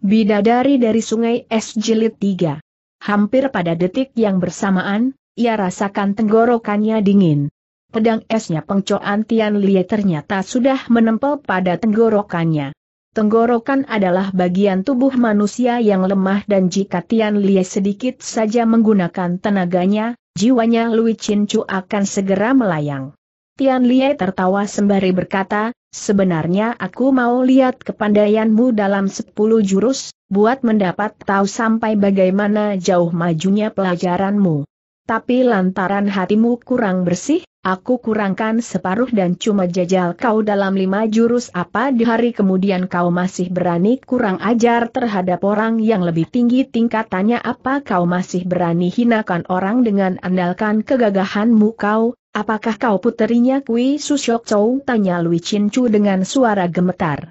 Bidadari dari sungai es jilid 3. Hampir pada detik yang bersamaan, ia rasakan tenggorokannya dingin. Pedang esnya pengcoan Tian Lie ternyata sudah menempel pada tenggorokannya. Tenggorokan adalah bagian tubuh manusia yang lemah dan jika Tian Lie sedikit saja menggunakan tenaganya, jiwanya Lui Chin Chu akan segera melayang. Tian Lie tertawa sembari berkata, Sebenarnya aku mau lihat kepandaianmu dalam sepuluh jurus, buat mendapat tahu sampai bagaimana jauh majunya pelajaranmu. Tapi lantaran hatimu kurang bersih, Aku kurangkan separuh dan cuma jajal kau dalam lima jurus apa di hari kemudian kau masih berani kurang ajar terhadap orang yang lebih tinggi tingkatannya apa kau masih berani hinakan orang dengan andalkan kegagahanmu kau, apakah kau puterinya Kui Susyok chou tanya Lui Chin Chu dengan suara gemetar.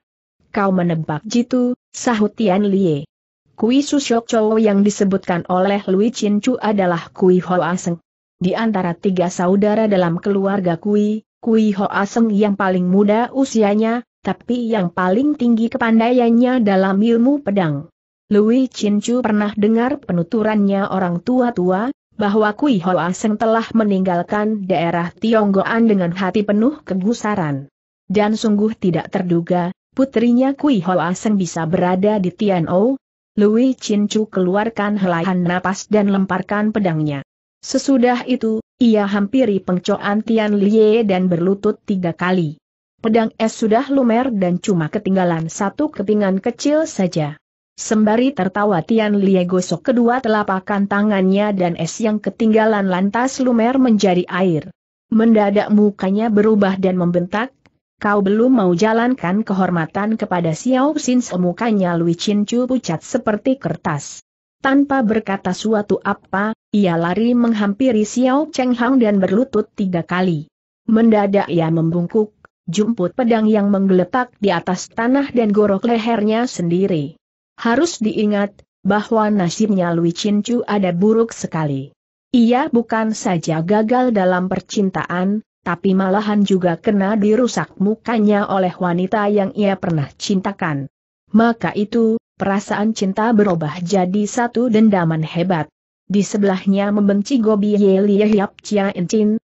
Kau menebak jitu, sahut Tian Lie. Kui Susyok chou yang disebutkan oleh Lui Chin Chu adalah Kui Hoa Seng. Di antara tiga saudara dalam keluarga Kui, Kui Ho Aseng yang paling muda usianya, tapi yang paling tinggi kepandaiannya dalam ilmu pedang. Lui Chin Chu pernah dengar penuturannya orang tua-tua, bahwa Kui Ho Aseng telah meninggalkan daerah Tionggoan dengan hati penuh kegusaran. Dan sungguh tidak terduga, putrinya Kui Ho Aseng bisa berada di Tian O. Lui Chin Chu keluarkan helahan napas dan lemparkan pedangnya. Sesudah itu, ia hampiri pengcoan Tian Lie dan berlutut tiga kali. Pedang es sudah lumer dan cuma ketinggalan satu kepingan kecil saja. Sembari tertawa Tian Lie gosok kedua telapakan tangannya dan es yang ketinggalan lantas lumer menjadi air. Mendadak mukanya berubah dan membentak, kau belum mau jalankan kehormatan kepada Xiao Xin Semukanya Lui Chin Chu pucat seperti kertas. Tanpa berkata suatu apa, ia lari menghampiri Xiao Cheng Hang dan berlutut tiga kali. Mendadak ia membungkuk, jumput pedang yang menggeletak di atas tanah dan gorok lehernya sendiri. Harus diingat, bahwa nasibnya Lui Chin Chu ada buruk sekali. Ia bukan saja gagal dalam percintaan, tapi malahan juga kena dirusak mukanya oleh wanita yang ia pernah cintakan. Maka itu, perasaan cinta berubah jadi satu dendaman hebat. Di sebelahnya membenci Gobi Ye Lie Hiap Chia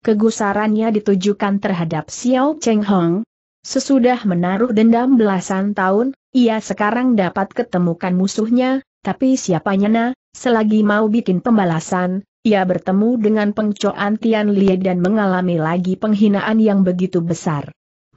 kegusarannya ditujukan terhadap Xiao Cheng Hong. Sesudah menaruh dendam belasan tahun, ia sekarang dapat ketemukan musuhnya, tapi siapanya na, selagi mau bikin pembalasan, ia bertemu dengan pengcoan Tian Lie dan mengalami lagi penghinaan yang begitu besar.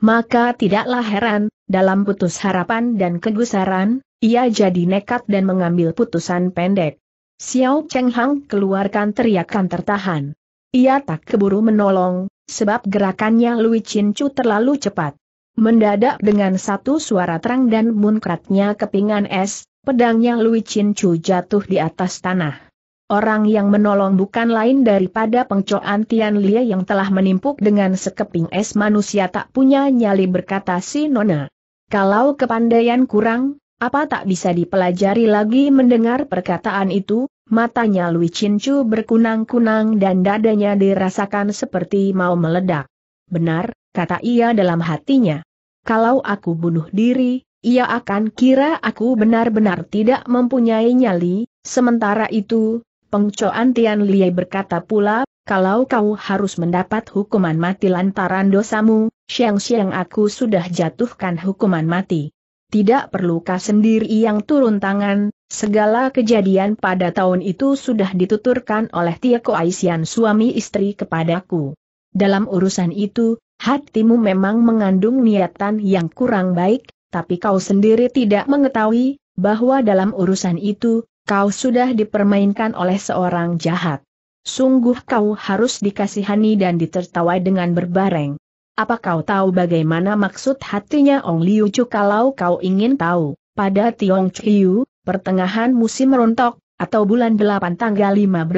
Maka tidaklah heran, dalam putus harapan dan kegusaran, ia jadi nekat dan mengambil putusan pendek. Xiao Cheng Hang keluarkan teriakan tertahan. Ia tak keburu menolong, sebab gerakannya Lui Chin Chu terlalu cepat. Mendadak dengan satu suara terang dan munkratnya kepingan es, pedangnya Lui Chin Chu jatuh di atas tanah. Orang yang menolong bukan lain daripada pengcoan Tian Lia yang telah menimpuk dengan sekeping es manusia tak punya nyali berkata si Nona. Kalau kepandaian kurang, apa tak bisa dipelajari lagi mendengar perkataan itu, matanya Lui Cincu berkunang-kunang dan dadanya dirasakan seperti mau meledak. Benar, kata ia dalam hatinya. Kalau aku bunuh diri, ia akan kira aku benar-benar tidak mempunyai nyali, sementara itu, pengcoan Tian Lie berkata pula, kalau kau harus mendapat hukuman mati lantaran dosamu, siang-siang aku sudah jatuhkan hukuman mati tidak perlukah sendiri yang turun tangan, segala kejadian pada tahun itu sudah dituturkan oleh Tia Aisian suami istri kepadaku. Dalam urusan itu, hatimu memang mengandung niatan yang kurang baik, tapi kau sendiri tidak mengetahui, bahwa dalam urusan itu, kau sudah dipermainkan oleh seorang jahat. Sungguh kau harus dikasihani dan ditertawai dengan berbareng. Apa kau tahu bagaimana maksud hatinya Ong Liu Chu kalau kau ingin tahu? Pada Tiong Chiu, pertengahan musim rontok, atau bulan 8 tanggal 15,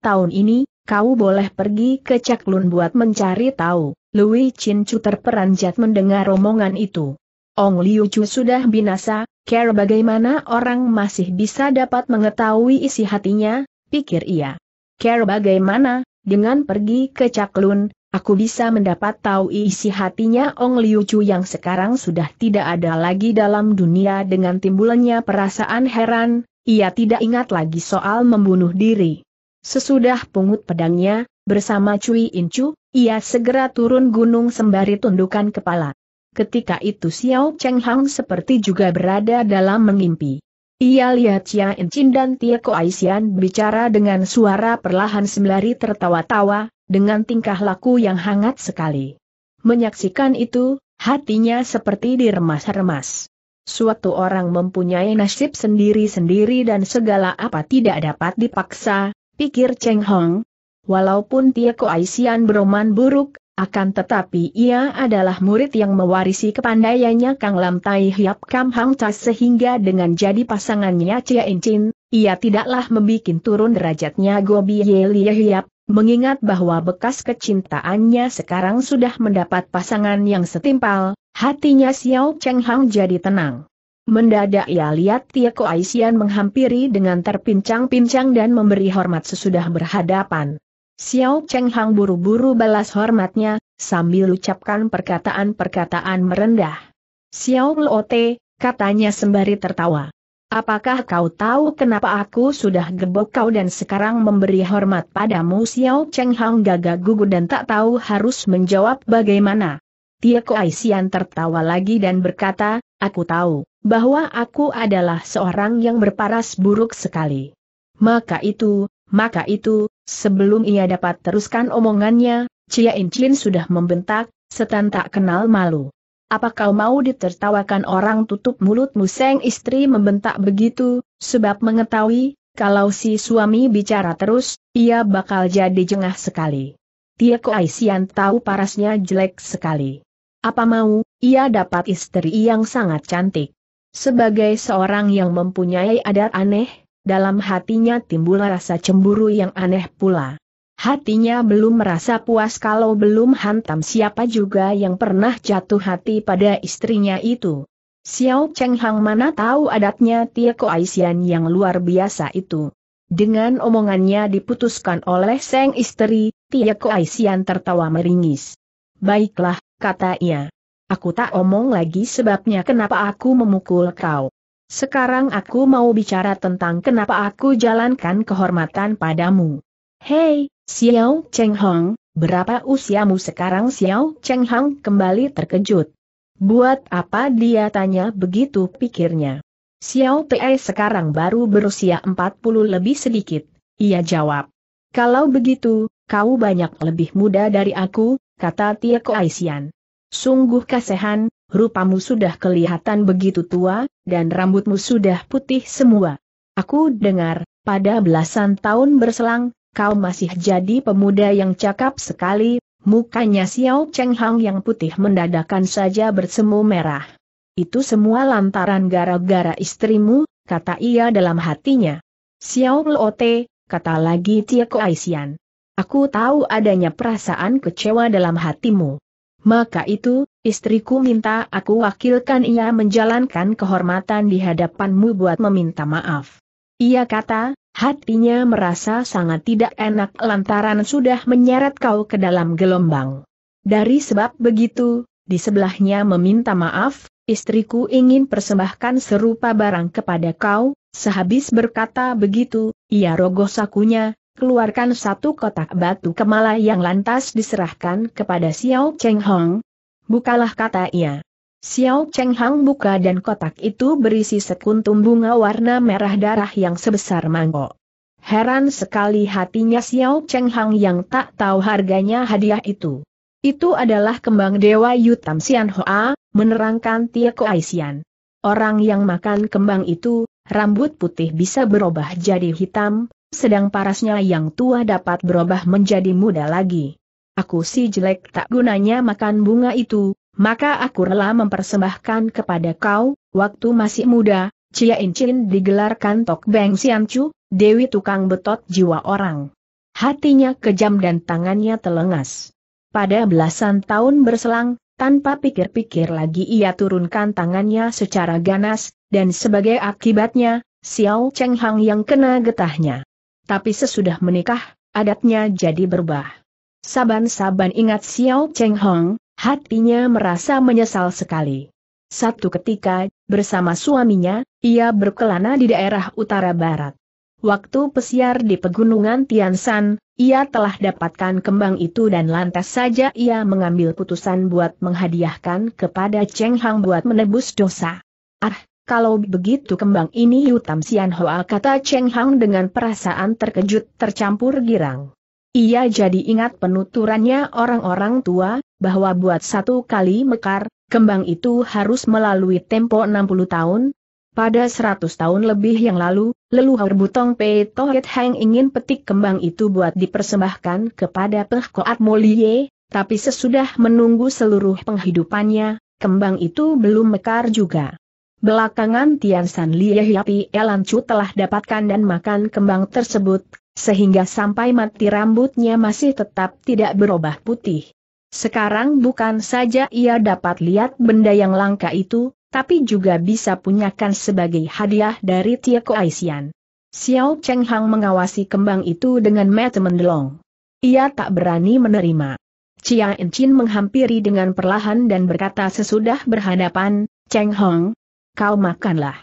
tahun ini, kau boleh pergi ke Caklun buat mencari tahu. Lui Chin Chu terperanjat mendengar omongan itu. Ong Liu Chu sudah binasa, care bagaimana orang masih bisa dapat mengetahui isi hatinya, pikir ia. Care bagaimana, dengan pergi ke Caklun, Aku bisa mendapat tahu isi hatinya Ong Liu Chu yang sekarang sudah tidak ada lagi dalam dunia dengan timbulnya perasaan heran, ia tidak ingat lagi soal membunuh diri. Sesudah pungut pedangnya, bersama Cui Incu, ia segera turun gunung sembari tundukan kepala. Ketika itu Xiao Cheng Hang seperti juga berada dalam mengimpi. Ia lihat Chia Incin dan Tia Ko Aisian bicara dengan suara perlahan sembari tertawa-tawa, dengan tingkah laku yang hangat sekali. Menyaksikan itu, hatinya seperti diremas-remas. Suatu orang mempunyai nasib sendiri-sendiri dan segala apa tidak dapat dipaksa, pikir Cheng Hong. Walaupun Tieko Aisian beroman buruk, akan tetapi ia adalah murid yang mewarisi kepandaiannya Kang Lam Tai Hiap Kam Hang Chas sehingga dengan jadi pasangannya Cia Chin, ia tidaklah membuat turun derajatnya Gobi Ye Lie Hiap, Mengingat bahwa bekas kecintaannya sekarang sudah mendapat pasangan yang setimpal, hatinya Xiao Cheng Hang jadi tenang. Mendadak ia lihat Tia Aisian menghampiri dengan terpincang-pincang dan memberi hormat sesudah berhadapan. Xiao Cheng Hang buru-buru balas hormatnya, sambil ucapkan perkataan-perkataan merendah. Xiao Te, katanya sembari tertawa. Apakah kau tahu kenapa aku sudah gebok kau dan sekarang memberi hormat padamu Xiao Cheng Hang gagah gugu dan tak tahu harus menjawab bagaimana. Tia Koaisian tertawa lagi dan berkata, aku tahu, bahwa aku adalah seorang yang berparas buruk sekali. Maka itu, maka itu, sebelum ia dapat teruskan omongannya, Cia Incin sudah membentak, setan tak kenal malu. Apa kau mau ditertawakan orang tutup mulutmu seng istri membentak begitu, sebab mengetahui, kalau si suami bicara terus, ia bakal jadi jengah sekali. Tieko Aisian tahu parasnya jelek sekali. Apa mau, ia dapat istri yang sangat cantik. Sebagai seorang yang mempunyai adat aneh, dalam hatinya timbul rasa cemburu yang aneh pula. Hatinya belum merasa puas kalau belum hantam siapa juga yang pernah jatuh hati pada istrinya itu. Xiao Cheng Hang mana tahu adatnya Tia Aisian yang luar biasa itu. Dengan omongannya diputuskan oleh sang istri, Tia Aisian tertawa meringis. Baiklah, kata ia. Aku tak omong lagi sebabnya kenapa aku memukul kau. Sekarang aku mau bicara tentang kenapa aku jalankan kehormatan padamu. Hei, Xiao Cheng Hong, berapa usiamu sekarang Xiao Cheng Hong kembali terkejut. Buat apa dia tanya begitu pikirnya. Xiao Pei sekarang baru berusia 40 lebih sedikit, ia jawab. Kalau begitu, kau banyak lebih muda dari aku, kata Tia Aisian. Sungguh kasehan, rupamu sudah kelihatan begitu tua, dan rambutmu sudah putih semua. Aku dengar, pada belasan tahun berselang, kau masih jadi pemuda yang cakap sekali, mukanya Xiao Cheng Hang yang putih mendadakan saja bersemu merah. Itu semua lantaran gara-gara istrimu, kata ia dalam hatinya. Xiao Lote, kata lagi Tia Aisian. Aku tahu adanya perasaan kecewa dalam hatimu. Maka itu, istriku minta aku wakilkan ia menjalankan kehormatan di hadapanmu buat meminta maaf. Ia kata, hatinya merasa sangat tidak enak lantaran sudah menyeret kau ke dalam gelombang. Dari sebab begitu, di sebelahnya meminta maaf, istriku ingin persembahkan serupa barang kepada kau, sehabis berkata begitu, ia rogoh sakunya, keluarkan satu kotak batu kemala yang lantas diserahkan kepada Xiao Cheng Hong. Bukalah kata ia. Xiao Cheng Hang buka dan kotak itu berisi sekuntum bunga warna merah darah yang sebesar mangkok. Heran sekali hatinya Xiao Cheng Hang yang tak tahu harganya hadiah itu. Itu adalah kembang dewa Yutam Sian Hoa, menerangkan Tia Aisian. Orang yang makan kembang itu, rambut putih bisa berubah jadi hitam, sedang parasnya yang tua dapat berubah menjadi muda lagi. Aku si jelek tak gunanya makan bunga itu, maka aku rela mempersembahkan kepada kau, waktu masih muda, Cia Incin digelarkan Tok Beng Siam Chu, Dewi Tukang Betot Jiwa Orang. Hatinya kejam dan tangannya telengas. Pada belasan tahun berselang, tanpa pikir-pikir lagi ia turunkan tangannya secara ganas, dan sebagai akibatnya, Xiao Cheng Hang yang kena getahnya. Tapi sesudah menikah, adatnya jadi berubah. Saban-saban ingat Xiao Cheng Hang, Hatinya merasa menyesal sekali. Satu ketika, bersama suaminya, ia berkelana di daerah utara barat. Waktu pesiar di pegunungan Tiansan, ia telah dapatkan kembang itu dan lantas saja ia mengambil putusan buat menghadiahkan kepada Cheng Hang buat menebus dosa. Ah, kalau begitu kembang ini Yutam Sian Hoa kata Cheng Hang dengan perasaan terkejut tercampur girang. Ia jadi ingat penuturannya orang-orang tua, bahwa buat satu kali mekar, kembang itu harus melalui tempo 60 tahun. Pada 100 tahun lebih yang lalu, leluhur Butong Pei Tohit Heng ingin petik kembang itu buat dipersembahkan kepada Peh Molie, tapi sesudah menunggu seluruh penghidupannya, kembang itu belum mekar juga. Belakangan Tian San Lie Elan Chu telah dapatkan dan makan kembang tersebut, sehingga sampai mati rambutnya masih tetap tidak berubah putih. Sekarang bukan saja ia dapat lihat benda yang langka itu, tapi juga bisa punyakan sebagai hadiah dari Tia Aisian. Xiao Cheng Hang mengawasi kembang itu dengan mata mendelong. Ia tak berani menerima. Chia Enchin menghampiri dengan perlahan dan berkata sesudah berhadapan, Cheng Hong, kau makanlah.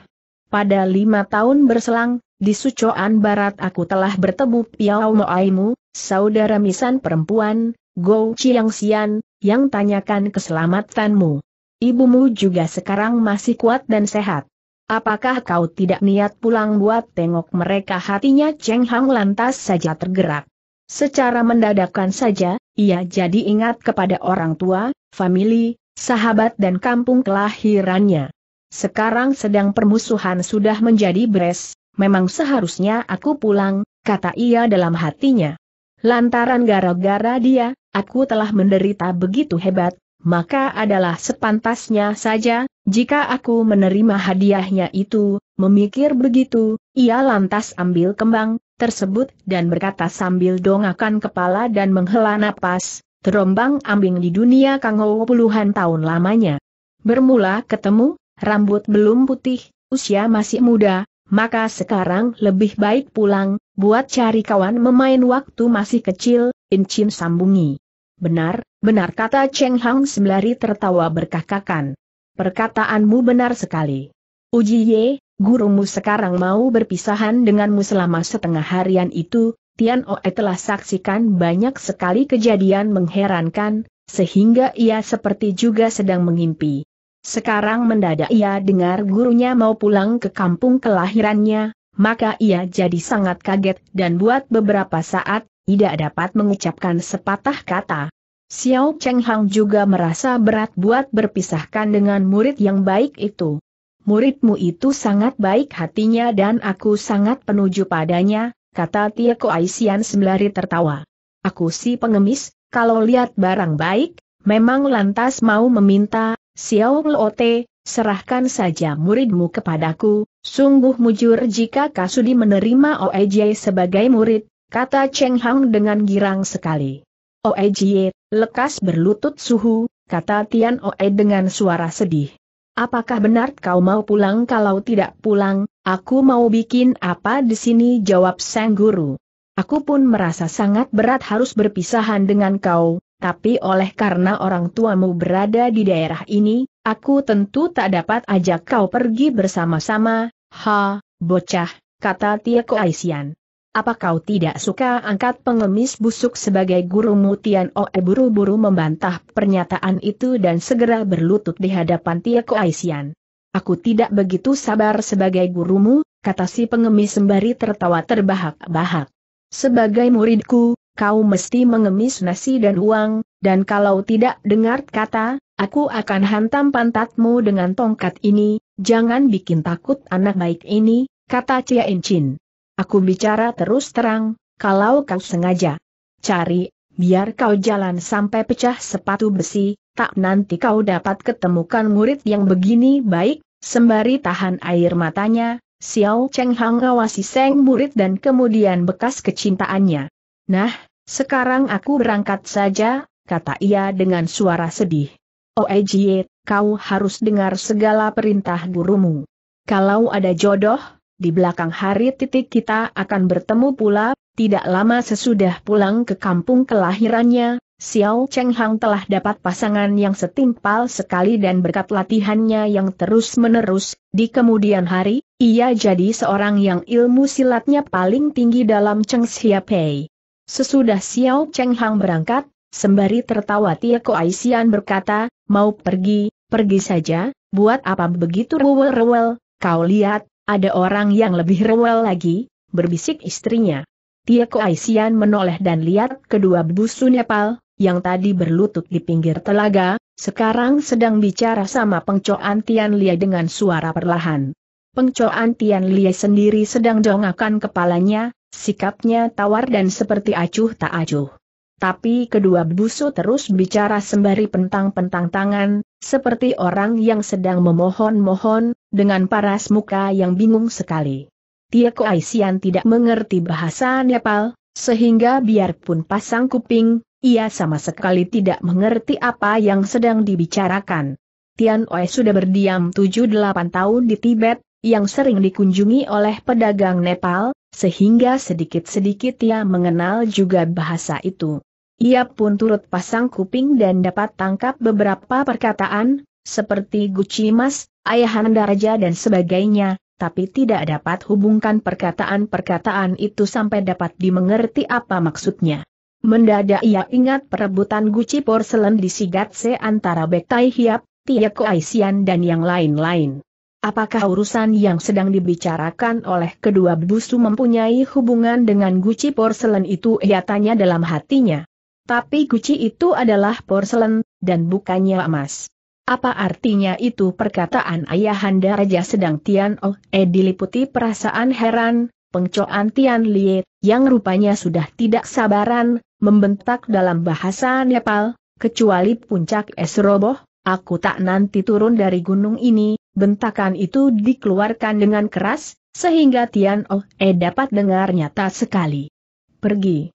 Pada lima tahun berselang, di Sucoan Barat aku telah bertemu Piao Moaimu, saudara misan perempuan, Go Chiang Xian, yang tanyakan keselamatanmu. Ibumu juga sekarang masih kuat dan sehat. Apakah kau tidak niat pulang buat tengok mereka hatinya Cheng Hang lantas saja tergerak. Secara mendadakkan saja, ia jadi ingat kepada orang tua, famili, sahabat dan kampung kelahirannya. Sekarang sedang permusuhan sudah menjadi beres, memang seharusnya aku pulang, kata ia dalam hatinya. Lantaran gara-gara dia, aku telah menderita begitu hebat, maka adalah sepantasnya saja, jika aku menerima hadiahnya itu, memikir begitu, ia lantas ambil kembang, tersebut dan berkata sambil dongakan kepala dan menghela napas, terombang ambing di dunia kanggo puluhan tahun lamanya. Bermula ketemu, rambut belum putih, usia masih muda, maka sekarang lebih baik pulang, buat cari kawan memain waktu masih kecil, Incin sambungi. Benar, benar kata Cheng Hang sembari tertawa berkakakan. Perkataanmu benar sekali. Uji Ye, gurumu sekarang mau berpisahan denganmu selama setengah harian itu, Tian Oe telah saksikan banyak sekali kejadian mengherankan, sehingga ia seperti juga sedang mengimpi. Sekarang mendadak ia dengar gurunya mau pulang ke kampung kelahirannya, maka ia jadi sangat kaget dan buat beberapa saat, tidak dapat mengucapkan sepatah kata. Xiao Cheng Hang juga merasa berat buat berpisahkan dengan murid yang baik itu. Muridmu itu sangat baik hatinya dan aku sangat penuju padanya, kata Tia Aisian sembari tertawa. Aku si pengemis, kalau lihat barang baik, memang lantas mau meminta, Xiao Lote, serahkan saja muridmu kepadaku, sungguh mujur jika Kasudi menerima Oejie sebagai murid, kata Cheng Hang dengan girang sekali. Oejie, lekas berlutut suhu, kata Tian Oe dengan suara sedih. Apakah benar kau mau pulang kalau tidak pulang, aku mau bikin apa di sini jawab sang guru. Aku pun merasa sangat berat harus berpisahan dengan kau, tapi oleh karena orang tuamu berada di daerah ini, aku tentu tak dapat ajak kau pergi bersama-sama, ha, bocah, kata Tiako Aisian. Apa kau tidak suka angkat pengemis busuk sebagai gurumu Tian Oe buru-buru membantah pernyataan itu dan segera berlutut di hadapan Tiako Aisian. Aku tidak begitu sabar sebagai gurumu, kata si pengemis sembari tertawa terbahak-bahak. Sebagai muridku, kau mesti mengemis nasi dan uang, dan kalau tidak dengar kata, aku akan hantam pantatmu dengan tongkat ini, jangan bikin takut anak baik ini, kata Cia Incin. Aku bicara terus terang, kalau kau sengaja cari, biar kau jalan sampai pecah sepatu besi, tak nanti kau dapat ketemukan murid yang begini baik, sembari tahan air matanya, Xiao Cheng Hang ngawasi Seng murid dan kemudian bekas kecintaannya. Nah, sekarang aku berangkat saja, kata ia dengan suara sedih. Oejie, oh, eh, kau harus dengar segala perintah gurumu. Kalau ada jodoh, di belakang hari titik kita akan bertemu pula, tidak lama sesudah pulang ke kampung kelahirannya, Xiao Cheng Hang telah dapat pasangan yang setimpal sekali dan berkat latihannya yang terus-menerus, di kemudian hari, ia jadi seorang yang ilmu silatnya paling tinggi dalam Cheng Pei. Sesudah Xiao Cheng Hang berangkat, sembari tertawa Tia Ko berkata, mau pergi, pergi saja, buat apa begitu rewel-rewel, kau lihat, ada orang yang lebih rewel lagi, berbisik istrinya. Tia Ko menoleh dan lihat kedua busu Nepal, yang tadi berlutut di pinggir telaga, sekarang sedang bicara sama pengcoan Tian Lia dengan suara perlahan. Pengcoan Tian Lia sendiri sedang dongakan kepalanya, Sikapnya tawar dan seperti acuh tak acuh. Tapi kedua busu terus bicara sembari pentang-pentang tangan, seperti orang yang sedang memohon-mohon, dengan paras muka yang bingung sekali. Tia Aisian tidak mengerti bahasa Nepal, sehingga biarpun pasang kuping, ia sama sekali tidak mengerti apa yang sedang dibicarakan. Tian Oe sudah berdiam 7-8 tahun di Tibet, yang sering dikunjungi oleh pedagang Nepal, sehingga sedikit-sedikit ia mengenal juga bahasa itu. Ia pun turut pasang kuping dan dapat tangkap beberapa perkataan, seperti Guci Mas, Ayahanda Raja dan sebagainya, tapi tidak dapat hubungkan perkataan-perkataan itu sampai dapat dimengerti apa maksudnya. Mendadak ia ingat perebutan guci porselen di Sigatse antara Bektai Hiap, Tieko Aisian dan yang lain-lain. Apakah urusan yang sedang dibicarakan oleh kedua busu mempunyai hubungan dengan guci porselen itu ia tanya dalam hatinya. Tapi guci itu adalah porselen, dan bukannya emas. Apa artinya itu perkataan ayahanda Raja Sedang Tian Oh E diliputi perasaan heran, pengcoan Tian Lie, yang rupanya sudah tidak sabaran, membentak dalam bahasa Nepal, kecuali puncak es roboh, aku tak nanti turun dari gunung ini, Bentakan itu dikeluarkan dengan keras, sehingga Tian Oh E dapat dengar nyata sekali. Pergi.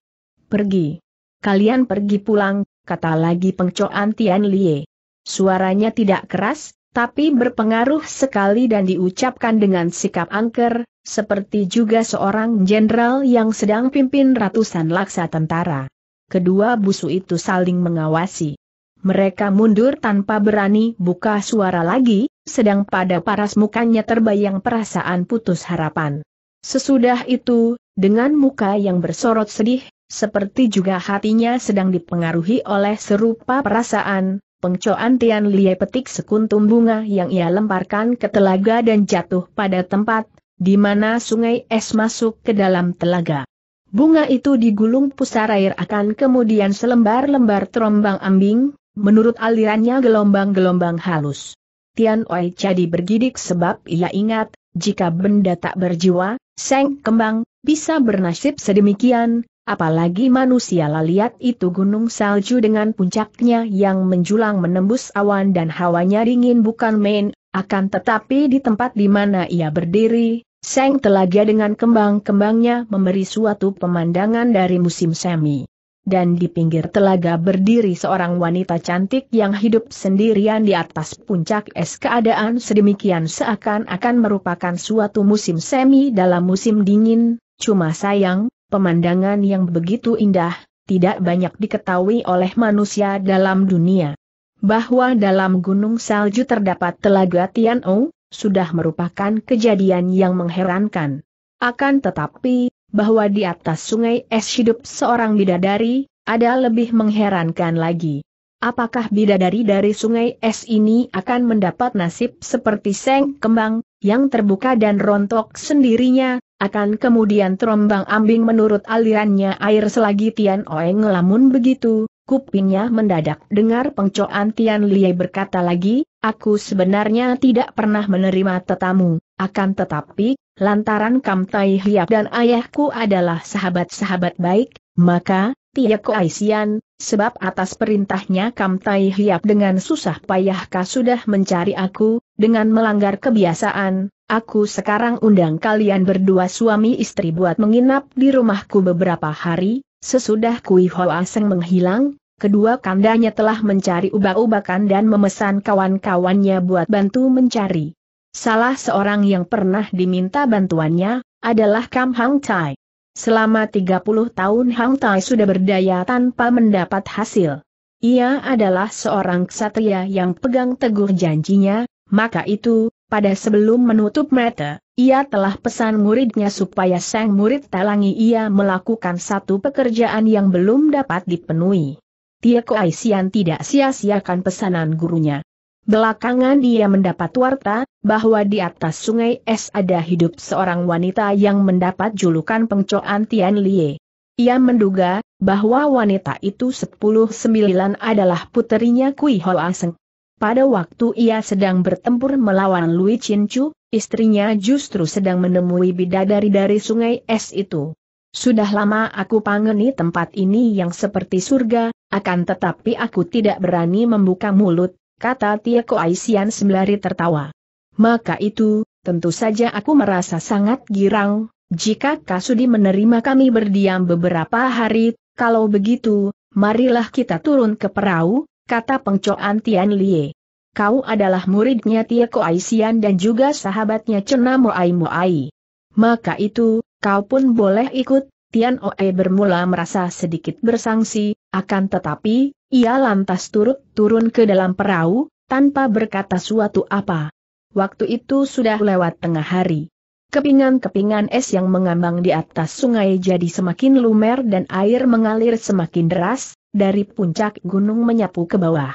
Pergi. Kalian pergi pulang, kata lagi pengcoan Tian Lie. Suaranya tidak keras, tapi berpengaruh sekali dan diucapkan dengan sikap angker, seperti juga seorang jenderal yang sedang pimpin ratusan laksa tentara. Kedua busu itu saling mengawasi. Mereka mundur tanpa berani buka suara lagi, sedang pada paras mukanya terbayang perasaan putus harapan. Sesudah itu, dengan muka yang bersorot sedih, seperti juga hatinya sedang dipengaruhi oleh serupa perasaan, pengcoan Tian Lie petik sekuntum bunga yang ia lemparkan ke telaga dan jatuh pada tempat, di mana sungai es masuk ke dalam telaga. Bunga itu digulung pusar air akan kemudian selembar-lembar terombang ambing, menurut alirannya gelombang-gelombang halus. Tian Oi jadi bergidik sebab ia ingat, jika benda tak berjiwa, seng kembang, bisa bernasib sedemikian, apalagi manusia laliat itu gunung salju dengan puncaknya yang menjulang menembus awan dan hawanya dingin bukan main, akan tetapi di tempat di mana ia berdiri, seng telaga dengan kembang-kembangnya memberi suatu pemandangan dari musim semi dan di pinggir telaga berdiri seorang wanita cantik yang hidup sendirian di atas puncak es keadaan sedemikian seakan-akan merupakan suatu musim semi dalam musim dingin, cuma sayang, pemandangan yang begitu indah, tidak banyak diketahui oleh manusia dalam dunia. Bahwa dalam gunung salju terdapat telaga Tianou sudah merupakan kejadian yang mengherankan. Akan tetapi, bahwa di atas sungai es hidup seorang bidadari, ada lebih mengherankan lagi. Apakah bidadari dari sungai es ini akan mendapat nasib seperti seng kembang, yang terbuka dan rontok sendirinya, akan kemudian terombang ambing menurut alirannya air selagi Tian Oeng lamun begitu, kupingnya mendadak dengar pengcoan Tian Liye berkata lagi, Aku sebenarnya tidak pernah menerima tetamu, akan tetapi, lantaran Kam Tai Hiap dan ayahku adalah sahabat-sahabat baik, maka, Tiako Aisian, sebab atas perintahnya Kam Tai Hiap dengan susah payahkah sudah mencari aku, dengan melanggar kebiasaan, aku sekarang undang kalian berdua suami istri buat menginap di rumahku beberapa hari, sesudah Kui Hoa Seng menghilang, kedua kandanya telah mencari ubah-ubakan dan memesan kawan-kawannya buat bantu mencari. Salah seorang yang pernah diminta bantuannya, adalah Kam Hang Tai. Selama 30 tahun Hang Tai sudah berdaya tanpa mendapat hasil. Ia adalah seorang ksatria yang pegang teguh janjinya, maka itu, pada sebelum menutup mata, ia telah pesan muridnya supaya sang murid talangi ia melakukan satu pekerjaan yang belum dapat dipenuhi. Tia Aisian tidak sia-siakan pesanan gurunya. Belakangan dia mendapat warta, bahwa di atas sungai es ada hidup seorang wanita yang mendapat julukan pengcoan Tian Lie. Ia menduga, bahwa wanita itu sepuluh adalah puterinya Kui Ho Aseng. Pada waktu ia sedang bertempur melawan Lui Chin Chu, istrinya justru sedang menemui bidadari dari sungai es itu. Sudah lama aku pangeni tempat ini yang seperti surga, akan tetapi aku tidak berani membuka mulut, kata Tieko Aisian sembari tertawa. Maka itu, tentu saja aku merasa sangat girang, jika Kasudi menerima kami berdiam beberapa hari, kalau begitu, marilah kita turun ke perahu, kata pengcoan Tian Lie. Kau adalah muridnya Tieko Aisian dan juga sahabatnya Cena Moai Moai. Maka itu, Kau pun boleh ikut, Tian Oe bermula merasa sedikit bersangsi, akan tetapi, ia lantas turut turun ke dalam perahu, tanpa berkata suatu apa. Waktu itu sudah lewat tengah hari. Kepingan-kepingan es yang mengambang di atas sungai jadi semakin lumer dan air mengalir semakin deras, dari puncak gunung menyapu ke bawah.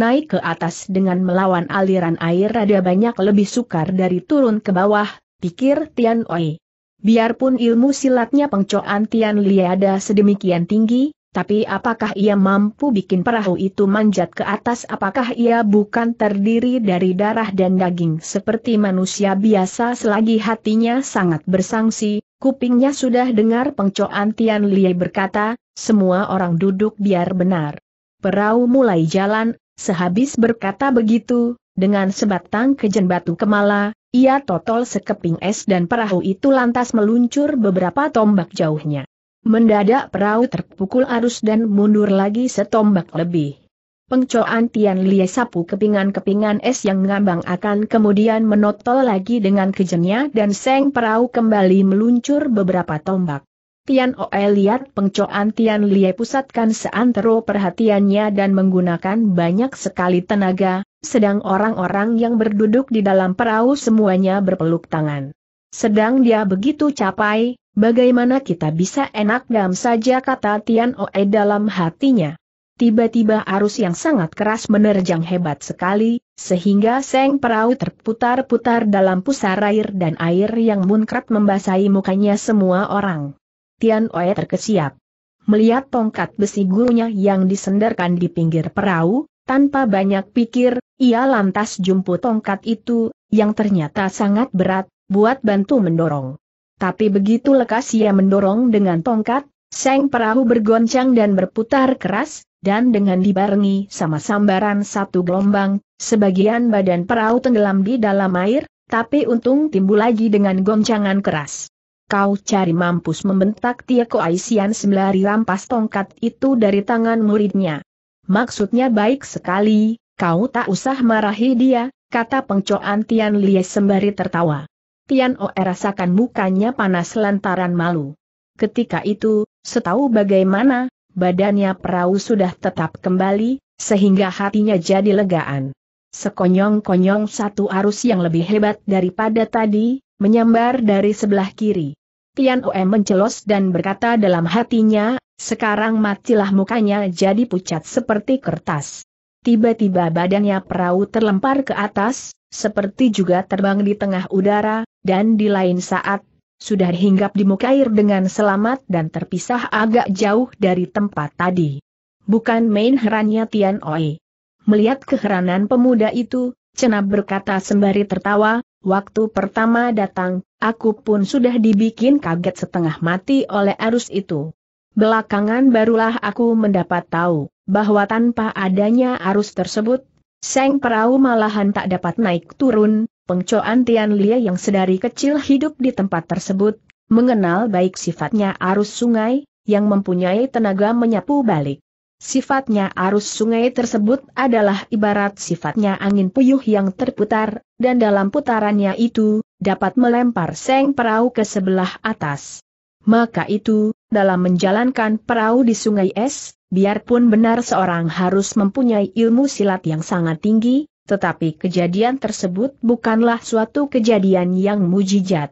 Naik ke atas dengan melawan aliran air ada banyak lebih sukar dari turun ke bawah, pikir Tian Oe. Biarpun ilmu silatnya pengcoan Tian Liada ada sedemikian tinggi, tapi apakah ia mampu bikin perahu itu manjat ke atas apakah ia bukan terdiri dari darah dan daging seperti manusia biasa selagi hatinya sangat bersangsi, kupingnya sudah dengar pengcoan Tian Lie berkata, semua orang duduk biar benar. Perahu mulai jalan, sehabis berkata begitu, dengan sebatang kejen batu kemala, ia totol sekeping es dan perahu itu lantas meluncur beberapa tombak jauhnya. Mendadak perahu terpukul arus dan mundur lagi setombak lebih. Pengcoan Tian Lie sapu kepingan-kepingan es yang ngambang akan kemudian menotol lagi dengan kejamnya dan seng perahu kembali meluncur beberapa tombak. Tian Oe lihat pengcoan Tian Lie pusatkan seantero perhatiannya dan menggunakan banyak sekali tenaga, sedang orang-orang yang berduduk di dalam perahu semuanya berpeluk tangan. Sedang dia begitu capai, bagaimana kita bisa enak dam saja kata Tian Oe dalam hatinya. Tiba-tiba arus yang sangat keras menerjang hebat sekali, sehingga seng perahu terputar-putar dalam pusar air dan air yang munkrat membasahi mukanya semua orang. Tian Oe terkesiap. Melihat tongkat besi gurunya yang disendarkan di pinggir perahu, tanpa banyak pikir, ia lantas jumpu tongkat itu, yang ternyata sangat berat, buat bantu mendorong. Tapi begitu lekas ia mendorong dengan tongkat, seng perahu bergoncang dan berputar keras, dan dengan dibarengi sama sambaran satu gelombang, sebagian badan perahu tenggelam di dalam air, tapi untung timbul lagi dengan goncangan keras. Kau cari mampus membentak tiako Aisian sembari rampas tongkat itu dari tangan muridnya. Maksudnya baik sekali, Kau tak usah marahi dia, kata pengcoan Tian Lie sembari tertawa. Tian Oe rasakan mukanya panas lantaran malu. Ketika itu, setahu bagaimana, badannya perahu sudah tetap kembali, sehingga hatinya jadi legaan. Sekonyong-konyong satu arus yang lebih hebat daripada tadi, menyambar dari sebelah kiri. Tian Oe mencelos dan berkata dalam hatinya, sekarang matilah mukanya jadi pucat seperti kertas. Tiba-tiba badannya perahu terlempar ke atas, seperti juga terbang di tengah udara, dan di lain saat, sudah hinggap di muka air dengan selamat dan terpisah agak jauh dari tempat tadi. Bukan main herannya Tian Oi. Melihat keheranan pemuda itu, Cenab berkata sembari tertawa, waktu pertama datang, aku pun sudah dibikin kaget setengah mati oleh arus itu. Belakangan barulah aku mendapat tahu, bahwa tanpa adanya arus tersebut, Seng perahu malahan tak dapat naik turun, pengcoan Tian Lia yang sedari kecil hidup di tempat tersebut, mengenal baik sifatnya arus sungai, yang mempunyai tenaga menyapu balik. Sifatnya arus sungai tersebut adalah ibarat sifatnya angin puyuh yang terputar, dan dalam putarannya itu, dapat melempar seng perahu ke sebelah atas. Maka itu, dalam menjalankan perahu di sungai es, biarpun benar seorang harus mempunyai ilmu silat yang sangat tinggi, tetapi kejadian tersebut bukanlah suatu kejadian yang mujijat.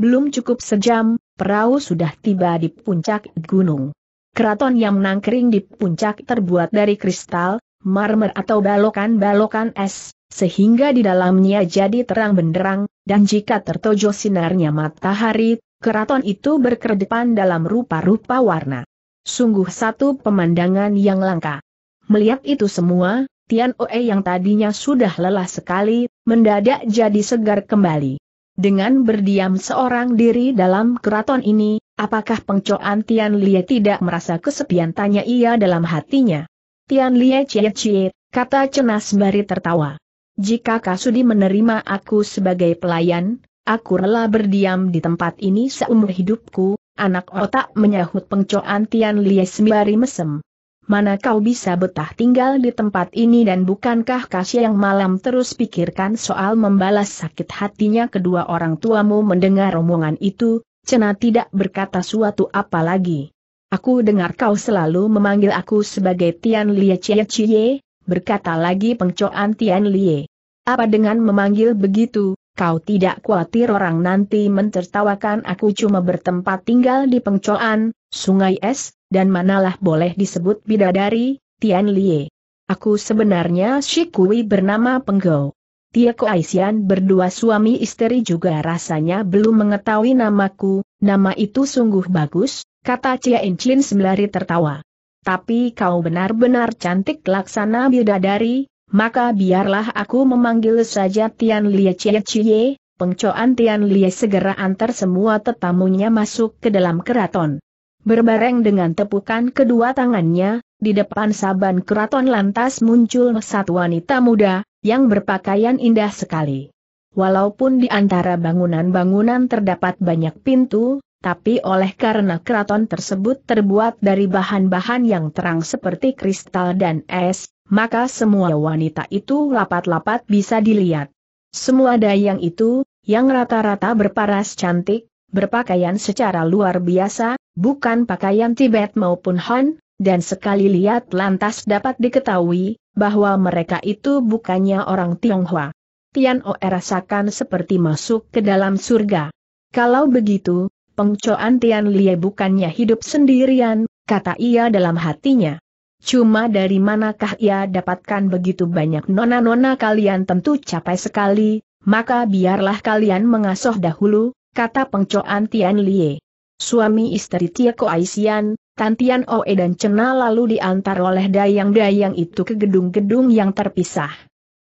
Belum cukup sejam, perahu sudah tiba di puncak gunung. Keraton yang menangkering di puncak terbuat dari kristal, marmer atau balokan-balokan es, sehingga di dalamnya jadi terang benderang, dan jika tertojo sinarnya matahari, Keraton itu berkedepan dalam rupa-rupa warna. Sungguh satu pemandangan yang langka. Melihat itu semua, Tian Oe yang tadinya sudah lelah sekali, mendadak jadi segar kembali. Dengan berdiam seorang diri dalam keraton ini, apakah pengcoan Tian Lie tidak merasa kesepian tanya ia dalam hatinya. Tian Lie cie cie, kata cenas sembari tertawa. Jika Kasudi menerima aku sebagai pelayan, aku rela berdiam di tempat ini seumur hidupku, anak otak menyahut pengcoan Tian Lie sembari mesem. Mana kau bisa betah tinggal di tempat ini dan bukankah kasih yang malam terus pikirkan soal membalas sakit hatinya kedua orang tuamu mendengar omongan itu, Cena tidak berkata suatu apa lagi. Aku dengar kau selalu memanggil aku sebagai Tian Lie Cie Chie, berkata lagi pengcoan Tian Lie. Apa dengan memanggil begitu, Kau tidak khawatir orang nanti mentertawakan aku cuma bertempat tinggal di pengcoan, sungai es, dan manalah boleh disebut bidadari, Tian Lie. Aku sebenarnya Shikui bernama Penggau. Tia Aisian berdua suami istri juga rasanya belum mengetahui namaku, nama itu sungguh bagus, kata Cia Inchin sembari tertawa. Tapi kau benar-benar cantik laksana bidadari, maka biarlah aku memanggil saja Tian Lie Cie Cie, pengcoan Tian Lie segera antar semua tetamunya masuk ke dalam keraton. Berbareng dengan tepukan kedua tangannya, di depan saban keraton lantas muncul satu wanita muda, yang berpakaian indah sekali. Walaupun di antara bangunan-bangunan terdapat banyak pintu, tapi oleh karena keraton tersebut terbuat dari bahan-bahan yang terang seperti kristal dan es, maka semua wanita itu lapat-lapat bisa dilihat. Semua dayang itu, yang rata-rata berparas cantik, berpakaian secara luar biasa, bukan pakaian Tibet maupun Han, dan sekali lihat lantas dapat diketahui, bahwa mereka itu bukannya orang Tionghoa. Tian O'e rasakan seperti masuk ke dalam surga. Kalau begitu, pengcoan Tian Lie bukannya hidup sendirian, kata ia dalam hatinya. Cuma dari manakah ia dapatkan begitu banyak nona-nona kalian tentu capai sekali, maka biarlah kalian mengasuh dahulu, kata pengcoan Tian Lie. Suami istri Tia Koaisian, Tantian Oe dan Cena lalu diantar oleh dayang-dayang itu ke gedung-gedung yang terpisah.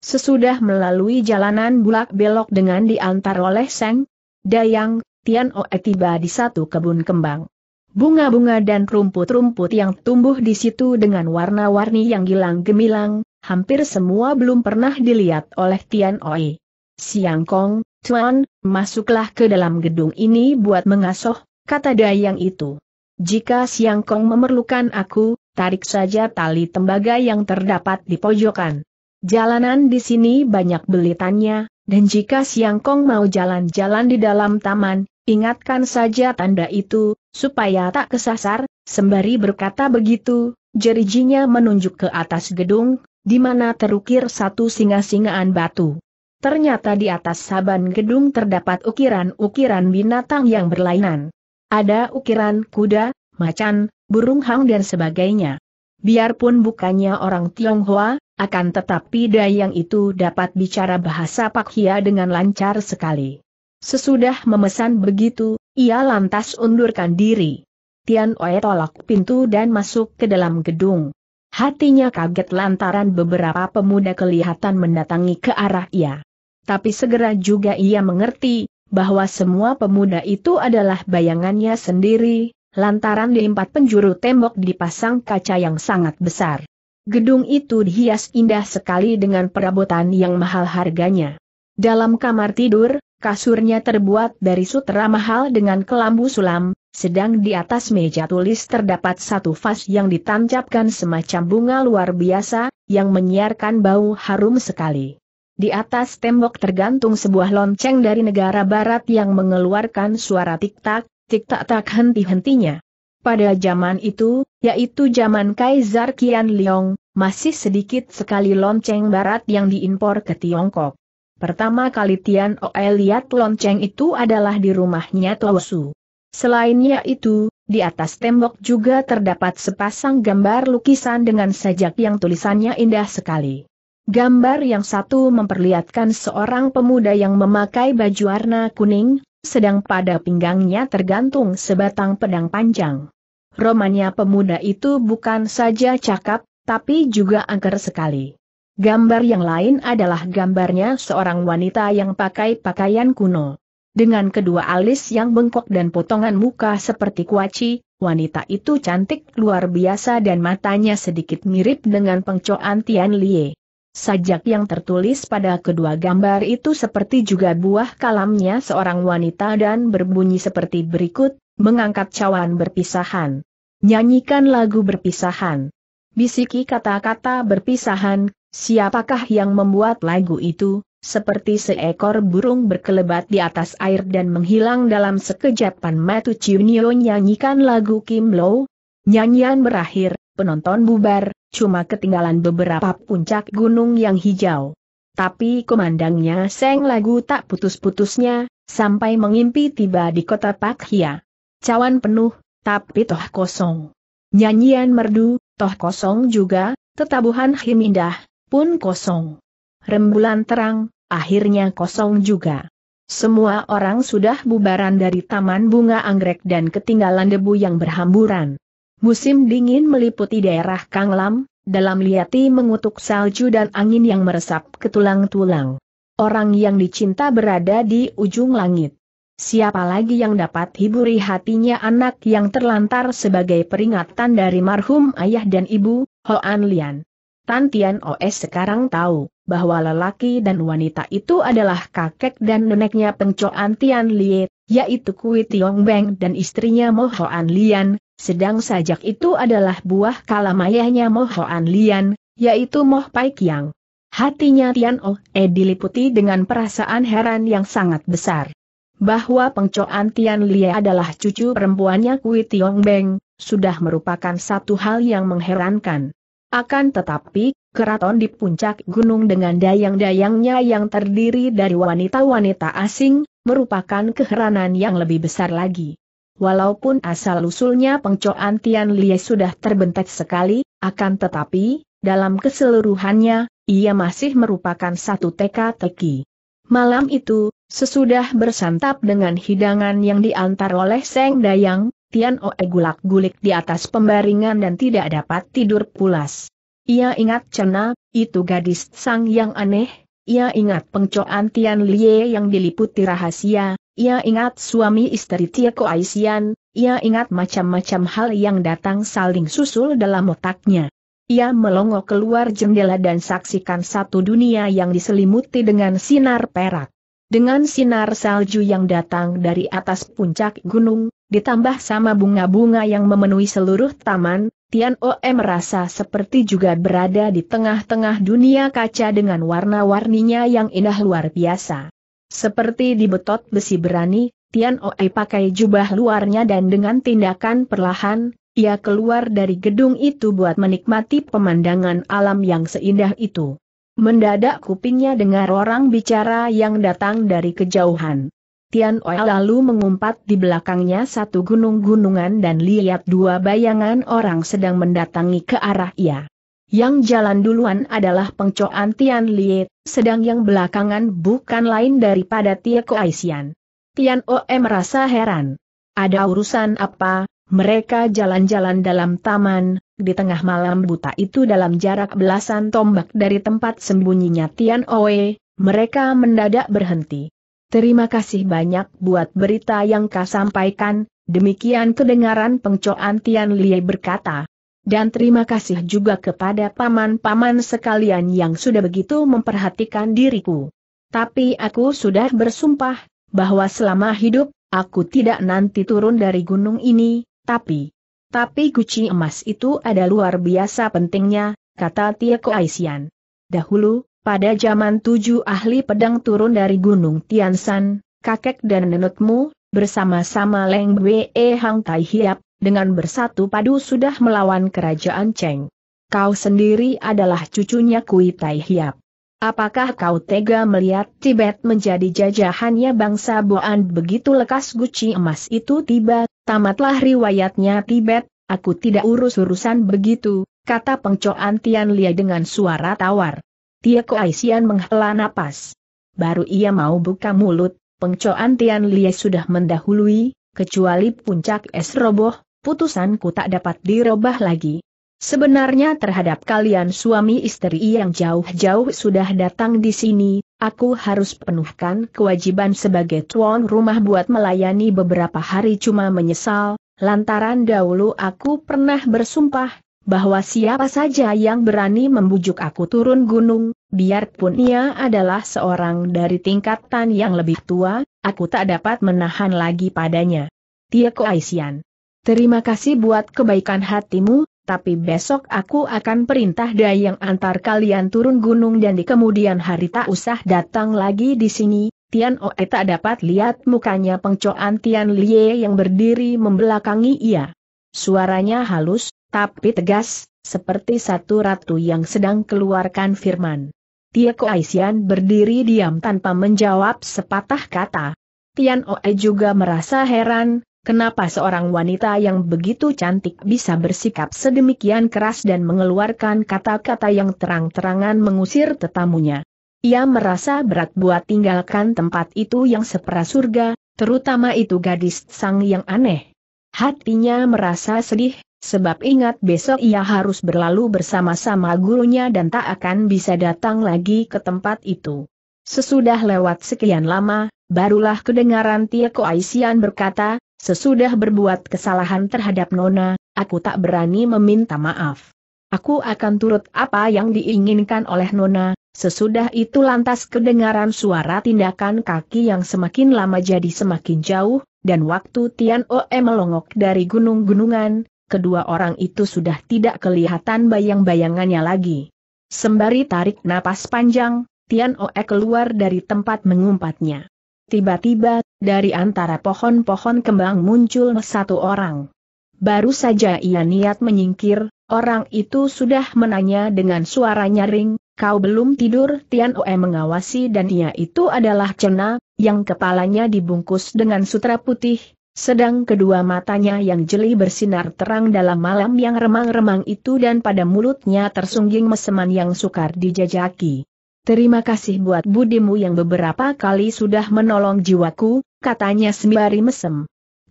Sesudah melalui jalanan bulak belok dengan diantar oleh Seng, Dayang, Tian Oe tiba di satu kebun kembang. Bunga-bunga dan rumput-rumput yang tumbuh di situ dengan warna-warni yang gilang gemilang, hampir semua belum pernah dilihat oleh Tian Oi. Siang Kong, Tuan, masuklah ke dalam gedung ini buat mengasuh, kata Dayang itu. Jika Siang Kong memerlukan aku, tarik saja tali tembaga yang terdapat di pojokan. Jalanan di sini banyak belitannya, dan jika Siang Kong mau jalan-jalan di dalam taman, ingatkan saja tanda itu, Supaya tak kesasar, sembari berkata begitu, jerijinya menunjuk ke atas gedung, di mana terukir satu singa-singaan batu. Ternyata di atas saban gedung terdapat ukiran-ukiran binatang yang berlainan. Ada ukiran kuda, macan, burung hang dan sebagainya. Biarpun bukannya orang Tionghoa, akan tetapi dayang itu dapat bicara bahasa Pakhia dengan lancar sekali. Sesudah memesan begitu, ia lantas undurkan diri. Tian Oe tolak pintu dan masuk ke dalam gedung. Hatinya kaget lantaran beberapa pemuda kelihatan mendatangi ke arah ia. Tapi segera juga ia mengerti, bahwa semua pemuda itu adalah bayangannya sendiri, lantaran di empat penjuru tembok dipasang kaca yang sangat besar. Gedung itu dihias indah sekali dengan perabotan yang mahal harganya. Dalam kamar tidur, Kasurnya terbuat dari sutra mahal dengan kelambu sulam, sedang di atas meja tulis terdapat satu vas yang ditancapkan semacam bunga luar biasa, yang menyiarkan bau harum sekali. Di atas tembok tergantung sebuah lonceng dari negara barat yang mengeluarkan suara tik-tak, tik-tak tak, -tak henti hentinya Pada zaman itu, yaitu zaman Kaisar Qianlong, masih sedikit sekali lonceng barat yang diimpor ke Tiongkok. Pertama kali Tian Oe lihat lonceng itu adalah di rumahnya Tosu. Selainnya itu, di atas tembok juga terdapat sepasang gambar lukisan dengan sajak yang tulisannya indah sekali. Gambar yang satu memperlihatkan seorang pemuda yang memakai baju warna kuning, sedang pada pinggangnya tergantung sebatang pedang panjang. Romanya pemuda itu bukan saja cakap, tapi juga angker sekali. Gambar yang lain adalah gambarnya seorang wanita yang pakai pakaian kuno. Dengan kedua alis yang bengkok dan potongan muka seperti kuaci, wanita itu cantik luar biasa dan matanya sedikit mirip dengan pengcoan Tian Lie. Sajak yang tertulis pada kedua gambar itu seperti juga buah kalamnya seorang wanita dan berbunyi seperti berikut, mengangkat cawan berpisahan. Nyanyikan lagu berpisahan. Bisiki kata-kata berpisahan, Siapakah yang membuat lagu itu, seperti seekor burung berkelebat di atas air dan menghilang dalam sekejapan Matu Chunyo nyanyikan lagu Kim Lo? Nyanyian berakhir, penonton bubar, cuma ketinggalan beberapa puncak gunung yang hijau. Tapi komandangnya seng lagu tak putus-putusnya, sampai mengimpi tiba di kota Pakhia. Cawan penuh, tapi toh kosong. Nyanyian merdu, toh kosong juga, tetabuhan him indah, pun kosong. Rembulan terang, akhirnya kosong juga. Semua orang sudah bubaran dari taman bunga anggrek dan ketinggalan debu yang berhamburan. Musim dingin meliputi daerah Kanglam, dalam liati mengutuk salju dan angin yang meresap ke tulang-tulang. Orang yang dicinta berada di ujung langit. Siapa lagi yang dapat hiburi hatinya anak yang terlantar sebagai peringatan dari marhum ayah dan ibu, Hoan Lian. Tan Tian Os sekarang tahu bahwa lelaki dan wanita itu adalah kakek dan neneknya Pengcoan Tian Lie, yaitu Kui Tiong Beng dan istrinya Mo Hoan Lian, sedang sajak itu adalah buah kalamayahnya Mo Hoan Lian, yaitu Mo Pai Kiang. Hatinya Tian OS oh, E eh, diliputi dengan perasaan heran yang sangat besar. Bahwa pengcoan Tian Lie adalah cucu perempuannya Kui Tiong Beng, sudah merupakan satu hal yang mengherankan. Akan tetapi, keraton di puncak gunung dengan dayang-dayangnya yang terdiri dari wanita-wanita asing, merupakan keheranan yang lebih besar lagi. Walaupun asal-usulnya pengcoan Tian Lie sudah terbentet sekali, akan tetapi, dalam keseluruhannya, ia masih merupakan satu teka-teki. Malam itu, sesudah bersantap dengan hidangan yang diantar oleh Seng Dayang, Tian Oe gulak-gulik di atas pembaringan dan tidak dapat tidur pulas. Ia ingat Cena, itu gadis sang yang aneh, ia ingat pengcoan Tian Lie yang diliputi rahasia, ia ingat suami istri Tia Aisian, ia ingat macam-macam hal yang datang saling susul dalam otaknya. Ia melongo keluar jendela dan saksikan satu dunia yang diselimuti dengan sinar perak. Dengan sinar salju yang datang dari atas puncak gunung, ditambah sama bunga-bunga yang memenuhi seluruh taman, Tian Oe merasa seperti juga berada di tengah-tengah dunia kaca dengan warna-warninya yang indah luar biasa. Seperti di betot besi berani, Tian Oe pakai jubah luarnya dan dengan tindakan perlahan, ia keluar dari gedung itu buat menikmati pemandangan alam yang seindah itu. Mendadak kupingnya dengar orang bicara yang datang dari kejauhan. Tian Oe lalu mengumpat di belakangnya satu gunung-gunungan dan lihat dua bayangan orang sedang mendatangi ke arah ia. Yang jalan duluan adalah pengcoan Tian Liet, sedang yang belakangan bukan lain daripada Tia Koaisian. Tian Oe merasa heran. Ada urusan apa, mereka jalan-jalan dalam taman, di tengah malam buta itu dalam jarak belasan tombak dari tempat sembunyinya Tian Oe, mereka mendadak berhenti. Terima kasih banyak buat berita yang kau sampaikan, demikian kedengaran pengcoan Tian Lie berkata. Dan terima kasih juga kepada paman-paman sekalian yang sudah begitu memperhatikan diriku. Tapi aku sudah bersumpah, bahwa selama hidup, aku tidak nanti turun dari gunung ini, tapi... Tapi guci emas itu ada luar biasa pentingnya, kata Tia Koaisian. Dahulu, pada zaman tujuh ahli pedang turun dari Gunung Tiansan, kakek dan nenekmu, bersama-sama Leng Wei e Hang Tai Hiap, dengan bersatu padu sudah melawan kerajaan Cheng. Kau sendiri adalah cucunya Kui Tai Hiap. Apakah kau tega melihat Tibet menjadi jajahannya bangsa Boan begitu lekas guci emas itu tiba, tamatlah riwayatnya Tibet, aku tidak urus-urusan begitu, kata pengcoan Tian Lia dengan suara tawar. Tia Koaisian menghela napas. Baru ia mau buka mulut, pengcoan Tian Lie sudah mendahului, kecuali puncak es roboh, putusanku tak dapat dirobah lagi. Sebenarnya terhadap kalian suami istri yang jauh-jauh sudah datang di sini, aku harus penuhkan kewajiban sebagai tuan rumah buat melayani beberapa hari cuma menyesal, lantaran dahulu aku pernah bersumpah, bahwa siapa saja yang berani membujuk aku turun gunung, biarpun ia adalah seorang dari tingkatan yang lebih tua, aku tak dapat menahan lagi padanya. Tieko Aisian. Terima kasih buat kebaikan hatimu, tapi besok aku akan perintah dayang antar kalian turun gunung dan di kemudian hari tak usah datang lagi di sini. Tian Oe tak dapat lihat mukanya pengcoan Tian Lie yang berdiri membelakangi ia. Suaranya halus, tapi tegas, seperti satu ratu yang sedang keluarkan firman. Tieko Aisian berdiri diam tanpa menjawab sepatah kata. Tian Oe juga merasa heran, kenapa seorang wanita yang begitu cantik bisa bersikap sedemikian keras dan mengeluarkan kata-kata yang terang-terangan mengusir tetamunya. Ia merasa berat buat tinggalkan tempat itu yang sepera surga, terutama itu gadis sang yang aneh. Hatinya merasa sedih, Sebab ingat besok ia harus berlalu bersama-sama gurunya dan tak akan bisa datang lagi ke tempat itu. Sesudah lewat sekian lama, barulah kedengaran Tia Koaisian berkata, sesudah berbuat kesalahan terhadap Nona, aku tak berani meminta maaf. Aku akan turut apa yang diinginkan oleh Nona, Sesudah itu lantas kedengaran suara tindakan kaki yang semakin lama jadi semakin jauh, dan waktu Tian Oe melongok dari gunung-gunungan, kedua orang itu sudah tidak kelihatan bayang-bayangannya lagi. Sembari tarik napas panjang, Tian Oe keluar dari tempat mengumpatnya. Tiba-tiba, dari antara pohon-pohon kembang muncul satu orang. Baru saja ia niat menyingkir, orang itu sudah menanya dengan suara nyaring, kau belum tidur Tian Oe mengawasi dan ia itu adalah Cena, yang kepalanya dibungkus dengan sutra putih, sedang kedua matanya yang jeli bersinar terang dalam malam yang remang-remang itu dan pada mulutnya tersungging meseman yang sukar dijajaki. Terima kasih buat budimu yang beberapa kali sudah menolong jiwaku, katanya sembari mesem.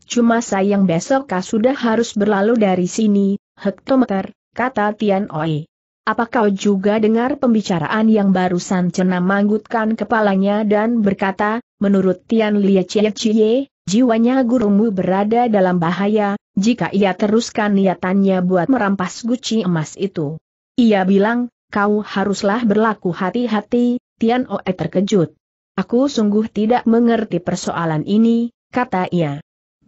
Cuma sayang besok kau sudah harus berlalu dari sini, hektometer, kata Tian Oi. Apa kau juga dengar pembicaraan yang barusan Cena manggutkan kepalanya dan berkata, menurut Tian Lia Chie Cie, jiwanya gurumu berada dalam bahaya, jika ia teruskan niatannya buat merampas guci emas itu. Ia bilang, kau haruslah berlaku hati-hati, Tian Oe terkejut. Aku sungguh tidak mengerti persoalan ini, kata ia.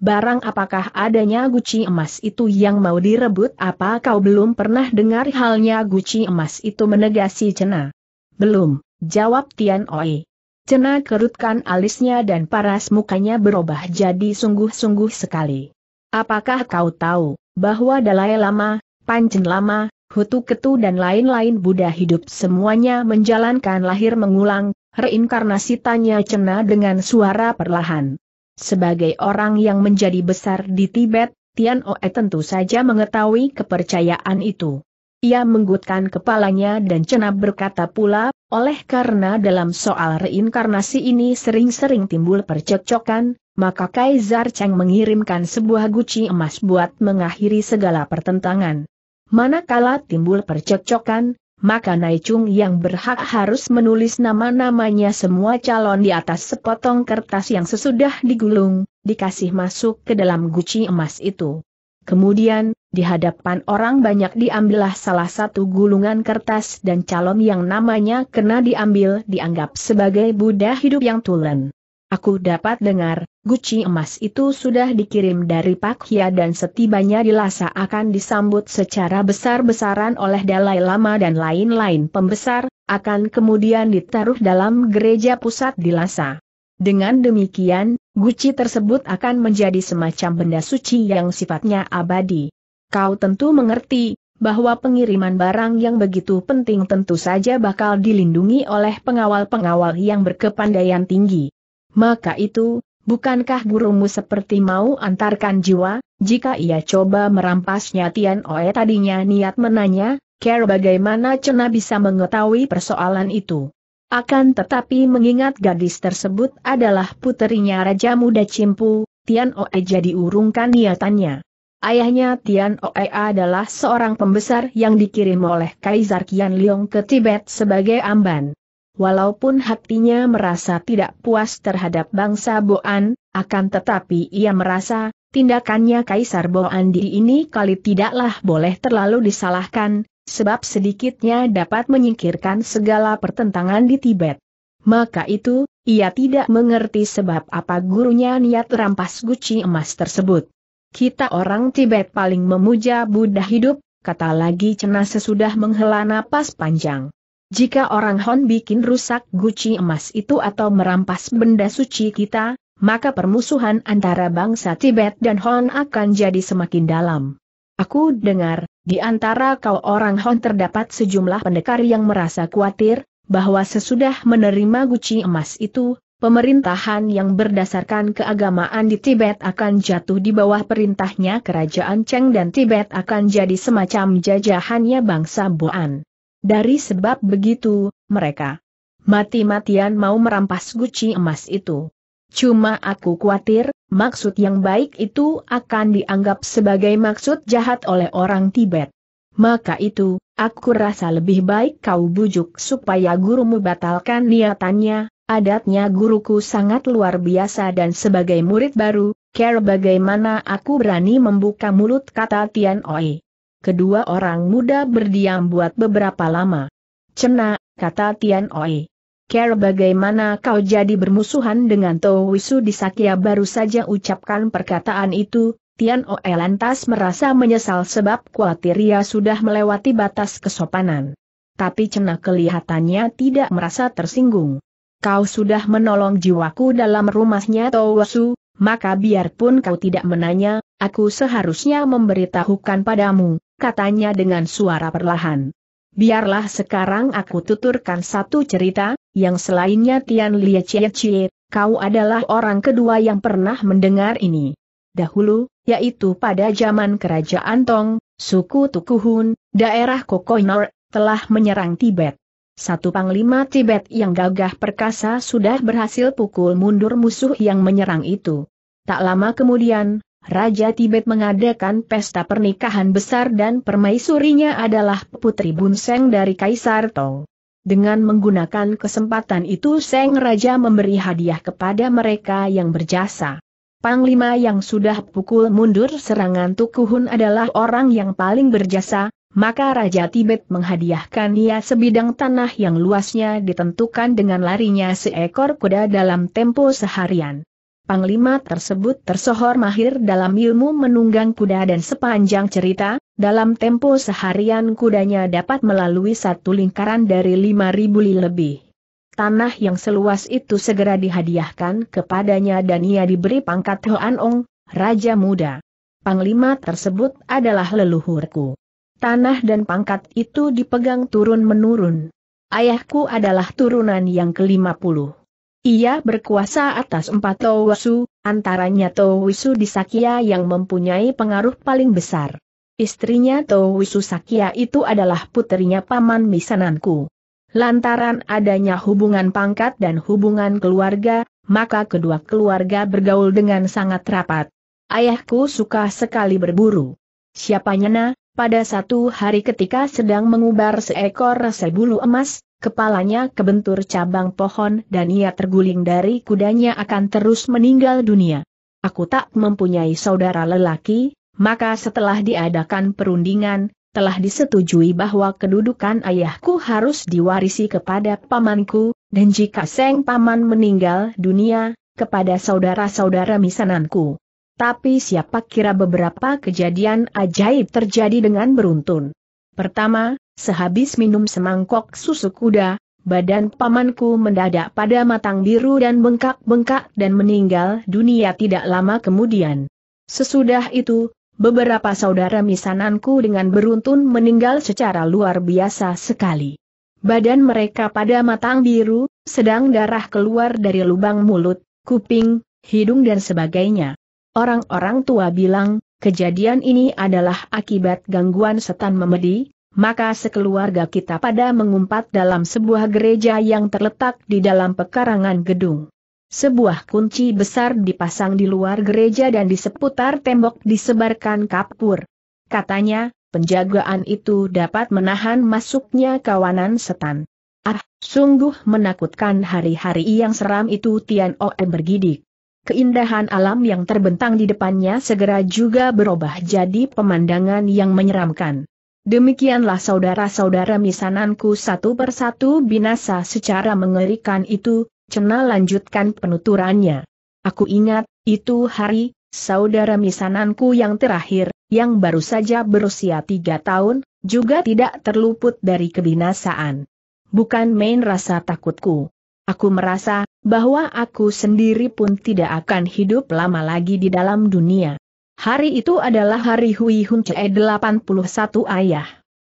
Barang apakah adanya guci emas itu yang mau direbut apa kau belum pernah dengar halnya guci emas itu menegasi Cena? Belum, jawab Tian Oe. Cena kerutkan alisnya dan paras mukanya berubah jadi sungguh-sungguh sekali. Apakah kau tahu, bahwa Dalai Lama, Panjen Lama, Hutu Ketu dan lain-lain Buddha hidup semuanya menjalankan lahir mengulang, reinkarnasi tanya Cena dengan suara perlahan. Sebagai orang yang menjadi besar di Tibet, Tian Oe tentu saja mengetahui kepercayaan itu. Ia menggutkan kepalanya dan Cena berkata pula, oleh karena dalam soal reinkarnasi ini sering-sering timbul percekcokan, maka Kaisar Cheng mengirimkan sebuah guci emas buat mengakhiri segala pertentangan. Manakala timbul percekcokan, maka Naichung yang berhak harus menulis nama-namanya semua calon di atas sepotong kertas yang sesudah digulung, dikasih masuk ke dalam guci emas itu. Kemudian, di hadapan orang banyak diambillah salah satu gulungan kertas dan calon yang namanya kena diambil dianggap sebagai Buddha hidup yang tulen. Aku dapat dengar, guci emas itu sudah dikirim dari Pak Hia dan setibanya di dilasa akan disambut secara besar-besaran oleh Dalai Lama dan lain-lain pembesar, akan kemudian ditaruh dalam gereja pusat di dilasa. Dengan demikian, guci tersebut akan menjadi semacam benda suci yang sifatnya abadi. Kau tentu mengerti, bahwa pengiriman barang yang begitu penting tentu saja bakal dilindungi oleh pengawal-pengawal yang berkepandaian tinggi. Maka itu, bukankah gurumu seperti mau antarkan jiwa, jika ia coba merampas Tian Oe tadinya niat menanya, Care bagaimana Cena bisa mengetahui persoalan itu? Akan tetapi mengingat gadis tersebut adalah puterinya Raja Muda Cimpu, Tian Oe jadi urungkan niatannya. Ayahnya Tian Oe adalah seorang pembesar yang dikirim oleh Kaisar Qian Liong ke Tibet sebagai amban. Walaupun hatinya merasa tidak puas terhadap bangsa Boan, akan tetapi ia merasa, tindakannya Kaisar Boan di ini kali tidaklah boleh terlalu disalahkan, sebab sedikitnya dapat menyingkirkan segala pertentangan di Tibet. Maka itu, ia tidak mengerti sebab apa gurunya niat rampas guci emas tersebut. Kita orang Tibet paling memuja Buddha hidup, kata lagi Cena sesudah menghela napas panjang. Jika orang Hon bikin rusak guci emas itu atau merampas benda suci kita, maka permusuhan antara bangsa Tibet dan Hon akan jadi semakin dalam. Aku dengar, di antara kau orang Hon terdapat sejumlah pendekar yang merasa khawatir, bahwa sesudah menerima guci emas itu, pemerintahan yang berdasarkan keagamaan di Tibet akan jatuh di bawah perintahnya kerajaan Cheng dan Tibet akan jadi semacam jajahannya bangsa Boan. Dari sebab begitu, mereka mati-matian mau merampas guci emas itu. Cuma aku khawatir, maksud yang baik itu akan dianggap sebagai maksud jahat oleh orang Tibet. Maka itu, aku rasa lebih baik kau bujuk supaya gurumu batalkan niatannya, adatnya guruku sangat luar biasa dan sebagai murid baru, care bagaimana aku berani membuka mulut kata Tian Oi. Kedua orang muda berdiam buat beberapa lama. Cena, kata Tian Oi. Care bagaimana kau jadi bermusuhan dengan Wisu di Sakya baru saja ucapkan perkataan itu, Tian Oe lantas merasa menyesal sebab khawatir ia sudah melewati batas kesopanan. Tapi Cena kelihatannya tidak merasa tersinggung. Kau sudah menolong jiwaku dalam rumahnya Wisu, maka biarpun kau tidak menanya, aku seharusnya memberitahukan padamu, katanya dengan suara perlahan. Biarlah sekarang aku tuturkan satu cerita, yang selainnya Tian Lia Chie Chie, kau adalah orang kedua yang pernah mendengar ini. Dahulu, yaitu pada zaman kerajaan Tong, suku Tukuhun, daerah Kokoinor, telah menyerang Tibet. Satu panglima Tibet yang gagah perkasa sudah berhasil pukul mundur musuh yang menyerang itu. Tak lama kemudian, Raja Tibet mengadakan pesta pernikahan besar dan permaisurinya adalah Putri Bunseng dari Kaisar Tong. Dengan menggunakan kesempatan itu Seng Raja memberi hadiah kepada mereka yang berjasa. Panglima yang sudah pukul mundur serangan Tukuhun adalah orang yang paling berjasa, maka Raja Tibet menghadiahkan ia sebidang tanah yang luasnya ditentukan dengan larinya seekor kuda dalam tempo seharian. Panglima tersebut tersohor mahir dalam ilmu menunggang kuda dan sepanjang cerita, dalam tempo seharian kudanya dapat melalui satu lingkaran dari 5.000 li lebih. Tanah yang seluas itu segera dihadiahkan kepadanya dan ia diberi pangkat Hoanong, Raja Muda. Panglima tersebut adalah leluhurku. Tanah dan pangkat itu dipegang turun-menurun. Ayahku adalah turunan yang ke-50. Ia berkuasa atas empat Towasu, antaranya Towisu di Sakya yang mempunyai pengaruh paling besar. Istrinya Towi Susakia itu adalah putrinya paman misananku. Lantaran adanya hubungan pangkat dan hubungan keluarga, maka kedua keluarga bergaul dengan sangat rapat. Ayahku suka sekali berburu. Siapanya nyana, pada satu hari ketika sedang mengubar seekor bulu emas, kepalanya kebentur cabang pohon dan ia terguling dari kudanya akan terus meninggal dunia. Aku tak mempunyai saudara lelaki, maka setelah diadakan perundingan, telah disetujui bahwa kedudukan ayahku harus diwarisi kepada pamanku, dan jika seng paman meninggal dunia, kepada saudara-saudara misananku. Tapi siapa kira beberapa kejadian ajaib terjadi dengan beruntun. Pertama, sehabis minum semangkok susu kuda, badan pamanku mendadak pada matang biru dan bengkak-bengkak dan meninggal dunia tidak lama kemudian. Sesudah itu, Beberapa saudara misananku dengan beruntun meninggal secara luar biasa sekali. Badan mereka pada matang biru, sedang darah keluar dari lubang mulut, kuping, hidung dan sebagainya. Orang-orang tua bilang, kejadian ini adalah akibat gangguan setan memedi, maka sekeluarga kita pada mengumpat dalam sebuah gereja yang terletak di dalam pekarangan gedung. Sebuah kunci besar dipasang di luar gereja dan di seputar tembok disebarkan kapur. Katanya, penjagaan itu dapat menahan masuknya kawanan setan. Ah, sungguh menakutkan hari-hari yang seram itu Tian Oe bergidik. Keindahan alam yang terbentang di depannya segera juga berubah jadi pemandangan yang menyeramkan. Demikianlah saudara-saudara misananku satu persatu binasa secara mengerikan itu, Cena lanjutkan penuturannya. Aku ingat, itu hari, saudara misananku yang terakhir, yang baru saja berusia tiga tahun, juga tidak terluput dari kebinasaan. Bukan main rasa takutku. Aku merasa, bahwa aku sendiri pun tidak akan hidup lama lagi di dalam dunia. Hari itu adalah hari Hui Hun Chee 81 ayah.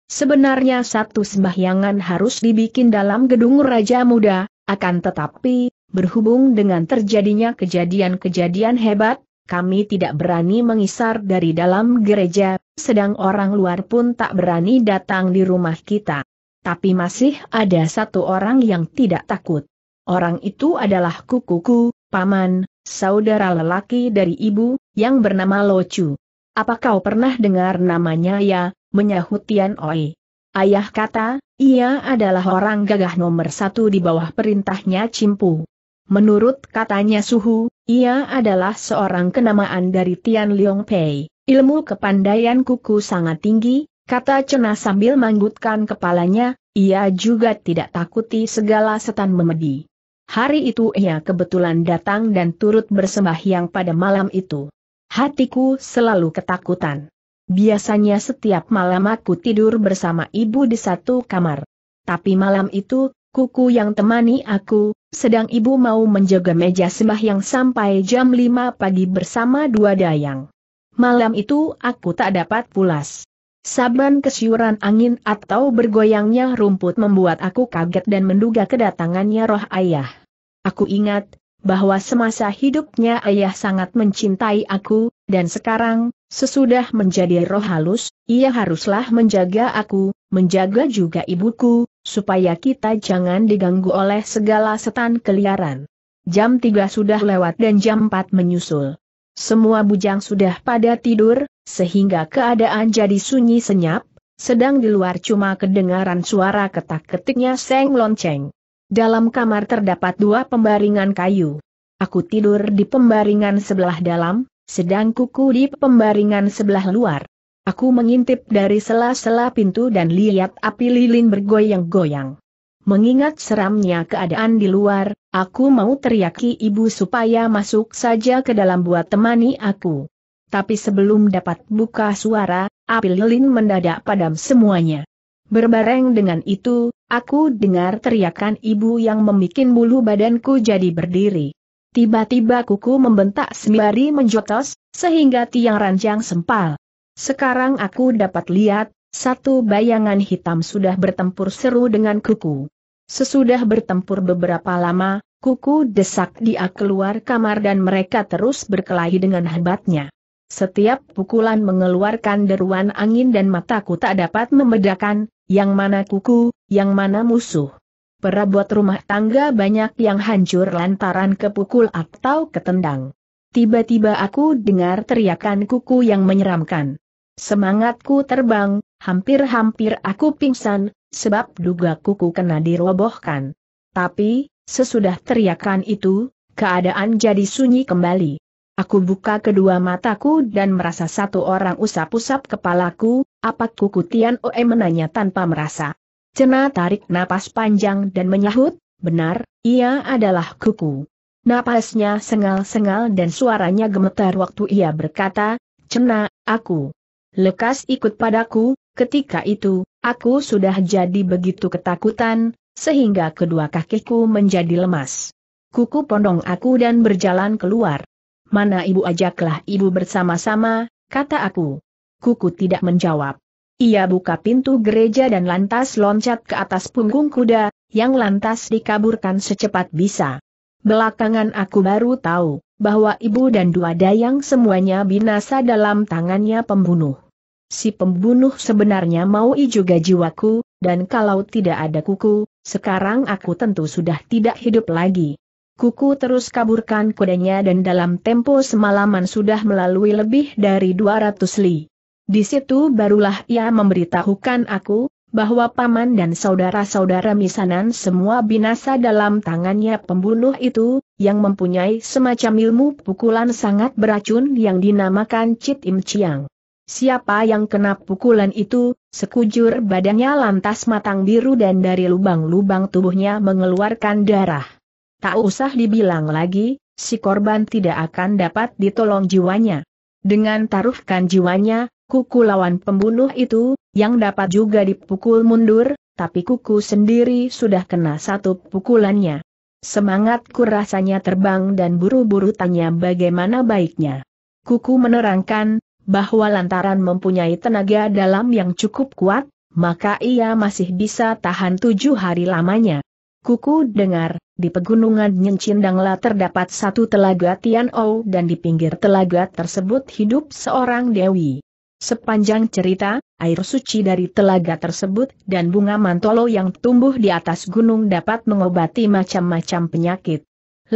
Sebenarnya satu sembahyangan harus dibikin dalam gedung Raja Muda, akan tetapi, berhubung dengan terjadinya kejadian-kejadian hebat, kami tidak berani mengisar dari dalam gereja, sedang orang luar pun tak berani datang di rumah kita. Tapi masih ada satu orang yang tidak takut. Orang itu adalah kukuku, paman, saudara lelaki dari ibu, yang bernama Locu. Apa kau pernah dengar namanya ya, menyahut Tian Oi? Ayah kata, ia adalah orang gagah nomor satu di bawah perintahnya Cimpu. Menurut katanya Suhu, ia adalah seorang kenamaan dari Tian Liong Pei. Ilmu kepandaian kuku sangat tinggi, kata Cena sambil manggutkan kepalanya, ia juga tidak takuti segala setan memedi. Hari itu ia kebetulan datang dan turut bersembahyang pada malam itu. Hatiku selalu ketakutan. Biasanya setiap malam aku tidur bersama ibu di satu kamar. Tapi malam itu, kuku yang temani aku, sedang ibu mau menjaga meja sembah yang sampai jam 5 pagi bersama dua dayang. Malam itu aku tak dapat pulas. Saban kesiuran angin atau bergoyangnya rumput membuat aku kaget dan menduga kedatangannya roh ayah. Aku ingat, bahwa semasa hidupnya ayah sangat mencintai aku, dan sekarang, sesudah menjadi roh halus, ia haruslah menjaga aku, menjaga juga ibuku, supaya kita jangan diganggu oleh segala setan keliaran. Jam 3 sudah lewat dan jam 4 menyusul. Semua bujang sudah pada tidur, sehingga keadaan jadi sunyi senyap, sedang di luar cuma kedengaran suara ketak-ketiknya Seng Lonceng. Dalam kamar terdapat dua pembaringan kayu. Aku tidur di pembaringan sebelah dalam, sedang kuku di pembaringan sebelah luar. Aku mengintip dari sela-sela pintu dan lihat api lilin bergoyang-goyang. Mengingat seramnya keadaan di luar, aku mau teriaki ibu supaya masuk saja ke dalam buat temani aku. Tapi sebelum dapat buka suara, api lilin mendadak padam semuanya. Berbareng dengan itu, aku dengar teriakan ibu yang memikin bulu badanku jadi berdiri. Tiba-tiba kuku membentak sembari menjotos, sehingga tiang ranjang sempal. Sekarang aku dapat lihat, satu bayangan hitam sudah bertempur seru dengan kuku. Sesudah bertempur beberapa lama, kuku desak dia keluar kamar dan mereka terus berkelahi dengan hebatnya. Setiap pukulan mengeluarkan deruan angin dan mataku tak dapat membedakan, yang mana kuku, yang mana musuh. Perabot rumah tangga banyak yang hancur lantaran kepukul atau ketendang. Tiba-tiba aku dengar teriakan kuku yang menyeramkan. Semangatku terbang, hampir-hampir aku pingsan, sebab duga kuku kena dirobohkan. Tapi, sesudah teriakan itu, keadaan jadi sunyi kembali. Aku buka kedua mataku dan merasa satu orang usap-usap kepalaku, apa kuku Tian Oe menanya tanpa merasa. Cena tarik napas panjang dan menyahut, benar, ia adalah kuku. Napasnya sengal-sengal dan suaranya gemetar waktu ia berkata, Cena, aku. Lekas ikut padaku, ketika itu, aku sudah jadi begitu ketakutan, sehingga kedua kakiku menjadi lemas. Kuku pondong aku dan berjalan keluar. Mana ibu ajaklah ibu bersama-sama, kata aku. Kuku tidak menjawab. Ia buka pintu gereja dan lantas loncat ke atas punggung kuda, yang lantas dikaburkan secepat bisa. Belakangan aku baru tahu, bahwa ibu dan dua dayang semuanya binasa dalam tangannya pembunuh. Si pembunuh sebenarnya mau juga jiwaku, dan kalau tidak ada kuku, sekarang aku tentu sudah tidak hidup lagi. Kuku terus kaburkan kudanya dan dalam tempo semalaman sudah melalui lebih dari 200 li. Di situ barulah ia memberitahukan aku, bahwa paman dan saudara-saudara misanan semua binasa dalam tangannya pembunuh itu, yang mempunyai semacam ilmu pukulan sangat beracun yang dinamakan Chit Im Chiang. Siapa yang kena pukulan itu, sekujur badannya lantas matang biru dan dari lubang-lubang tubuhnya mengeluarkan darah. Tak usah dibilang lagi, si korban tidak akan dapat ditolong jiwanya. Dengan taruhkan jiwanya, kuku lawan pembunuh itu, yang dapat juga dipukul mundur, tapi kuku sendiri sudah kena satu pukulannya. Semangatku rasanya terbang dan buru-buru tanya bagaimana baiknya. Kuku menerangkan, bahwa lantaran mempunyai tenaga dalam yang cukup kuat, maka ia masih bisa tahan tujuh hari lamanya. Kuku dengar, di pegunungan Nyencindanglah terdapat satu telaga Tian Ou dan di pinggir telaga tersebut hidup seorang Dewi. Sepanjang cerita, air suci dari telaga tersebut dan bunga mantolo yang tumbuh di atas gunung dapat mengobati macam-macam penyakit.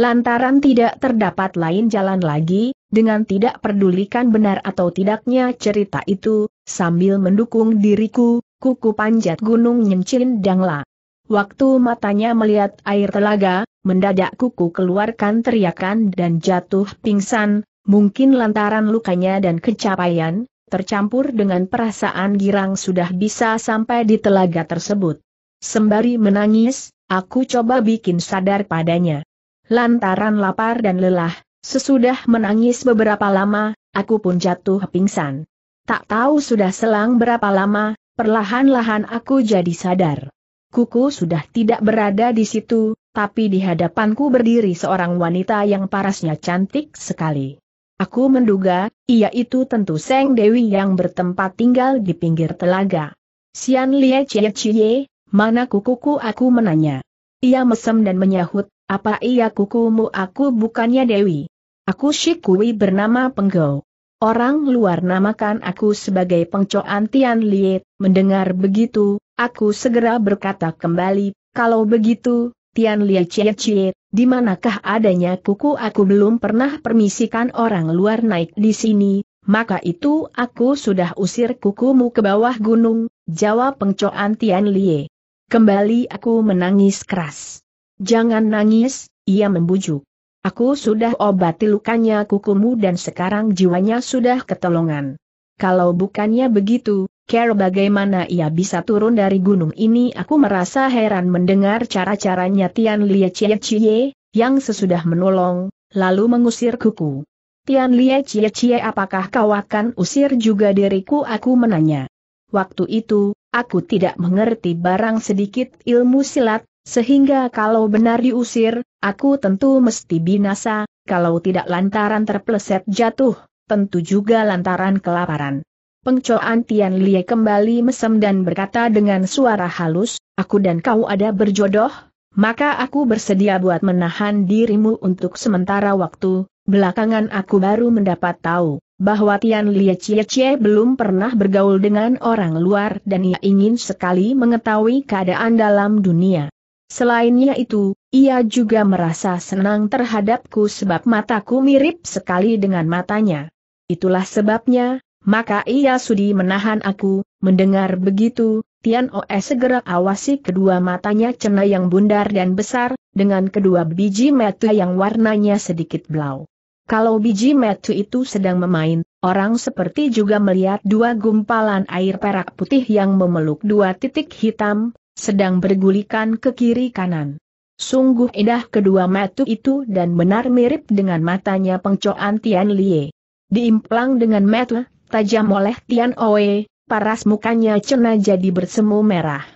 Lantaran tidak terdapat lain jalan lagi, dengan tidak pedulikan benar atau tidaknya cerita itu, sambil mendukung diriku, kuku panjat gunung nyencin dangla. Waktu matanya melihat air telaga, mendadak kuku keluarkan teriakan dan jatuh pingsan, mungkin lantaran lukanya dan kecapaian, tercampur dengan perasaan girang sudah bisa sampai di telaga tersebut. Sembari menangis, aku coba bikin sadar padanya. Lantaran lapar dan lelah, sesudah menangis beberapa lama, aku pun jatuh pingsan. Tak tahu sudah selang berapa lama, perlahan-lahan aku jadi sadar. Kuku sudah tidak berada di situ, tapi di hadapanku berdiri seorang wanita yang parasnya cantik sekali. Aku menduga, ia itu tentu Seng Dewi yang bertempat tinggal di pinggir telaga. Sian Lie Cie Cie, mana kukuku aku menanya. Ia mesem dan menyahut, apa iya kukumu aku bukannya Dewi. Aku Shikui bernama Penggau. Orang luar namakan aku sebagai pengcoan Tian Liet, mendengar begitu, aku segera berkata kembali, kalau begitu, Tian Lia Cie Chie, di manakah adanya kuku aku belum pernah permisikan orang luar naik di sini, maka itu aku sudah usir kukumu ke bawah gunung, jawab pengcoan Tian Lie. Kembali aku menangis keras. Jangan nangis, ia membujuk. Aku sudah obati lukanya kukumu dan sekarang jiwanya sudah ketolongan. Kalau bukannya begitu, Care bagaimana ia bisa turun dari gunung ini aku merasa heran mendengar cara-caranya Tian Lie Chie Chie, yang sesudah menolong, lalu mengusir kuku. Tian Lie Chie Chie apakah kau akan usir juga diriku aku menanya. Waktu itu, aku tidak mengerti barang sedikit ilmu silat, sehingga kalau benar diusir, aku tentu mesti binasa, kalau tidak lantaran terpleset jatuh, tentu juga lantaran kelaparan. Pengcoan Tian Lie kembali mesem dan berkata dengan suara halus, aku dan kau ada berjodoh, maka aku bersedia buat menahan dirimu untuk sementara waktu, belakangan aku baru mendapat tahu bahwa Tian Lie Cie Cie belum pernah bergaul dengan orang luar dan ia ingin sekali mengetahui keadaan dalam dunia. Selainnya itu, ia juga merasa senang terhadapku sebab mataku mirip sekali dengan matanya. Itulah sebabnya, maka ia sudi menahan aku, mendengar begitu, Tian Oe segera awasi kedua matanya cena yang bundar dan besar, dengan kedua biji metu yang warnanya sedikit blau. Kalau biji metu itu sedang memain, orang seperti juga melihat dua gumpalan air perak putih yang memeluk dua titik hitam, sedang bergulikan ke kiri kanan. Sungguh indah kedua metu itu dan benar mirip dengan matanya pengcoan Tian Lie. Diimplang dengan metu, tajam oleh Tian Oe, paras mukanya cena jadi bersemu merah.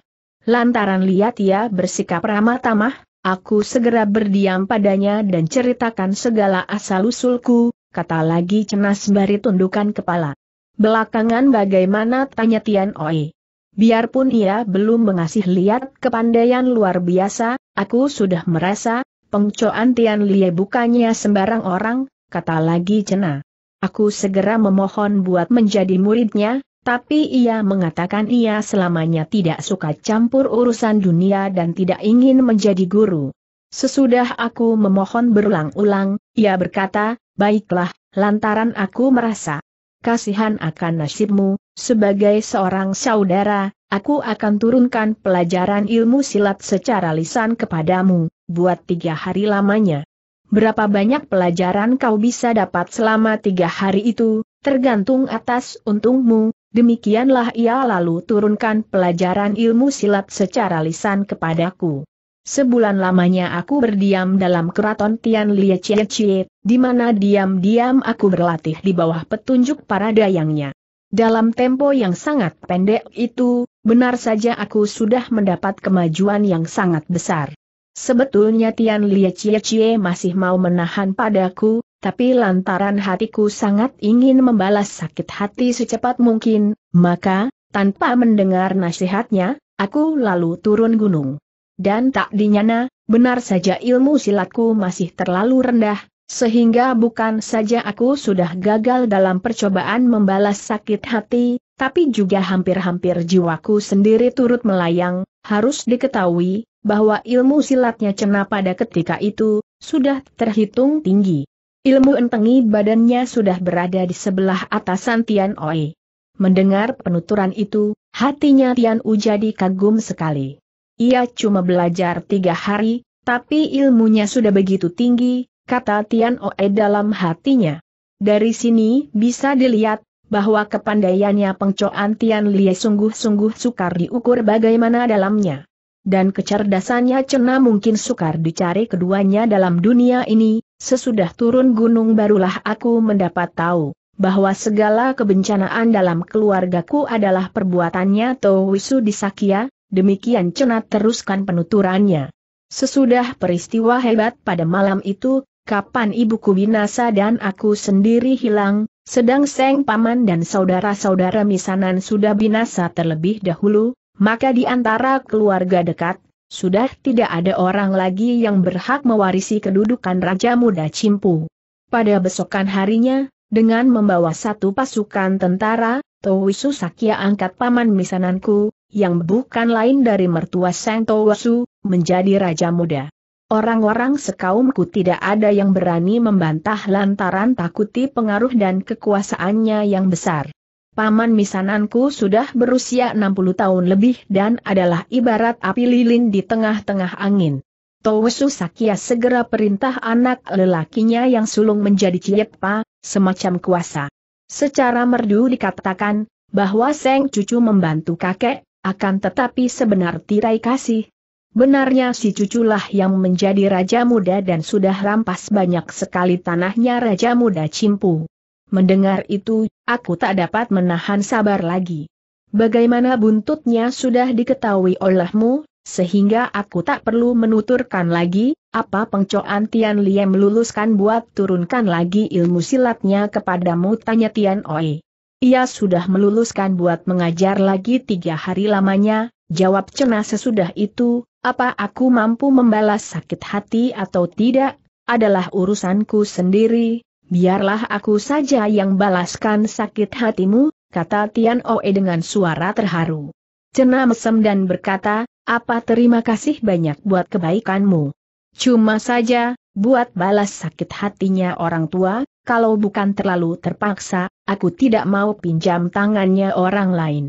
Lantaran lihat ia bersikap ramah tamah, aku segera berdiam padanya dan ceritakan segala asal-usulku, kata lagi cena sembari tundukan kepala. Belakangan bagaimana tanya Tian Oe. Biarpun ia belum mengasih lihat kepandaian luar biasa, aku sudah merasa, pengcoan Tian Lie bukannya sembarang orang, kata lagi Cena. Aku segera memohon buat menjadi muridnya, tapi ia mengatakan ia selamanya tidak suka campur urusan dunia dan tidak ingin menjadi guru. Sesudah aku memohon berulang-ulang, ia berkata, baiklah, lantaran aku merasa kasihan akan nasibmu, sebagai seorang saudara, aku akan turunkan pelajaran ilmu silat secara lisan kepadamu, buat tiga hari lamanya. Berapa banyak pelajaran kau bisa dapat selama tiga hari itu, tergantung atas untungmu, demikianlah ia lalu turunkan pelajaran ilmu silat secara lisan kepadaku. Sebulan lamanya aku berdiam dalam keraton Tian Lie Chie Chie, di mana diam-diam aku berlatih di bawah petunjuk para dayangnya. Dalam tempo yang sangat pendek itu, benar saja aku sudah mendapat kemajuan yang sangat besar. Sebetulnya Tian Lie Cie Cie masih mau menahan padaku, tapi lantaran hatiku sangat ingin membalas sakit hati secepat mungkin, maka, tanpa mendengar nasihatnya, aku lalu turun gunung. Dan tak dinyana, benar saja ilmu silatku masih terlalu rendah, sehingga bukan saja aku sudah gagal dalam percobaan membalas sakit hati, tapi juga hampir-hampir jiwaku sendiri turut melayang, harus diketahui, bahwa ilmu silatnya Cena pada ketika itu, sudah terhitung tinggi. Ilmu entengi badannya sudah berada di sebelah atasan Tian Oi. Mendengar penuturan itu, hatinya Tian U jadi kagum sekali. Ia cuma belajar tiga hari, tapi ilmunya sudah begitu tinggi, kata Tian Oe dalam hatinya. Dari sini bisa dilihat bahwa kepandaiannya pengcoan Tian Lie sungguh-sungguh sukar diukur bagaimana dalamnya. Dan kecerdasannya cena mungkin sukar dicari keduanya dalam dunia ini, sesudah turun gunung barulah aku mendapat tahu, bahwa segala kebencanaan dalam keluargaku adalah perbuatannya Towisu Disakia, demikian cena teruskan penuturannya. Sesudah peristiwa hebat pada malam itu, kapan ibuku binasa dan aku sendiri hilang, sedang Seng Paman dan saudara-saudara misanan sudah binasa terlebih dahulu, maka di antara keluarga dekat, sudah tidak ada orang lagi yang berhak mewarisi kedudukan Raja Muda Cimpu. Pada besokan harinya, dengan membawa satu pasukan tentara, Towisu Sakya angkat paman misananku, yang bukan lain dari mertua Sang Towasu, menjadi Raja Muda. Orang-orang sekaumku tidak ada yang berani membantah lantaran takuti pengaruh dan kekuasaannya yang besar. Paman misananku sudah berusia 60 tahun lebih dan adalah ibarat api lilin di tengah-tengah angin. Towesu Sakia segera perintah anak lelakinya yang sulung menjadi Ciepa, semacam kuasa. Secara merdu dikatakan, bahwa Seng Cucu membantu kakek, akan tetapi sebenar tirai kasih, Benarnya si cuculah yang menjadi raja muda dan sudah rampas banyak sekali tanahnya raja muda Cimpu. Mendengar itu, aku tak dapat menahan sabar lagi. Bagaimana buntutnya sudah diketahui olehmu, sehingga aku tak perlu menuturkan lagi, apa pengcoan Tian Lie meluluskan buat turunkan lagi ilmu silatnya kepadamu tanya Tian Oi. Ia sudah meluluskan buat mengajar lagi tiga hari lamanya, Jawab Cena sesudah itu, apa aku mampu membalas sakit hati atau tidak, adalah urusanku sendiri, biarlah aku saja yang balaskan sakit hatimu, kata Tian Oe dengan suara terharu. Cena mesem dan berkata, apa terima kasih banyak buat kebaikanmu. Cuma saja, buat balas sakit hatinya orang tua, kalau bukan terlalu terpaksa, aku tidak mau pinjam tangannya orang lain.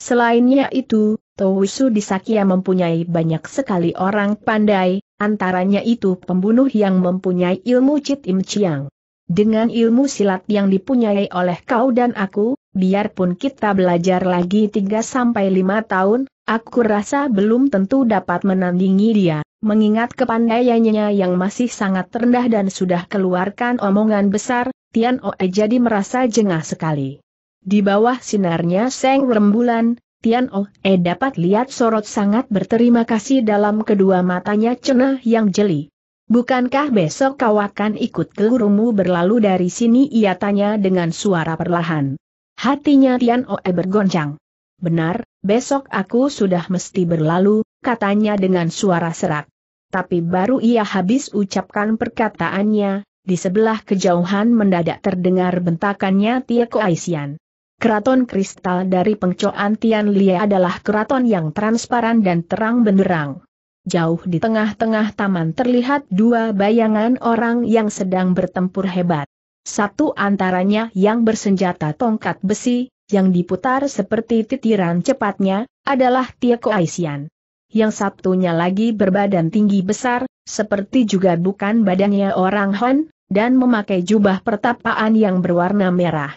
Selainnya itu, Towusu di Sakya mempunyai banyak sekali orang pandai, antaranya itu pembunuh yang mempunyai ilmu Chit Im Chiang. Dengan ilmu silat yang dipunyai oleh kau dan aku, biarpun kita belajar lagi 3-5 tahun, aku rasa belum tentu dapat menandingi dia, mengingat kepandaiannya yang masih sangat rendah dan sudah keluarkan omongan besar, Tian Oe jadi merasa jengah sekali. Di bawah sinarnya Seng Rembulan, Tian Oh E dapat lihat sorot sangat berterima kasih dalam kedua matanya cenah yang jeli. Bukankah besok kau akan ikut ke gurumu berlalu dari sini? Ia tanya dengan suara perlahan. Hatinya Tian Oe oh, eh, bergoncang. Benar, besok aku sudah mesti berlalu, katanya dengan suara serak. Tapi baru ia habis ucapkan perkataannya, di sebelah kejauhan mendadak terdengar bentakannya Tia Koaisian. Keraton kristal dari pengcoan Tian Lia adalah keraton yang transparan dan terang benderang. Jauh di tengah-tengah taman terlihat dua bayangan orang yang sedang bertempur hebat. Satu antaranya yang bersenjata tongkat besi, yang diputar seperti titiran cepatnya, adalah Tieko Aisian. Yang satunya lagi berbadan tinggi besar, seperti juga bukan badannya orang Hon, dan memakai jubah pertapaan yang berwarna merah.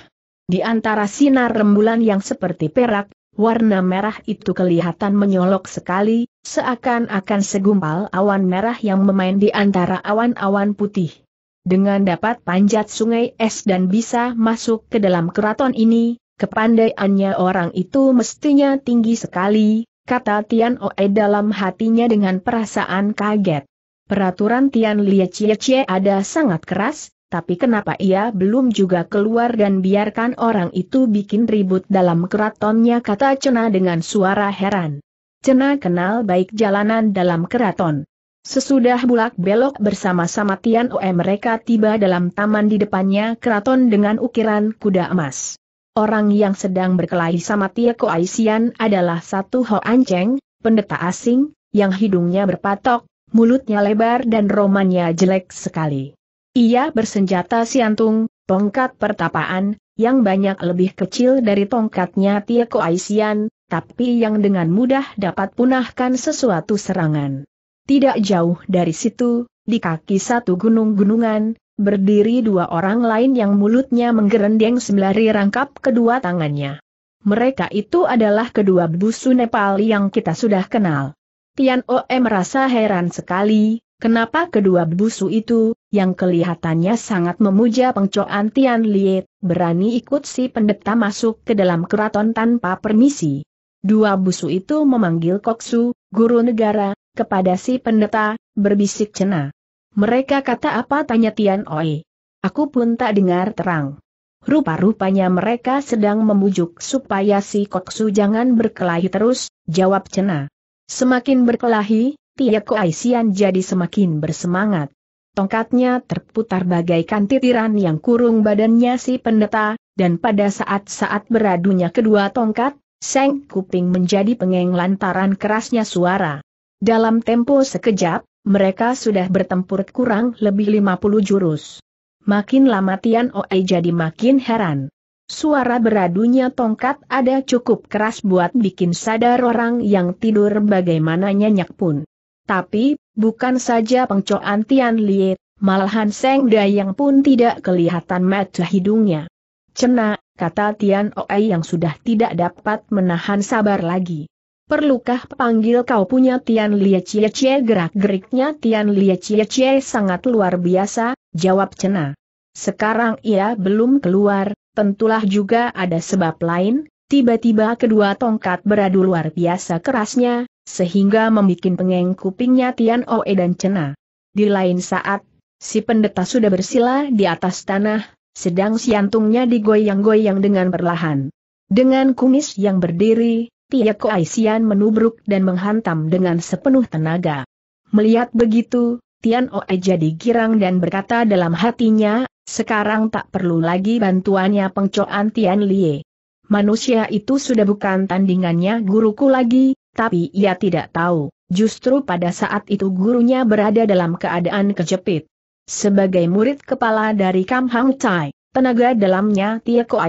Di antara sinar rembulan yang seperti perak, warna merah itu kelihatan menyolok sekali, seakan-akan segumpal awan merah yang memain di antara awan-awan putih. Dengan dapat panjat sungai es dan bisa masuk ke dalam keraton ini, kepandaiannya orang itu mestinya tinggi sekali, kata Tian Oe dalam hatinya dengan perasaan kaget. Peraturan Tian Lie Cie Cie ada sangat keras, tapi kenapa ia belum juga keluar dan biarkan orang itu bikin ribut dalam keratonnya kata Cena dengan suara heran. Cena kenal baik jalanan dalam keraton. Sesudah bulak belok bersama-sama Tian Oe mereka tiba dalam taman di depannya keraton dengan ukiran kuda emas. Orang yang sedang berkelahi sama Tia Ko Aisian adalah satu Ho Anceng, pendeta asing, yang hidungnya berpatok, mulutnya lebar dan romannya jelek sekali. Ia bersenjata siantung, tongkat pertapaan, yang banyak lebih kecil dari tongkatnya Tieko Aisian, tapi yang dengan mudah dapat punahkan sesuatu serangan. Tidak jauh dari situ, di kaki satu gunung-gunungan, berdiri dua orang lain yang mulutnya menggerendeng sembari rangkap kedua tangannya. Mereka itu adalah kedua busu Nepal yang kita sudah kenal. Tian Oe merasa heran sekali, kenapa kedua busu itu, yang kelihatannya sangat memuja pengcoan Tian Liet, berani ikut si pendeta masuk ke dalam keraton tanpa permisi. Dua busu itu memanggil Koksu, guru negara, kepada si pendeta, berbisik cena. Mereka kata apa tanya Tian Oi. Aku pun tak dengar terang. Rupa-rupanya mereka sedang memujuk supaya si Koksu jangan berkelahi terus, jawab Cena. Semakin berkelahi, Tia Koaisian jadi semakin bersemangat. Tongkatnya terputar bagaikan titiran yang kurung badannya si pendeta, dan pada saat-saat beradunya kedua tongkat, seng kuping menjadi pengeng lantaran kerasnya suara. Dalam tempo sekejap, mereka sudah bertempur kurang lebih 50 jurus. Makin lama Tian Oei jadi makin heran. Suara beradunya tongkat ada cukup keras buat bikin sadar orang yang tidur bagaimana nyenyak pun. Tapi, Bukan saja pengcoan Tian Lie, malahan Seng Dayang pun tidak kelihatan mata hidungnya. Cena, kata Tian Oei yang sudah tidak dapat menahan sabar lagi. Perlukah panggil kau punya Tian Lie Cie Cie gerak-geriknya Tian Lie Cie Cie sangat luar biasa, jawab Cena. Sekarang ia belum keluar, tentulah juga ada sebab lain, tiba-tiba kedua tongkat beradu luar biasa kerasnya, sehingga membuat pengeng kupingnya Tian Oe dan Cena. Di lain saat, si pendeta sudah bersila di atas tanah, sedang siantungnya digoyang-goyang dengan perlahan. Dengan kumis yang berdiri, Tia Koaisian menubruk dan menghantam dengan sepenuh tenaga. Melihat begitu, Tian Oe jadi girang dan berkata dalam hatinya, sekarang tak perlu lagi bantuannya pengcoan Tian Lie. Manusia itu sudah bukan tandingannya guruku lagi, tapi ia tidak tahu, justru pada saat itu gurunya berada dalam keadaan kejepit. Sebagai murid kepala dari Kam Hang Chai, tenaga dalamnya Tia Ko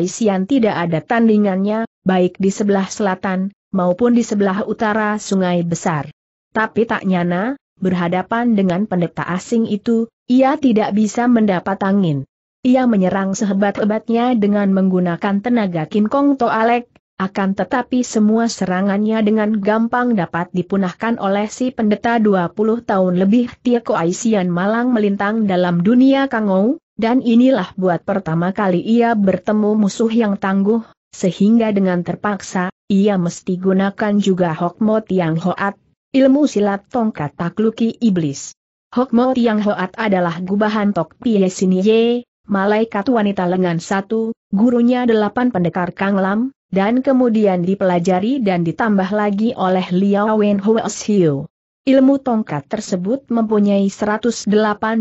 tidak ada tandingannya, baik di sebelah selatan, maupun di sebelah utara sungai besar. Tapi tak nyana, berhadapan dengan pendeta asing itu, ia tidak bisa mendapat angin. Ia menyerang sehebat-hebatnya dengan menggunakan tenaga Kim Kong Toalek, akan tetapi semua serangannya dengan gampang dapat dipunahkan oleh si pendeta 20 tahun lebih Tieko Aisian Malang melintang dalam dunia Kangou, dan inilah buat pertama kali ia bertemu musuh yang tangguh, sehingga dengan terpaksa, ia mesti gunakan juga Hokmo Tiang Hoat, ilmu silat tongkat takluki iblis. Hokmo Tiang Hoat adalah gubahan Tok Pie Sinye, malaikat wanita lengan satu, gurunya delapan pendekar Kang Lam, dan kemudian dipelajari dan ditambah lagi oleh Liao Wen Huoxiu. Ilmu tongkat tersebut mempunyai 108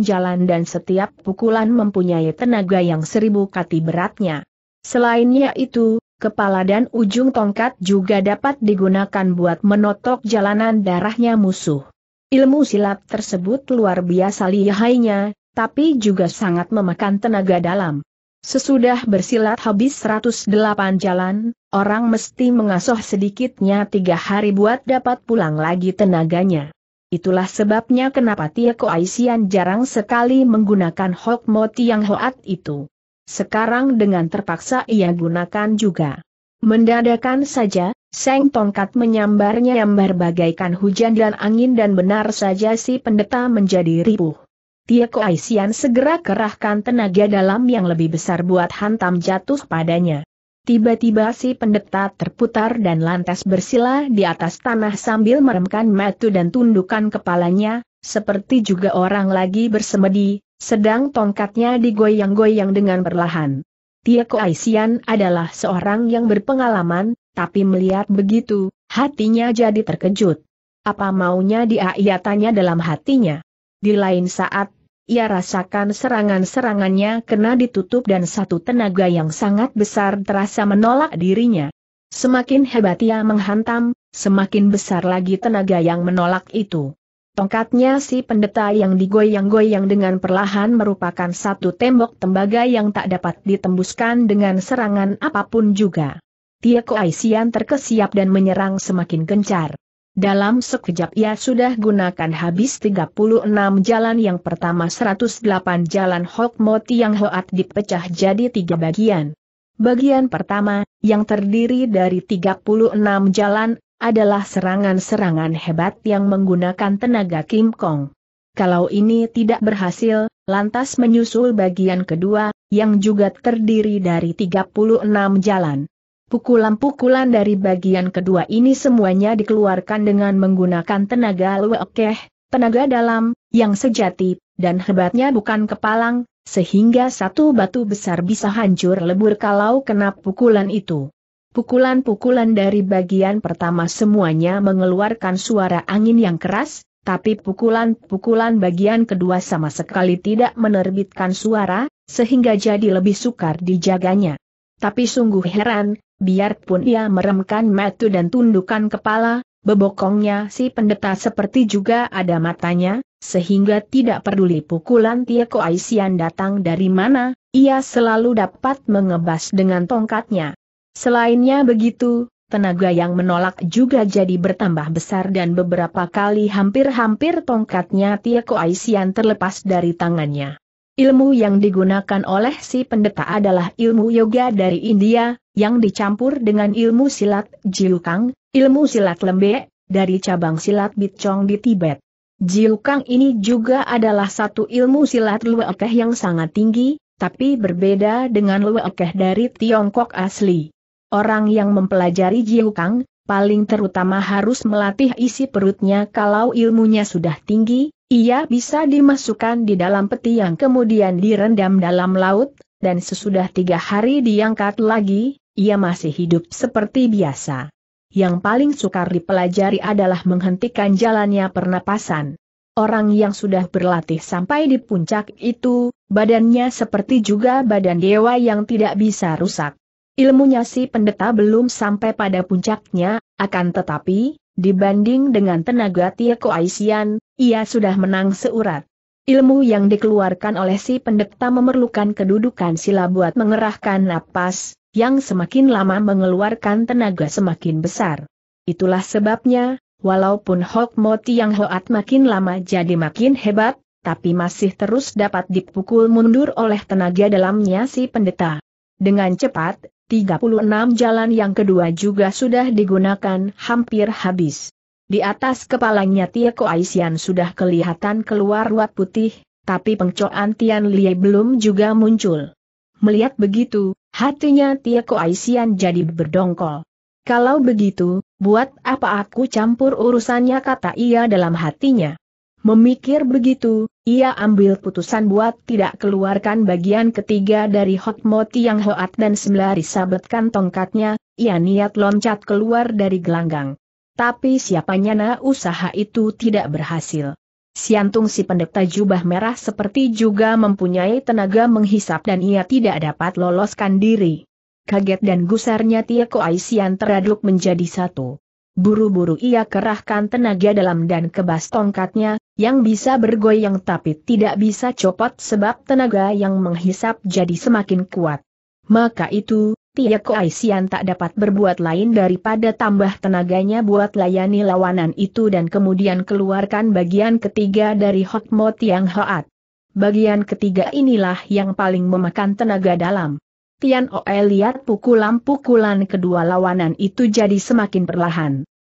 jalan dan setiap pukulan mempunyai tenaga yang seribu kati beratnya. Selainnya itu, kepala dan ujung tongkat juga dapat digunakan buat menotok jalanan darahnya musuh. Ilmu silat tersebut luar biasa lihainya, tapi juga sangat memakan tenaga dalam. Sesudah bersilat habis 108 jalan, orang mesti mengasuh sedikitnya tiga hari buat dapat pulang lagi tenaganya. Itulah sebabnya kenapa Tia Aisian jarang sekali menggunakan Hok Moti yang Hoat itu. Sekarang dengan terpaksa ia gunakan juga. Mendadakan saja, Seng tongkat menyambarnya yang berbagaikan hujan dan angin dan benar saja si pendeta menjadi ribuh. Tia Aisian segera kerahkan tenaga dalam yang lebih besar buat hantam jatuh padanya. Tiba-tiba si pendeta terputar dan lantas bersila di atas tanah sambil meremkan matu dan tundukan kepalanya, seperti juga orang lagi bersemedi, sedang tongkatnya digoyang-goyang dengan perlahan. Tia Aisian adalah seorang yang berpengalaman, tapi melihat begitu, hatinya jadi terkejut. Apa maunya dia ia tanya dalam hatinya. Di lain saat, ia rasakan serangan-serangannya kena ditutup dan satu tenaga yang sangat besar terasa menolak dirinya. Semakin hebat ia menghantam, semakin besar lagi tenaga yang menolak itu. Tongkatnya si pendeta yang digoyang-goyang dengan perlahan merupakan satu tembok tembaga yang tak dapat ditembuskan dengan serangan apapun juga. Tia Koaisian terkesiap dan menyerang semakin gencar. Dalam sekejap ia sudah gunakan habis 36 jalan yang pertama 108 jalan Hok Moti yang Hoat dipecah jadi tiga bagian. Bagian pertama, yang terdiri dari 36 jalan, adalah serangan-serangan hebat yang menggunakan tenaga Kim Kong. Kalau ini tidak berhasil, lantas menyusul bagian kedua, yang juga terdiri dari 36 jalan. Pukulan-pukulan dari bagian kedua ini semuanya dikeluarkan dengan menggunakan tenaga luekeh, tenaga dalam, yang sejati, dan hebatnya bukan kepalang, sehingga satu batu besar bisa hancur lebur kalau kena pukulan itu. Pukulan-pukulan dari bagian pertama semuanya mengeluarkan suara angin yang keras, tapi pukulan-pukulan bagian kedua sama sekali tidak menerbitkan suara, sehingga jadi lebih sukar dijaganya. Tapi sungguh heran, biarpun ia meremkan metu dan tundukkan kepala, bebokongnya si pendeta seperti juga ada matanya, sehingga tidak peduli pukulan Tia Aisian datang dari mana, ia selalu dapat mengebas dengan tongkatnya. Selainnya begitu, tenaga yang menolak juga jadi bertambah besar dan beberapa kali hampir-hampir tongkatnya Tia Aisian terlepas dari tangannya. Ilmu yang digunakan oleh si pendeta adalah ilmu yoga dari India, yang dicampur dengan ilmu silat Jiukang, ilmu silat lembek dari cabang silat bitcong di Tibet. Jiukang ini juga adalah satu ilmu silat luekeh yang sangat tinggi, tapi berbeda dengan luekeh dari Tiongkok asli. Orang yang mempelajari Jiukang, paling terutama harus melatih isi perutnya kalau ilmunya sudah tinggi, ia bisa dimasukkan di dalam peti yang kemudian direndam dalam laut, dan sesudah tiga hari diangkat lagi, ia masih hidup seperti biasa. Yang paling sukar dipelajari adalah menghentikan jalannya pernapasan. Orang yang sudah berlatih sampai di puncak itu, badannya seperti juga badan dewa yang tidak bisa rusak. Ilmunya si pendeta belum sampai pada puncaknya, akan tetapi, dibanding dengan tenaga Tia Koaisian, ia sudah menang seurat. Ilmu yang dikeluarkan oleh si pendeta memerlukan kedudukan sila buat mengerahkan napas, yang semakin lama mengeluarkan tenaga semakin besar. Itulah sebabnya, walaupun Hok Moti yang Hoat makin lama jadi makin hebat, tapi masih terus dapat dipukul mundur oleh tenaga dalamnya si pendeta. Dengan cepat, 36 jalan yang kedua juga sudah digunakan hampir habis. Di atas kepalanya Tia Aisian sudah kelihatan keluar ruat putih, tapi pengcoan Tian Lie belum juga muncul. Melihat begitu, Hatinya ko Aisian jadi berdongkol. Kalau begitu, buat apa aku campur urusannya kata ia dalam hatinya. Memikir begitu, ia ambil putusan buat tidak keluarkan bagian ketiga dari Hot Moti yang Hoat dan sembari sabetkan tongkatnya, ia niat loncat keluar dari gelanggang. Tapi siapanya na usaha itu tidak berhasil. Siantung si pendeta jubah merah seperti juga mempunyai tenaga menghisap dan ia tidak dapat loloskan diri. Kaget dan gusarnya Tia Sian teraduk menjadi satu. Buru-buru ia kerahkan tenaga dalam dan kebas tongkatnya, yang bisa bergoyang tapi tidak bisa copot sebab tenaga yang menghisap jadi semakin kuat. Maka itu, Tia Koaisian tak dapat berbuat lain daripada tambah tenaganya buat layani lawanan itu dan kemudian keluarkan bagian ketiga dari hot Mot yang Hoat. Bagian ketiga inilah yang paling memakan tenaga dalam. Tian Oe lihat pukulan-pukulan kedua lawanan itu jadi semakin perlahan.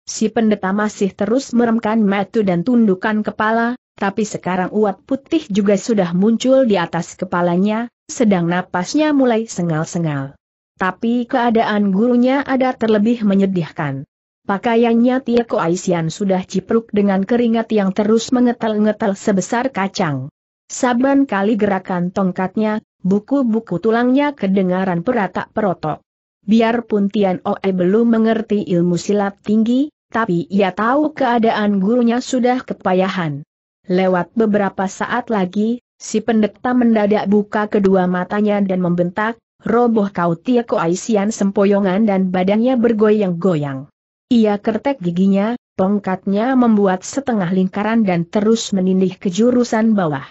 Si pendeta masih terus meremkan metu dan tundukan kepala, tapi sekarang uap putih juga sudah muncul di atas kepalanya, sedang napasnya mulai sengal-sengal. Tapi keadaan gurunya ada terlebih menyedihkan. Pakaiannya Tieko Aisian sudah cipruk dengan keringat yang terus mengetel-ngetel sebesar kacang. Saban kali gerakan tongkatnya, buku-buku tulangnya kedengaran perata perotok Biarpun Tian Oe belum mengerti ilmu silat tinggi, tapi ia tahu keadaan gurunya sudah kepayahan. Lewat beberapa saat lagi, si pendeta mendadak buka kedua matanya dan membentak, roboh kau Tieko Aisian sempoyongan dan badannya bergoyang-goyang. Ia kertek giginya, tongkatnya membuat setengah lingkaran dan terus menindih ke jurusan bawah.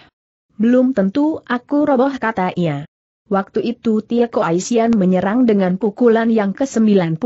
Belum tentu aku roboh kata ia. Waktu itu Tieko Aisian menyerang dengan pukulan yang ke-96,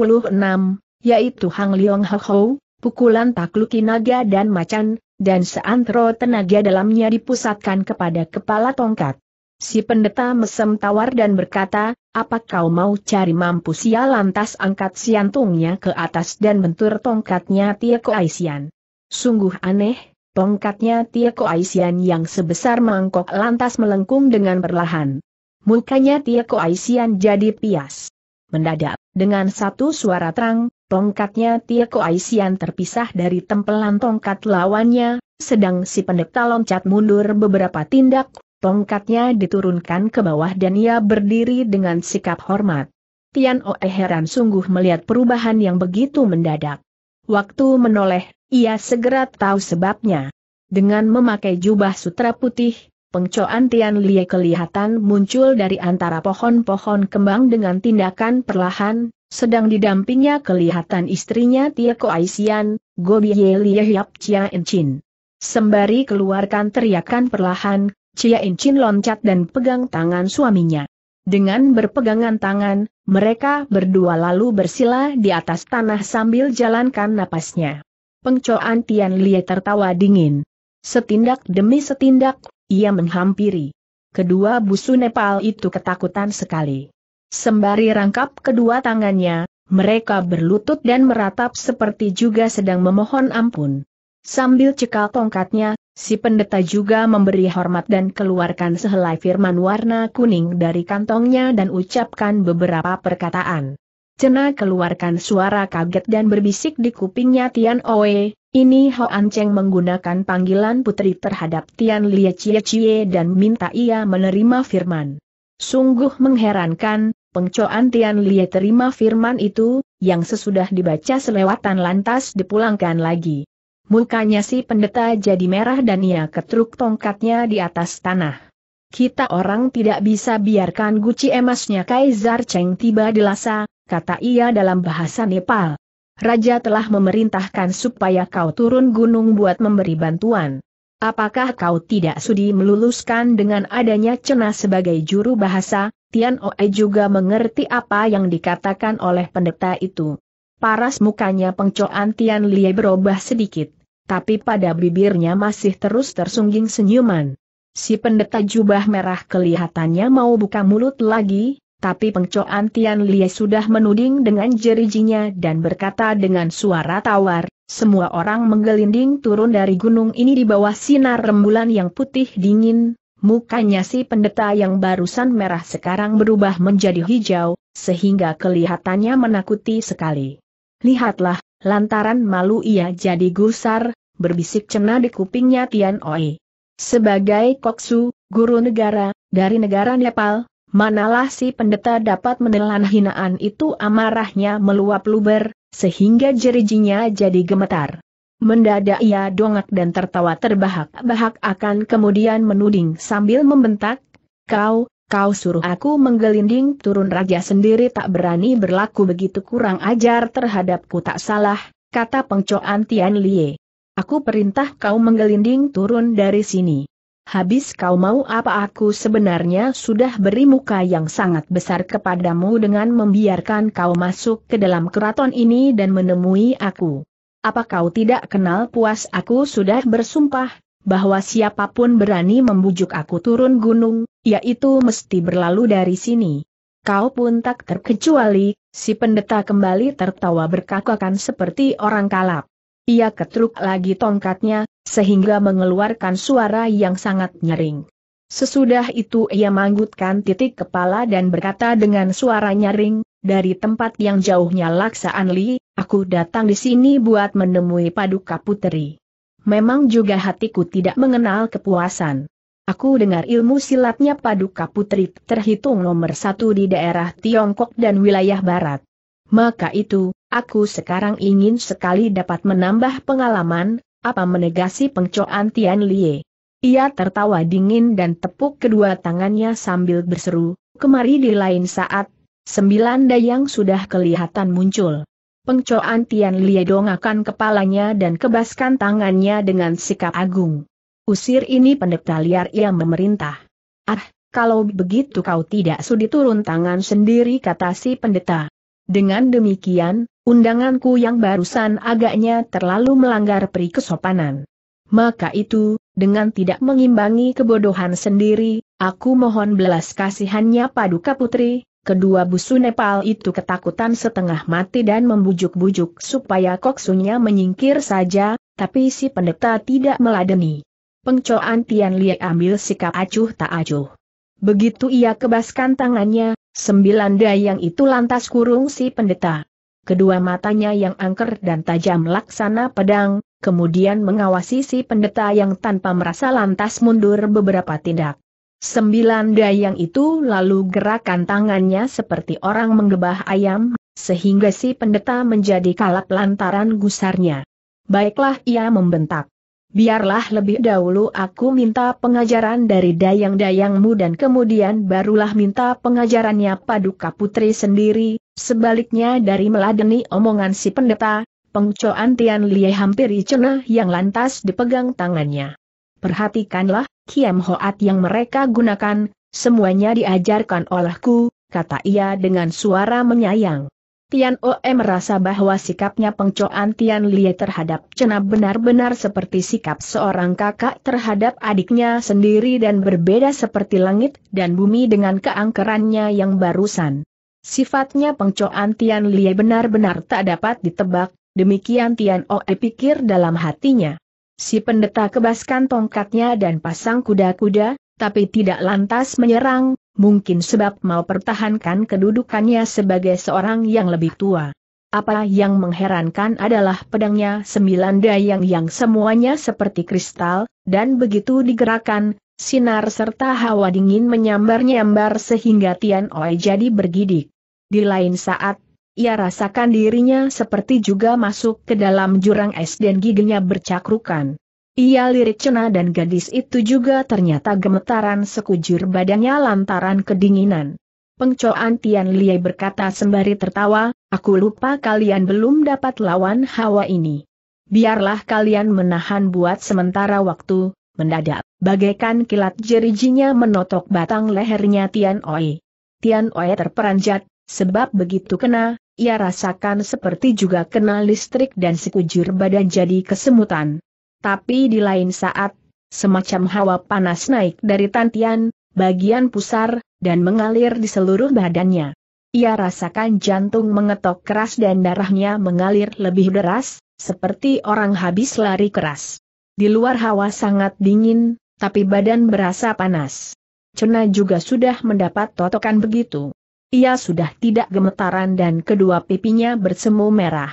yaitu Hang Leong Ho, pukulan takluki naga dan macan, dan seantero tenaga dalamnya dipusatkan kepada kepala tongkat. Si pendeta mesem tawar dan berkata, apa kau mau cari mampu ya lantas angkat siantungnya ke atas dan bentur tongkatnya Tieko Aisian. Sungguh aneh, tongkatnya Tieko Aisian yang sebesar mangkok lantas melengkung dengan perlahan. Mukanya Tieko Aisian jadi pias. Mendadak, dengan satu suara terang, tongkatnya Tieko Aisian terpisah dari tempelan tongkat lawannya, sedang si pendeta loncat mundur beberapa tindak Tongkatnya diturunkan ke bawah dan ia berdiri dengan sikap hormat. Tian Oe heran sungguh melihat perubahan yang begitu mendadak. Waktu menoleh, ia segera tahu sebabnya. Dengan memakai jubah sutra putih, pengcoan Tian Lie kelihatan muncul dari antara pohon-pohon kembang dengan tindakan perlahan, sedang didampingnya kelihatan istrinya Tia Koaisian, Gobi Ye Lie Yap Chia Enchin. Sembari keluarkan teriakan perlahan, Cia Incin loncat dan pegang tangan suaminya. Dengan berpegangan tangan, mereka berdua lalu bersila di atas tanah sambil jalankan napasnya. Pengcoan Tian Lie tertawa dingin. Setindak demi setindak, ia menghampiri. Kedua busu Nepal itu ketakutan sekali. Sembari rangkap kedua tangannya, mereka berlutut dan meratap seperti juga sedang memohon ampun. Sambil cekal tongkatnya, Si pendeta juga memberi hormat dan keluarkan sehelai firman warna kuning dari kantongnya dan ucapkan beberapa perkataan. Cena keluarkan suara kaget dan berbisik di kupingnya Tian Oe, ini Hao Cheng menggunakan panggilan putri terhadap Tian Lie Chie Chie dan minta ia menerima firman. Sungguh mengherankan, pengcoan Tian Lie terima firman itu, yang sesudah dibaca selewatan lantas dipulangkan lagi. Mukanya si pendeta jadi merah dan ia ketruk tongkatnya di atas tanah. Kita orang tidak bisa biarkan guci emasnya Kaisar Cheng tiba di Lhasa, kata ia dalam bahasa Nepal. Raja telah memerintahkan supaya kau turun gunung buat memberi bantuan. Apakah kau tidak sudi meluluskan dengan adanya Cena sebagai juru bahasa? Tian Oe juga mengerti apa yang dikatakan oleh pendeta itu. Paras mukanya pengcoan Tian Lie berubah sedikit tapi pada bibirnya masih terus tersungging senyuman. Si pendeta jubah merah kelihatannya mau buka mulut lagi, tapi pengcoan Tian Lie sudah menuding dengan jerijinya dan berkata dengan suara tawar, semua orang menggelinding turun dari gunung ini di bawah sinar rembulan yang putih dingin, mukanya si pendeta yang barusan merah sekarang berubah menjadi hijau, sehingga kelihatannya menakuti sekali. Lihatlah, lantaran malu ia jadi gusar, berbisik cena di kupingnya Tian Oi. Sebagai koksu, guru negara, dari negara Nepal, manalah si pendeta dapat menelan hinaan itu amarahnya meluap luber, sehingga jerijinya jadi gemetar. Mendadak ia dongak dan tertawa terbahak-bahak akan kemudian menuding sambil membentak, Kau, Kau suruh aku menggelinding turun raja sendiri tak berani berlaku begitu kurang ajar terhadapku tak salah, kata pengcoan Tian Lie. Aku perintah kau menggelinding turun dari sini. Habis kau mau apa aku sebenarnya sudah beri muka yang sangat besar kepadamu dengan membiarkan kau masuk ke dalam keraton ini dan menemui aku. Apa kau tidak kenal puas aku sudah bersumpah, bahwa siapapun berani membujuk aku turun gunung, yaitu mesti berlalu dari sini. Kau pun tak terkecuali, si pendeta kembali tertawa berkakakan seperti orang kalap. Ia ketruk lagi tongkatnya, sehingga mengeluarkan suara yang sangat nyering. Sesudah itu ia manggutkan titik kepala dan berkata dengan suara nyaring, dari tempat yang jauhnya laksa anli, aku datang di sini buat menemui Paduka Puteri. Memang juga hatiku tidak mengenal kepuasan. Aku dengar ilmu silatnya Paduka Putri terhitung nomor satu di daerah Tiongkok dan wilayah barat. Maka itu, aku sekarang ingin sekali dapat menambah pengalaman, apa menegasi pengcoan Tian Lie. Ia tertawa dingin dan tepuk kedua tangannya sambil berseru, kemari di lain saat, sembilan dayang sudah kelihatan muncul. Pengcoan Tian Lie dongakan kepalanya dan kebaskan tangannya dengan sikap agung. Usir ini pendeta liar ia memerintah. Ah, kalau begitu kau tidak sudi turun tangan sendiri kata si pendeta. Dengan demikian, undanganku yang barusan agaknya terlalu melanggar peri kesopanan. Maka itu, dengan tidak mengimbangi kebodohan sendiri, aku mohon belas kasihannya Paduka Putri, kedua busu Nepal itu ketakutan setengah mati dan membujuk-bujuk supaya koksunya menyingkir saja, tapi si pendeta tidak meladeni. Pengcoan Tian Lie ambil sikap acuh tak acuh. Begitu ia kebaskan tangannya, sembilan dayang itu lantas kurung si pendeta. Kedua matanya yang angker dan tajam laksana pedang, kemudian mengawasi si pendeta yang tanpa merasa lantas mundur beberapa tindak. Sembilan dayang itu lalu gerakan tangannya seperti orang menggebah ayam, sehingga si pendeta menjadi kalap lantaran gusarnya. Baiklah ia membentak biarlah lebih dahulu aku minta pengajaran dari dayang-dayangmu dan kemudian barulah minta pengajarannya Paduka Putri sendiri, sebaliknya dari meladeni omongan si pendeta, pengcoan Tian Lie hampiri icena yang lantas dipegang tangannya. Perhatikanlah, Kiam Hoat yang mereka gunakan, semuanya diajarkan olehku, kata ia dengan suara menyayang. Tian Oe merasa bahwa sikapnya pengcoan Tian Lie terhadap Cena benar-benar seperti sikap seorang kakak terhadap adiknya sendiri dan berbeda seperti langit dan bumi dengan keangkerannya yang barusan. Sifatnya pengcoan Tian Lie benar-benar tak dapat ditebak, demikian Tian Oe pikir dalam hatinya. Si pendeta kebaskan tongkatnya dan pasang kuda-kuda, tapi tidak lantas menyerang, mungkin sebab mau pertahankan kedudukannya sebagai seorang yang lebih tua. Apa yang mengherankan adalah pedangnya sembilan dayang yang semuanya seperti kristal, dan begitu digerakkan, sinar serta hawa dingin menyambar-nyambar sehingga Tian Oi jadi bergidik. Di lain saat, ia rasakan dirinya seperti juga masuk ke dalam jurang es dan giginya bercakrukan. Ia lirik cena dan gadis itu juga ternyata gemetaran sekujur badannya lantaran kedinginan. Pengcoan Tian Liei berkata sembari tertawa, aku lupa kalian belum dapat lawan hawa ini. Biarlah kalian menahan buat sementara waktu, mendadak, bagaikan kilat jerijinya menotok batang lehernya Tian Oi. Tian Oi terperanjat, sebab begitu kena, ia rasakan seperti juga kena listrik dan sekujur badan jadi kesemutan tapi di lain saat, semacam hawa panas naik dari tantian, bagian pusar, dan mengalir di seluruh badannya. Ia rasakan jantung mengetok keras dan darahnya mengalir lebih deras, seperti orang habis lari keras. Di luar hawa sangat dingin, tapi badan berasa panas. Cena juga sudah mendapat totokan begitu. Ia sudah tidak gemetaran dan kedua pipinya bersemu merah.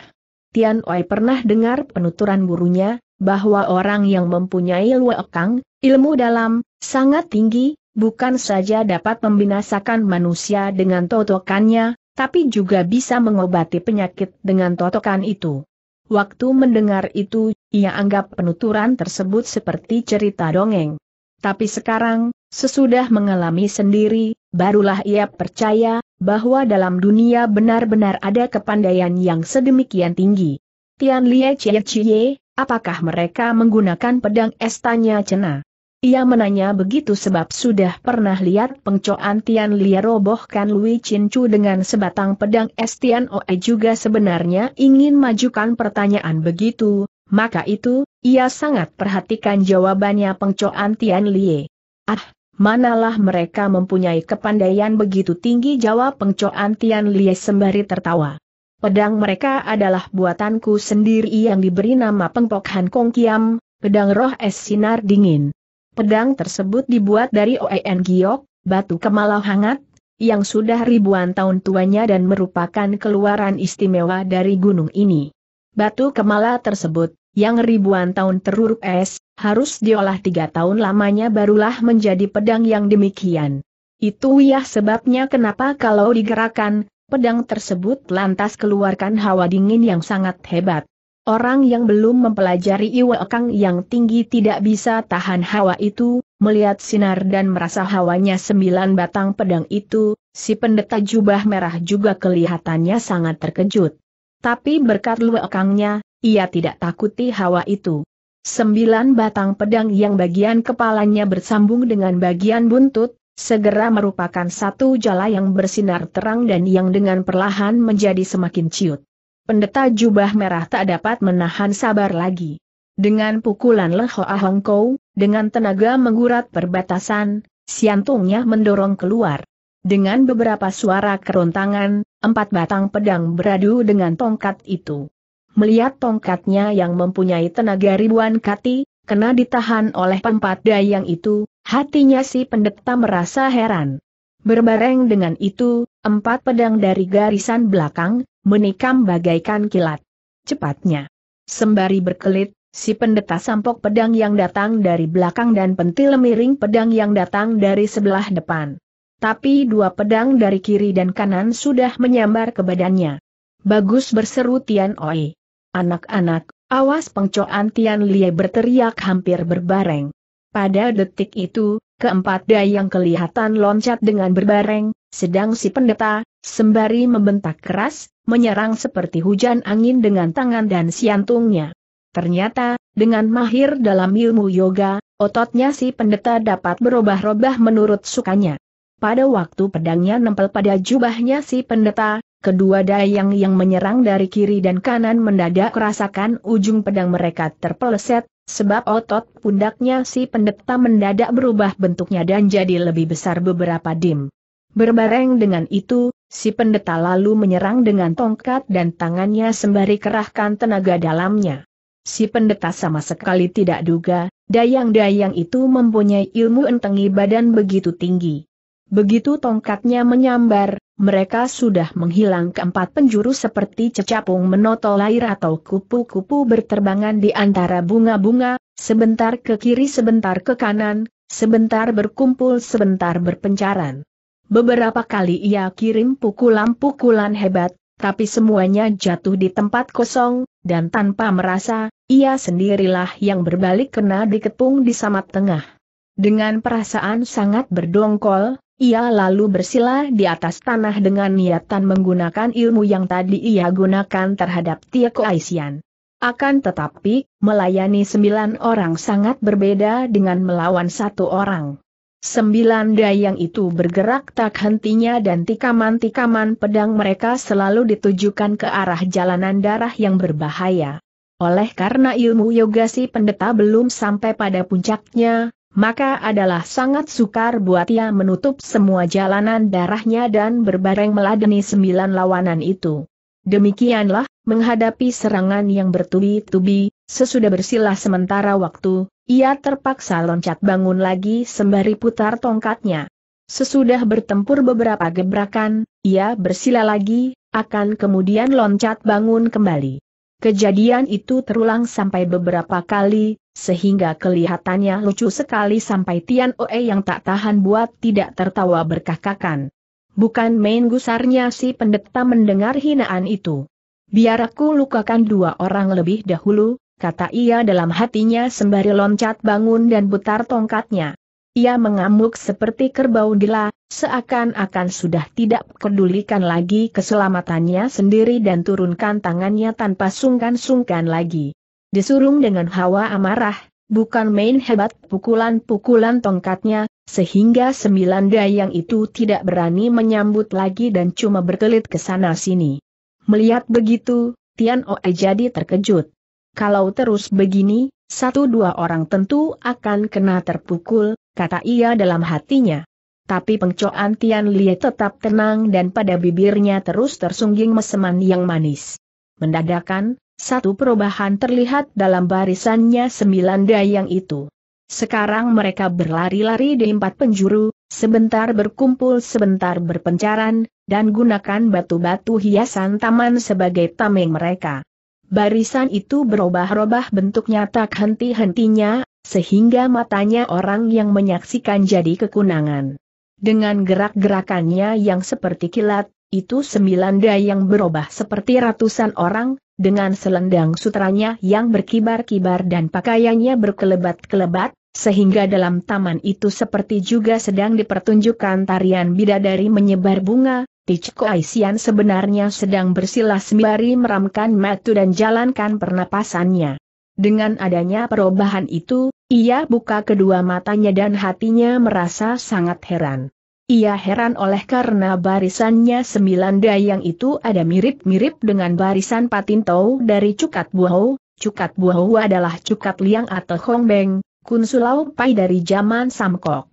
Tian Oi pernah dengar penuturan burunya bahwa orang yang mempunyai luekang, ilmu dalam, sangat tinggi, bukan saja dapat membinasakan manusia dengan totokannya, tapi juga bisa mengobati penyakit dengan totokan itu. Waktu mendengar itu, ia anggap penuturan tersebut seperti cerita dongeng. Tapi sekarang, sesudah mengalami sendiri, barulah ia percaya, bahwa dalam dunia benar-benar ada kepandaian yang sedemikian tinggi. Tian Lie Chie Chie, Apakah mereka menggunakan pedang Estanya Cena? Ia menanya begitu sebab sudah pernah lihat pengcoan Tian Lia robohkan Lui Chin Chu dengan sebatang pedang es Tian Oe juga sebenarnya ingin majukan pertanyaan begitu, maka itu, ia sangat perhatikan jawabannya pengcoan Tian Lie. Ah, manalah mereka mempunyai kepandaian begitu tinggi jawab pengcoan Tian Lie sembari tertawa. Pedang mereka adalah buatanku sendiri yang diberi nama Pengpok Han Kong Kiam, pedang roh es sinar dingin. Pedang tersebut dibuat dari Oen Giok, batu kemalau hangat, yang sudah ribuan tahun tuanya dan merupakan keluaran istimewa dari gunung ini. Batu kemala tersebut, yang ribuan tahun teruruk es, harus diolah tiga tahun lamanya barulah menjadi pedang yang demikian. Itu ya sebabnya kenapa kalau digerakkan, Pedang tersebut lantas keluarkan hawa dingin yang sangat hebat. Orang yang belum mempelajari Iwa Kang yang tinggi tidak bisa tahan hawa itu, melihat sinar dan merasa hawanya sembilan batang pedang itu, si pendeta jubah merah juga kelihatannya sangat terkejut. Tapi berkat luakangnya, ia tidak takuti hawa itu. Sembilan batang pedang yang bagian kepalanya bersambung dengan bagian buntut, segera merupakan satu jala yang bersinar terang dan yang dengan perlahan menjadi semakin ciut. Pendeta jubah merah tak dapat menahan sabar lagi. Dengan pukulan leho Hongkou, dengan tenaga menggurat perbatasan, siantungnya mendorong keluar. Dengan beberapa suara kerontangan, empat batang pedang beradu dengan tongkat itu. Melihat tongkatnya yang mempunyai tenaga ribuan kati, kena ditahan oleh pempat dayang itu, Hatinya si pendeta merasa heran. Berbareng dengan itu, empat pedang dari garisan belakang, menikam bagaikan kilat. Cepatnya. Sembari berkelit, si pendeta sampok pedang yang datang dari belakang dan pentil miring pedang yang datang dari sebelah depan. Tapi dua pedang dari kiri dan kanan sudah menyambar ke badannya. Bagus berseru Tian Oi. Anak-anak, awas pengcoan Tian Lie berteriak hampir berbareng. Pada detik itu, keempat dayang kelihatan loncat dengan berbareng, sedang si pendeta, sembari membentak keras, menyerang seperti hujan angin dengan tangan dan siantungnya. Ternyata, dengan mahir dalam ilmu yoga, ototnya si pendeta dapat berubah-ubah menurut sukanya. Pada waktu pedangnya nempel pada jubahnya si pendeta, kedua dayang yang menyerang dari kiri dan kanan mendadak merasakan ujung pedang mereka terpeleset, Sebab otot pundaknya si pendeta mendadak berubah bentuknya dan jadi lebih besar beberapa dim. Berbareng dengan itu, si pendeta lalu menyerang dengan tongkat dan tangannya sembari kerahkan tenaga dalamnya. Si pendeta sama sekali tidak duga, dayang-dayang itu mempunyai ilmu entengi badan begitu tinggi. Begitu tongkatnya menyambar, mereka sudah menghilang keempat penjuru seperti cecapung menotol air atau kupu-kupu berterbangan di antara bunga-bunga, sebentar ke kiri sebentar ke kanan, sebentar berkumpul sebentar berpencaran. Beberapa kali ia kirim pukulan-pukulan hebat, tapi semuanya jatuh di tempat kosong, dan tanpa merasa, ia sendirilah yang berbalik kena dikepung di samat tengah. Dengan perasaan sangat berdongkol, ia lalu bersila di atas tanah dengan niatan menggunakan ilmu yang tadi ia gunakan terhadap Tia Aisian. Akan tetapi, melayani sembilan orang sangat berbeda dengan melawan satu orang. Sembilan dayang itu bergerak tak hentinya dan tikaman-tikaman pedang mereka selalu ditujukan ke arah jalanan darah yang berbahaya. Oleh karena ilmu yoga si pendeta belum sampai pada puncaknya, maka adalah sangat sukar buat ia menutup semua jalanan darahnya dan berbareng meladeni sembilan lawanan itu. Demikianlah, menghadapi serangan yang bertubi-tubi, sesudah bersilah sementara waktu, ia terpaksa loncat bangun lagi sembari putar tongkatnya. Sesudah bertempur beberapa gebrakan, ia bersila lagi, akan kemudian loncat bangun kembali. Kejadian itu terulang sampai beberapa kali, sehingga kelihatannya lucu sekali sampai Tian Oe yang tak tahan buat tidak tertawa berkakakan. Bukan main gusarnya si pendeta mendengar hinaan itu. Biar aku lukakan dua orang lebih dahulu, kata ia dalam hatinya sembari loncat bangun dan putar tongkatnya. Ia mengamuk seperti kerbau gila, seakan-akan sudah tidak pedulikan lagi keselamatannya sendiri dan turunkan tangannya tanpa sungkan-sungkan lagi. Disurung dengan hawa amarah, bukan main hebat pukulan-pukulan tongkatnya, sehingga sembilan dayang itu tidak berani menyambut lagi dan cuma berkelit ke sana-sini. Melihat begitu, Tian Oe jadi terkejut. Kalau terus begini, satu dua orang tentu akan kena terpukul, kata ia dalam hatinya. Tapi pengcoan Tian Li tetap tenang dan pada bibirnya terus tersungging meseman yang manis. Mendadakan, satu perubahan terlihat dalam barisannya sembilan dayang itu. Sekarang mereka berlari-lari di empat penjuru, sebentar berkumpul sebentar berpencaran, dan gunakan batu-batu hiasan taman sebagai tameng mereka. Barisan itu berubah-ubah bentuknya tak henti-hentinya, sehingga matanya orang yang menyaksikan jadi kekunangan. Dengan gerak-gerakannya yang seperti kilat, itu sembilan dayang berubah seperti ratusan orang, dengan selendang sutranya yang berkibar-kibar dan pakaiannya berkelebat-kelebat, sehingga dalam taman itu seperti juga sedang dipertunjukkan tarian bidadari menyebar bunga, Tichko Aisian sebenarnya sedang bersilah sembari meramkan matu dan jalankan pernapasannya. Dengan adanya perubahan itu, ia buka kedua matanya dan hatinya merasa sangat heran. Ia heran oleh karena barisannya sembilan dayang itu ada mirip-mirip dengan barisan Patinto dari Cukat Buaho. Cukat Buaho adalah Cukat Liang atau Hongbeng, Kun Sulau Pai dari zaman Samkok.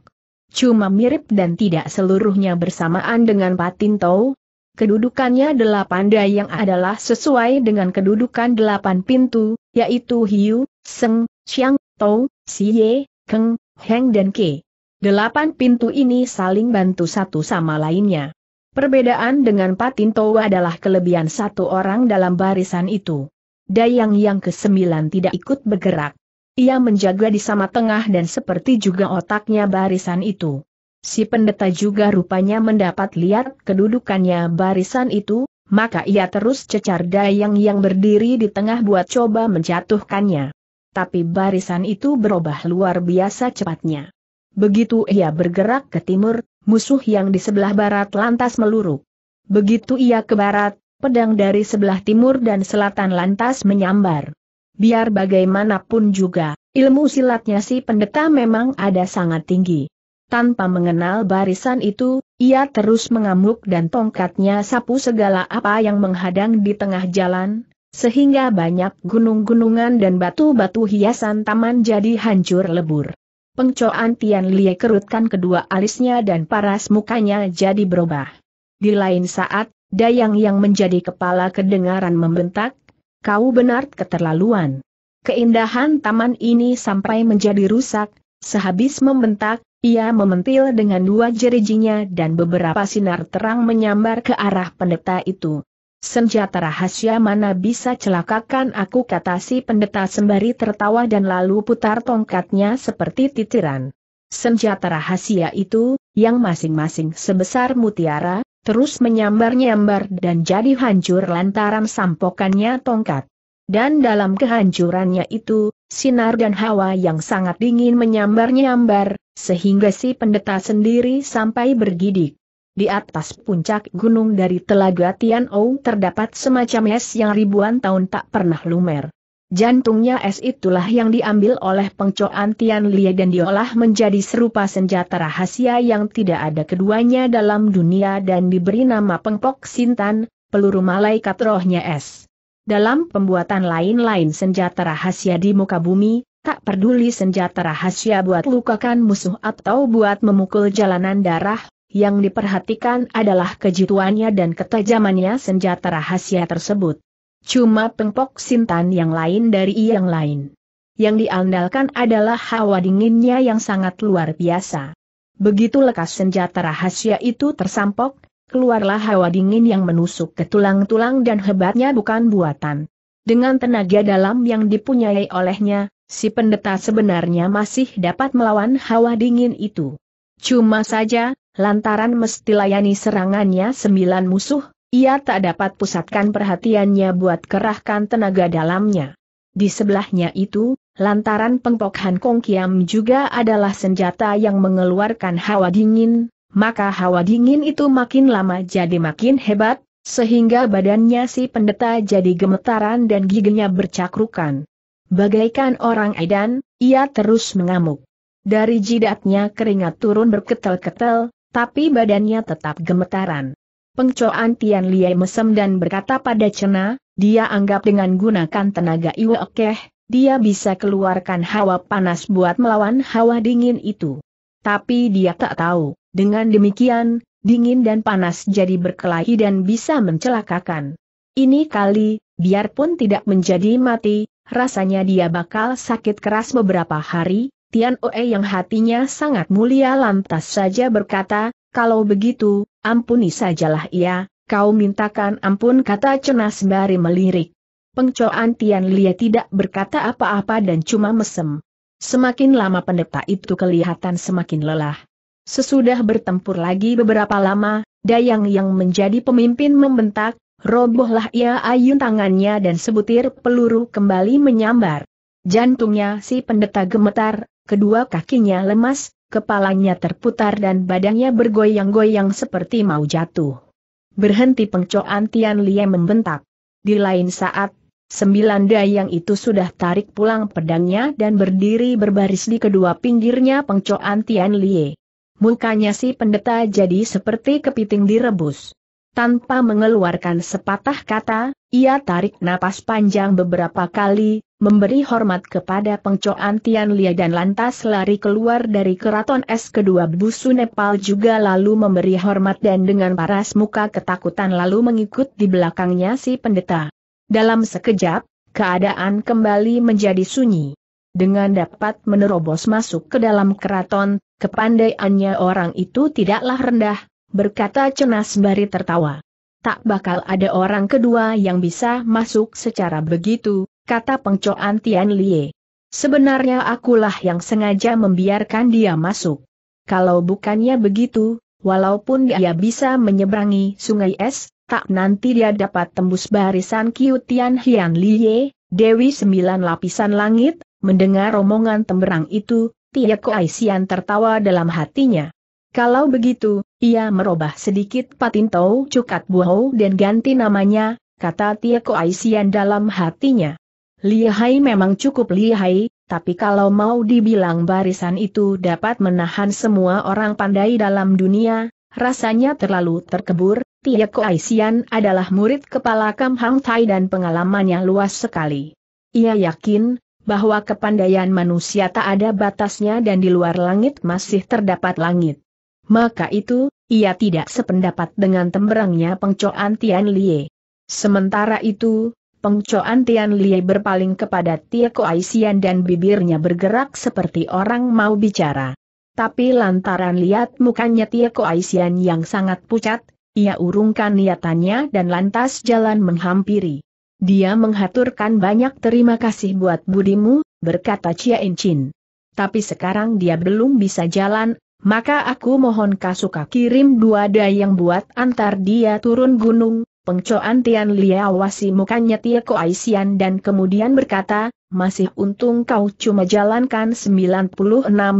Cuma mirip dan tidak seluruhnya bersamaan dengan Patinto. Kedudukannya delapan dayang adalah sesuai dengan kedudukan delapan pintu, yaitu Hiu, Seng, siang, Tou, siye, Keng, Heng dan Ke. Delapan pintu ini saling bantu satu sama lainnya. Perbedaan dengan Patinto adalah kelebihan satu orang dalam barisan itu. Dayang yang kesembilan tidak ikut bergerak. Ia menjaga di sama tengah dan seperti juga otaknya barisan itu. Si pendeta juga rupanya mendapat lihat kedudukannya barisan itu, maka ia terus cecar dayang yang berdiri di tengah buat coba menjatuhkannya. Tapi barisan itu berubah luar biasa cepatnya. Begitu ia bergerak ke timur, musuh yang di sebelah barat lantas meluruk. Begitu ia ke barat, pedang dari sebelah timur dan selatan lantas menyambar. Biar bagaimanapun juga, ilmu silatnya si pendeta memang ada sangat tinggi. Tanpa mengenal barisan itu, ia terus mengamuk dan tongkatnya sapu segala apa yang menghadang di tengah jalan, sehingga banyak gunung-gunungan dan batu-batu hiasan taman jadi hancur lebur. Pengcoan Tian Lie kerutkan kedua alisnya dan paras mukanya jadi berubah. Di lain saat, Dayang yang menjadi kepala kedengaran membentak, kau benar keterlaluan. Keindahan taman ini sampai menjadi rusak, sehabis membentak, ia mementil dengan dua jerijinya dan beberapa sinar terang menyambar ke arah pendeta itu. Senjata rahasia mana bisa celakakan aku kata si pendeta sembari tertawa dan lalu putar tongkatnya seperti titiran. Senjata rahasia itu, yang masing-masing sebesar mutiara, terus menyambar-nyambar dan jadi hancur lantaran sampokannya tongkat. Dan dalam kehancurannya itu, sinar dan hawa yang sangat dingin menyambar-nyambar, sehingga si pendeta sendiri sampai bergidik. Di atas puncak gunung dari telaga Tianou terdapat semacam es yang ribuan tahun tak pernah lumer. Jantungnya es itulah yang diambil oleh pengcoan Tian Lie dan diolah menjadi serupa senjata rahasia yang tidak ada keduanya dalam dunia dan diberi nama pengpok Sintan, peluru malaikat rohnya es. Dalam pembuatan lain-lain senjata rahasia di muka bumi, tak peduli senjata rahasia buat lukakan musuh atau buat memukul jalanan darah, yang diperhatikan adalah kejituannya dan ketajamannya senjata rahasia tersebut. Cuma pengpok Sintan yang lain dari yang lain. Yang diandalkan adalah hawa dinginnya yang sangat luar biasa. Begitu lekas senjata rahasia itu tersampok, keluarlah hawa dingin yang menusuk ke tulang-tulang dan hebatnya bukan buatan. Dengan tenaga dalam yang dipunyai olehnya, si pendeta sebenarnya masih dapat melawan hawa dingin itu. Cuma saja, Lantaran mesti layani serangannya sembilan musuh, ia tak dapat pusatkan perhatiannya buat kerahkan tenaga dalamnya. Di sebelahnya itu, lantaran pengpok Han Kong Kiam juga adalah senjata yang mengeluarkan hawa dingin, maka hawa dingin itu makin lama jadi makin hebat, sehingga badannya si pendeta jadi gemetaran dan giginya bercakrukan. Bagaikan orang edan, ia terus mengamuk. Dari jidatnya keringat turun berketel-ketel, tapi badannya tetap gemetaran. Pengcoan Tian Liai mesem dan berkata pada Cena, dia anggap dengan gunakan tenaga Iwa Okeh, dia bisa keluarkan hawa panas buat melawan hawa dingin itu. Tapi dia tak tahu, dengan demikian, dingin dan panas jadi berkelahi dan bisa mencelakakan. Ini kali, biarpun tidak menjadi mati, rasanya dia bakal sakit keras beberapa hari, Tian Oe yang hatinya sangat mulia lantas saja berkata, kalau begitu, ampuni sajalah ia, kau mintakan ampun kata cenas bari melirik. Pengcoan Tian Lia tidak berkata apa-apa dan cuma mesem. Semakin lama pendeta itu kelihatan semakin lelah. Sesudah bertempur lagi beberapa lama, Dayang yang menjadi pemimpin membentak, robohlah ia ayun tangannya dan sebutir peluru kembali menyambar. Jantungnya si pendeta gemetar, kedua kakinya lemas, kepalanya terputar dan badannya bergoyang-goyang seperti mau jatuh. Berhenti pengcoan Tian Lie membentak. Di lain saat, sembilan dayang itu sudah tarik pulang pedangnya dan berdiri berbaris di kedua pinggirnya pengcoan Tian Lie. Mukanya si pendeta jadi seperti kepiting direbus. Tanpa mengeluarkan sepatah kata, ia tarik napas panjang beberapa kali, memberi hormat kepada pengcoan Tian Lia dan lantas lari keluar dari keraton es kedua busu Nepal juga lalu memberi hormat dan dengan paras muka ketakutan lalu mengikut di belakangnya si pendeta. Dalam sekejap, keadaan kembali menjadi sunyi. Dengan dapat menerobos masuk ke dalam keraton, kepandaiannya orang itu tidaklah rendah, berkata cenas bari tertawa. Tak bakal ada orang kedua yang bisa masuk secara begitu, kata pengcoan Tian Lie. Sebenarnya akulah yang sengaja membiarkan dia masuk. Kalau bukannya begitu, walaupun dia bisa menyeberangi sungai es, tak nanti dia dapat tembus barisan Kiu Tian Hian Liye, Dewi Sembilan Lapisan Langit, mendengar omongan temberang itu, Tia Koai tertawa dalam hatinya. Kalau begitu, ia merubah sedikit Patin Tau Cukat Buho dan ganti namanya, kata Tia Koai dalam hatinya. Lihai memang cukup lihai, tapi kalau mau dibilang barisan itu dapat menahan semua orang pandai dalam dunia, rasanya terlalu terkebur, Tieko Aisian adalah murid kepala Kam Hang Tai dan pengalamannya luas sekali. Ia yakin, bahwa kepandaian manusia tak ada batasnya dan di luar langit masih terdapat langit. Maka itu, ia tidak sependapat dengan temberangnya pengcoan Tian Lie. Sementara itu, Pengcoan Tian Lie berpaling kepada Tia Aisian dan bibirnya bergerak seperti orang mau bicara. Tapi lantaran lihat mukanya Tia Aisian yang sangat pucat, ia urungkan niatannya dan lantas jalan menghampiri. Dia menghaturkan banyak terima kasih buat budimu, berkata Chia Chin. Tapi sekarang dia belum bisa jalan, maka aku mohon Kasuka kirim dua dayang buat antar dia turun gunung, Pengcoan Tian Liawasi awasi mukanya Tia Aisian dan kemudian berkata, masih untung kau cuma jalankan 96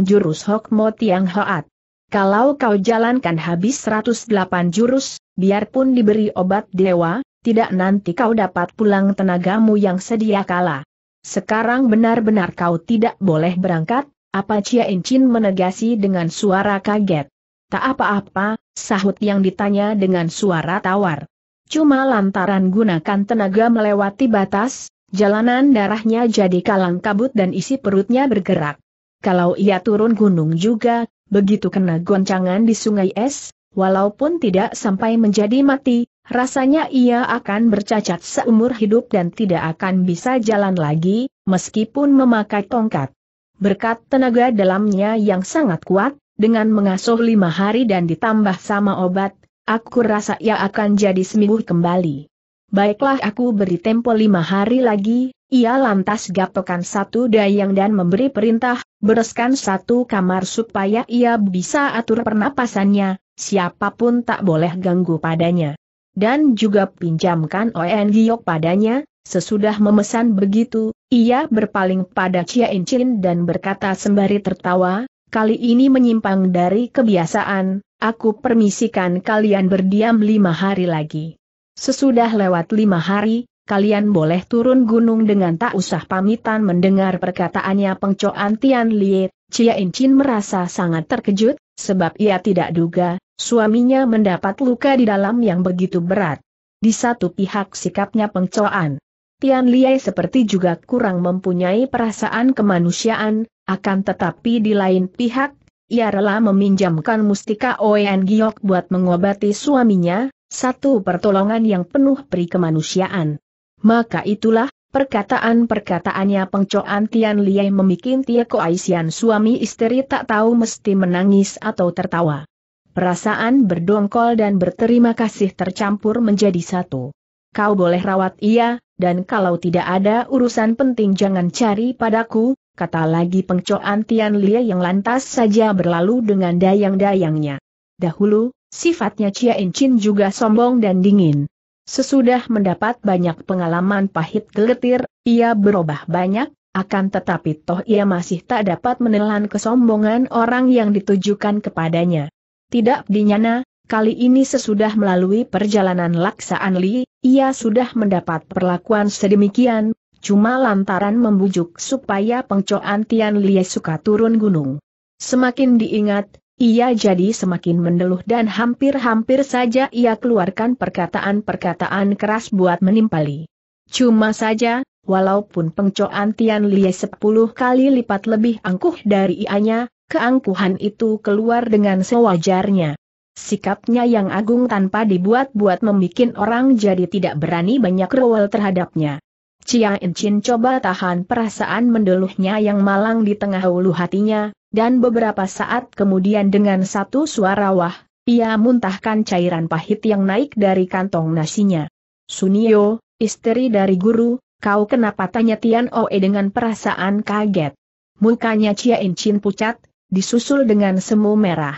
jurus Hokmo Tiang Hoat. Kalau kau jalankan habis 108 jurus, biarpun diberi obat dewa, tidak nanti kau dapat pulang tenagamu yang sedia kala. Sekarang benar-benar kau tidak boleh berangkat, apa Cia Incin menegasi dengan suara kaget. Tak apa-apa, sahut yang ditanya dengan suara tawar. Cuma lantaran gunakan tenaga melewati batas, jalanan darahnya jadi kalang kabut dan isi perutnya bergerak. Kalau ia turun gunung juga, begitu kena goncangan di sungai es, walaupun tidak sampai menjadi mati, rasanya ia akan bercacat seumur hidup dan tidak akan bisa jalan lagi, meskipun memakai tongkat. Berkat tenaga dalamnya yang sangat kuat, dengan mengasuh lima hari dan ditambah sama obat, Aku rasa ia akan jadi sembuh kembali. Baiklah aku beri tempo lima hari lagi, ia lantas gapekan satu dayang dan memberi perintah, bereskan satu kamar supaya ia bisa atur pernapasannya, siapapun tak boleh ganggu padanya. Dan juga pinjamkan Oen Giyok padanya, Sesudah memesan begitu, ia berpaling pada Chia Incin dan berkata sembari tertawa, kali ini menyimpang dari kebiasaan, aku permisikan kalian berdiam lima hari lagi. Sesudah lewat lima hari, kalian boleh turun gunung dengan tak usah pamitan mendengar perkataannya pengcoan Tian Liet. Cia Incin merasa sangat terkejut, sebab ia tidak duga, suaminya mendapat luka di dalam yang begitu berat. Di satu pihak sikapnya pengcoan. Tian Liai seperti juga kurang mempunyai perasaan kemanusiaan, akan tetapi di lain pihak, ia rela meminjamkan mustika Oen Giok buat mengobati suaminya, satu pertolongan yang penuh peri kemanusiaan. Maka itulah, perkataan-perkataannya pengcoan Tian Liai memikin Tia Koaisian suami istri tak tahu mesti menangis atau tertawa. Perasaan berdongkol dan berterima kasih tercampur menjadi satu. Kau boleh rawat ia, dan kalau tidak ada urusan penting jangan cari padaku, kata lagi pengcoan Tian Lie yang lantas saja berlalu dengan dayang-dayangnya. Dahulu, sifatnya Chia Chin juga sombong dan dingin. Sesudah mendapat banyak pengalaman pahit geletir, ia berubah banyak, akan tetapi toh ia masih tak dapat menelan kesombongan orang yang ditujukan kepadanya. Tidak dinyana, Kali ini sesudah melalui perjalanan laksaan Li, ia sudah mendapat perlakuan sedemikian, cuma lantaran membujuk supaya pengcoan Tian Lie suka turun gunung. Semakin diingat, ia jadi semakin mendeluh dan hampir-hampir saja ia keluarkan perkataan-perkataan keras buat menimpali. Cuma saja, walaupun pengcoan Tian Lie sepuluh kali lipat lebih angkuh dari ianya, keangkuhan itu keluar dengan sewajarnya. Sikapnya yang agung tanpa dibuat-buat membuat orang jadi tidak berani banyak rewel terhadapnya. Cia Incin coba tahan perasaan mendeluhnya yang malang di tengah ulu hatinya, dan beberapa saat kemudian dengan satu suara wah, ia muntahkan cairan pahit yang naik dari kantong nasinya. Sunio, istri dari guru, kau kenapa tanya Tian Oe dengan perasaan kaget. Mukanya Chia Incin pucat, disusul dengan semu merah.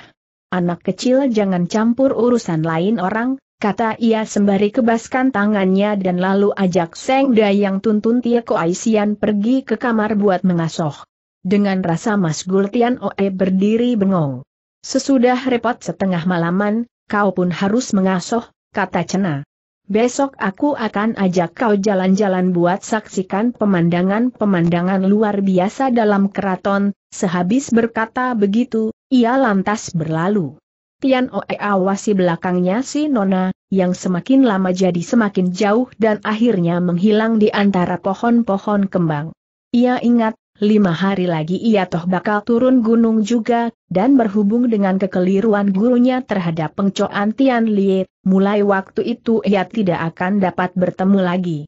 Anak kecil jangan campur urusan lain orang, kata ia sembari kebaskan tangannya dan lalu ajak Seng Dayang tuntun Tia Aisian pergi ke kamar buat mengasoh. Dengan rasa masgul Tian Oe berdiri bengong. Sesudah repot setengah malaman, kau pun harus mengasoh, kata Cena. Besok aku akan ajak kau jalan-jalan buat saksikan pemandangan-pemandangan luar biasa dalam keraton, sehabis berkata begitu, ia lantas berlalu. Tian Oe awasi belakangnya si Nona, yang semakin lama jadi semakin jauh dan akhirnya menghilang di antara pohon-pohon kembang. Ia ingat, lima hari lagi ia toh bakal turun gunung juga, dan berhubung dengan kekeliruan gurunya terhadap pengcoan Tian Liet, mulai waktu itu ia tidak akan dapat bertemu lagi.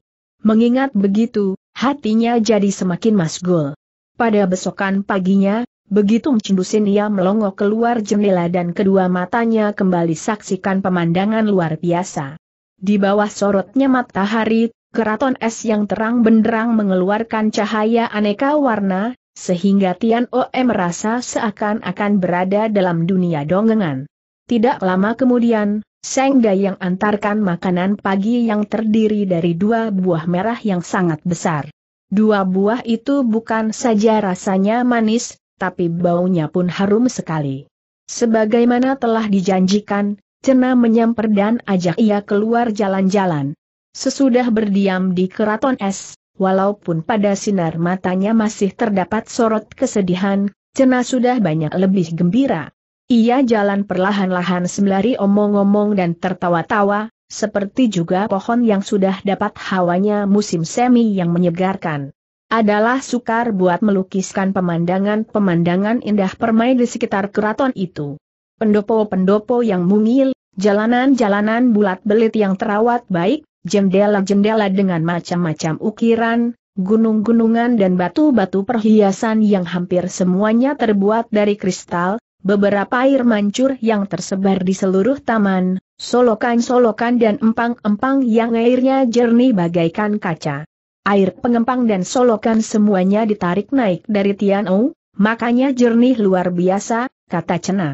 Mengingat begitu, hatinya jadi semakin masgul. Pada besokan paginya, Begitu mencendusin ia melongo keluar jendela dan kedua matanya kembali saksikan pemandangan luar biasa. Di bawah sorotnya matahari, keraton es yang terang benderang mengeluarkan cahaya aneka warna, sehingga Tian Oe merasa seakan-akan berada dalam dunia dongengan. Tidak lama kemudian, Seng yang antarkan makanan pagi yang terdiri dari dua buah merah yang sangat besar. Dua buah itu bukan saja rasanya manis, tapi baunya pun harum sekali. Sebagaimana telah dijanjikan, Cena menyamper dan ajak ia keluar jalan-jalan. Sesudah berdiam di keraton es, walaupun pada sinar matanya masih terdapat sorot kesedihan, Cena sudah banyak lebih gembira. Ia jalan perlahan-lahan sembari omong-omong dan tertawa-tawa, seperti juga pohon yang sudah dapat hawanya musim semi yang menyegarkan adalah sukar buat melukiskan pemandangan-pemandangan indah permai di sekitar keraton itu. Pendopo-pendopo yang mungil, jalanan-jalanan bulat belit yang terawat baik, jendela-jendela dengan macam-macam ukiran, gunung-gunungan dan batu-batu perhiasan yang hampir semuanya terbuat dari kristal, beberapa air mancur yang tersebar di seluruh taman, solokan-solokan dan empang-empang yang airnya jernih bagaikan kaca air pengempang dan solokan semuanya ditarik naik dari Tian Ou, makanya jernih luar biasa, kata Cena.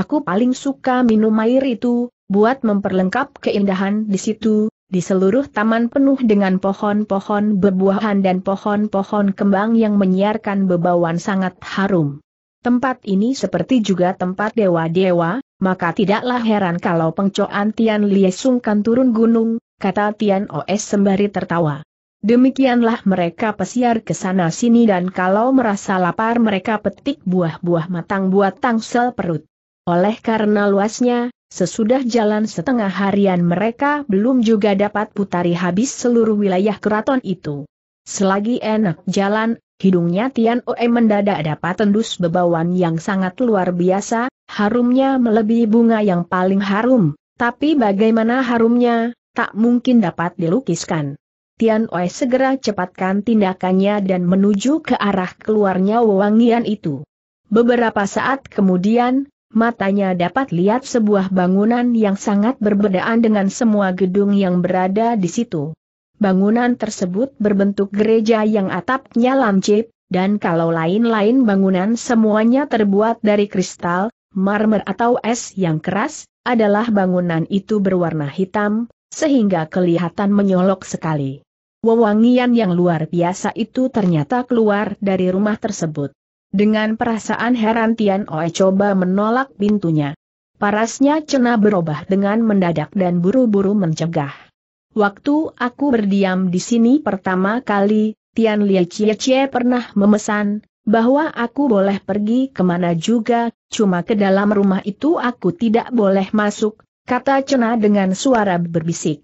Aku paling suka minum air itu, buat memperlengkap keindahan di situ, di seluruh taman penuh dengan pohon-pohon berbuahan dan pohon-pohon kembang yang menyiarkan bebauan sangat harum. Tempat ini seperti juga tempat dewa-dewa, maka tidaklah heran kalau pengcoan Tian Liesung kan turun gunung, kata Tian Os sembari tertawa. Demikianlah mereka pesiar ke sana sini dan kalau merasa lapar mereka petik buah-buah matang buat tangsel perut. Oleh karena luasnya, sesudah jalan setengah harian mereka belum juga dapat putari habis seluruh wilayah keraton itu. Selagi enak jalan, hidungnya Tian Oe mendadak dapat tendus bebauan yang sangat luar biasa, harumnya melebihi bunga yang paling harum, tapi bagaimana harumnya, tak mungkin dapat dilukiskan. Tian Oe segera cepatkan tindakannya dan menuju ke arah keluarnya wewangian itu. Beberapa saat kemudian, matanya dapat lihat sebuah bangunan yang sangat berbedaan dengan semua gedung yang berada di situ. Bangunan tersebut berbentuk gereja yang atapnya lancip, dan kalau lain-lain bangunan semuanya terbuat dari kristal, marmer atau es yang keras, adalah bangunan itu berwarna hitam, sehingga kelihatan menyolok sekali. Wewangian yang luar biasa itu ternyata keluar dari rumah tersebut. Dengan perasaan heran Tian Oe coba menolak pintunya. Parasnya Cena berubah dengan mendadak dan buru-buru mencegah. Waktu aku berdiam di sini pertama kali, Tian Lie Chie Chie pernah memesan, bahwa aku boleh pergi kemana juga, cuma ke dalam rumah itu aku tidak boleh masuk, kata Cena dengan suara berbisik.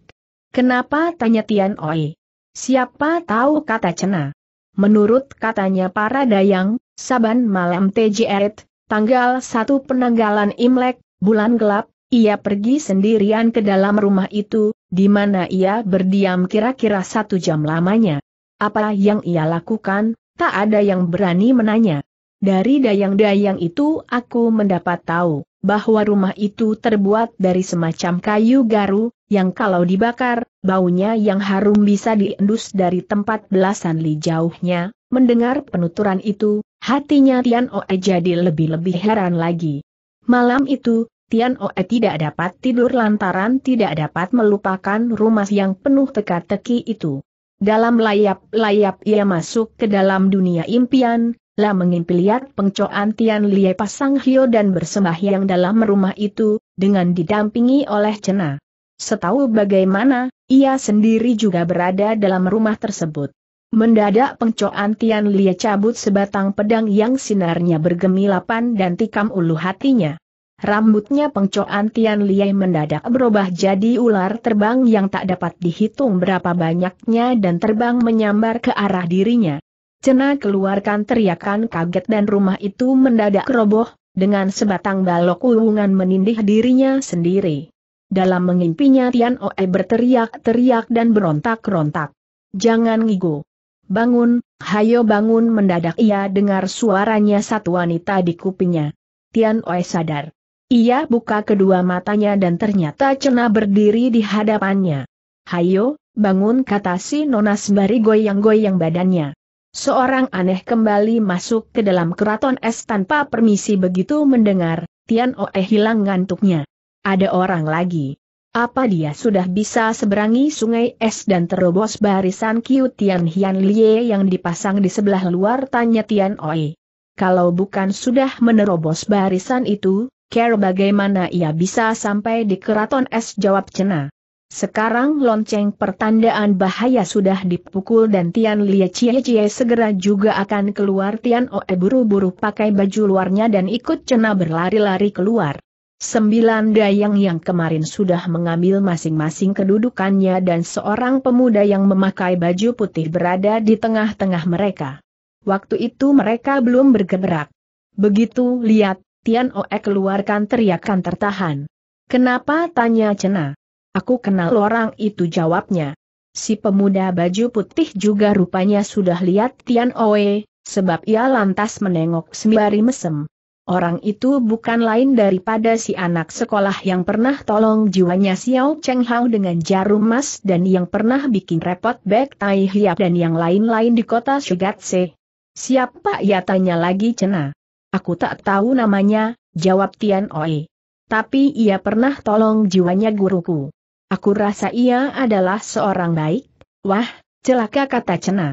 Kenapa tanya Tian Oe. Siapa tahu kata Cena. Menurut katanya para dayang, Saban malam TJRT, tanggal satu penanggalan Imlek, bulan gelap, ia pergi sendirian ke dalam rumah itu, di mana ia berdiam kira-kira satu jam lamanya. Apa yang ia lakukan, tak ada yang berani menanya. Dari dayang-dayang itu aku mendapat tahu, bahwa rumah itu terbuat dari semacam kayu garu, yang kalau dibakar, baunya yang harum bisa diendus dari tempat belasan li jauhnya. Mendengar penuturan itu, hatinya Tian Oe jadi lebih-lebih heran lagi. Malam itu, Tian Oe tidak dapat tidur lantaran tidak dapat melupakan rumah yang penuh teka-teki itu. Dalam layap-layap ia masuk ke dalam dunia impian, La mengimpi lihat pengcoan Tian Lie pasang hio dan bersembahyang dalam rumah itu, dengan didampingi oleh Cena. Setahu bagaimana, ia sendiri juga berada dalam rumah tersebut. Mendadak pengcoan Tian Lie cabut sebatang pedang yang sinarnya bergemilapan dan tikam ulu hatinya. Rambutnya pengcoan Tian Lie mendadak berubah jadi ular terbang yang tak dapat dihitung berapa banyaknya dan terbang menyambar ke arah dirinya. Cena keluarkan teriakan kaget dan rumah itu mendadak roboh, dengan sebatang balok ulungan menindih dirinya sendiri. Dalam mengimpinya Tian Oe berteriak-teriak dan berontak-rontak. Jangan ngigo. Bangun, hayo bangun mendadak ia dengar suaranya satu wanita di kupingnya. Tian Oe sadar. Ia buka kedua matanya dan ternyata Cena berdiri di hadapannya. Hayo, bangun kata si Nona sembari goyang-goyang badannya. Seorang aneh kembali masuk ke dalam keraton es tanpa permisi begitu mendengar, Tian Oe hilang ngantuknya. Ada orang lagi. Apa dia sudah bisa seberangi sungai es dan terobos barisan Kiu Tian Hian Lie yang dipasang di sebelah luar tanya Tian Oe. Kalau bukan sudah menerobos barisan itu, Care bagaimana ia bisa sampai di keraton es jawab Cena. Sekarang lonceng pertandaan bahaya sudah dipukul dan Tian Lia Cie Cie segera juga akan keluar Tian Oe buru-buru pakai baju luarnya dan ikut cena berlari-lari keluar. Sembilan dayang yang kemarin sudah mengambil masing-masing kedudukannya dan seorang pemuda yang memakai baju putih berada di tengah-tengah mereka. Waktu itu mereka belum bergerak. Begitu lihat, Tian Oe keluarkan teriakan tertahan. Kenapa tanya Cenah. Aku kenal orang itu jawabnya. Si pemuda baju putih juga rupanya sudah lihat Tian Oe, sebab ia lantas menengok sembari mesem. Orang itu bukan lain daripada si anak sekolah yang pernah tolong jiwanya Xiao Cheng Hao dengan jarum emas dan yang pernah bikin repot Bek Tai Hiap dan yang lain-lain di kota Shugatse. Siapa ya tanya lagi Cena? Aku tak tahu namanya, jawab Tian Oe. Tapi ia pernah tolong jiwanya guruku. Aku rasa ia adalah seorang baik. Wah, celaka kata Cena.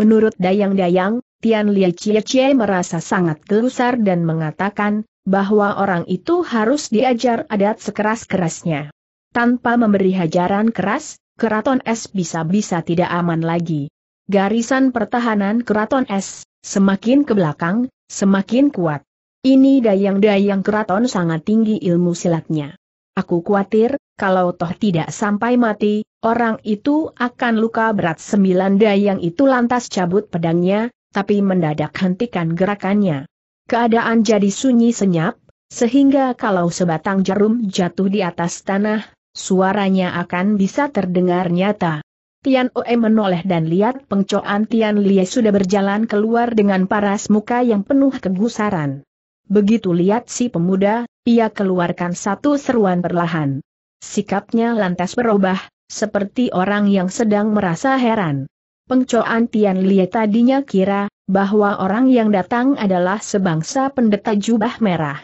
Menurut Dayang-Dayang, Tian Lia Cie Cie merasa sangat gelusar dan mengatakan, bahwa orang itu harus diajar adat sekeras-kerasnya. Tanpa memberi hajaran keras, Keraton S bisa-bisa tidak aman lagi. Garisan pertahanan Keraton S, semakin ke belakang, semakin kuat. Ini dayang-dayang keraton sangat tinggi ilmu silatnya. Aku khawatir, kalau toh tidak sampai mati, orang itu akan luka berat sembilan dayang itu lantas cabut pedangnya, tapi mendadak hentikan gerakannya. Keadaan jadi sunyi senyap, sehingga kalau sebatang jarum jatuh di atas tanah, suaranya akan bisa terdengar nyata. Tian Oe menoleh dan lihat pengcoan Tian Lie sudah berjalan keluar dengan paras muka yang penuh kegusaran. Begitu lihat si pemuda, ia keluarkan satu seruan perlahan. Sikapnya lantas berubah, seperti orang yang sedang merasa heran. Pengcoan Tian Lie tadinya kira, bahwa orang yang datang adalah sebangsa pendeta jubah merah.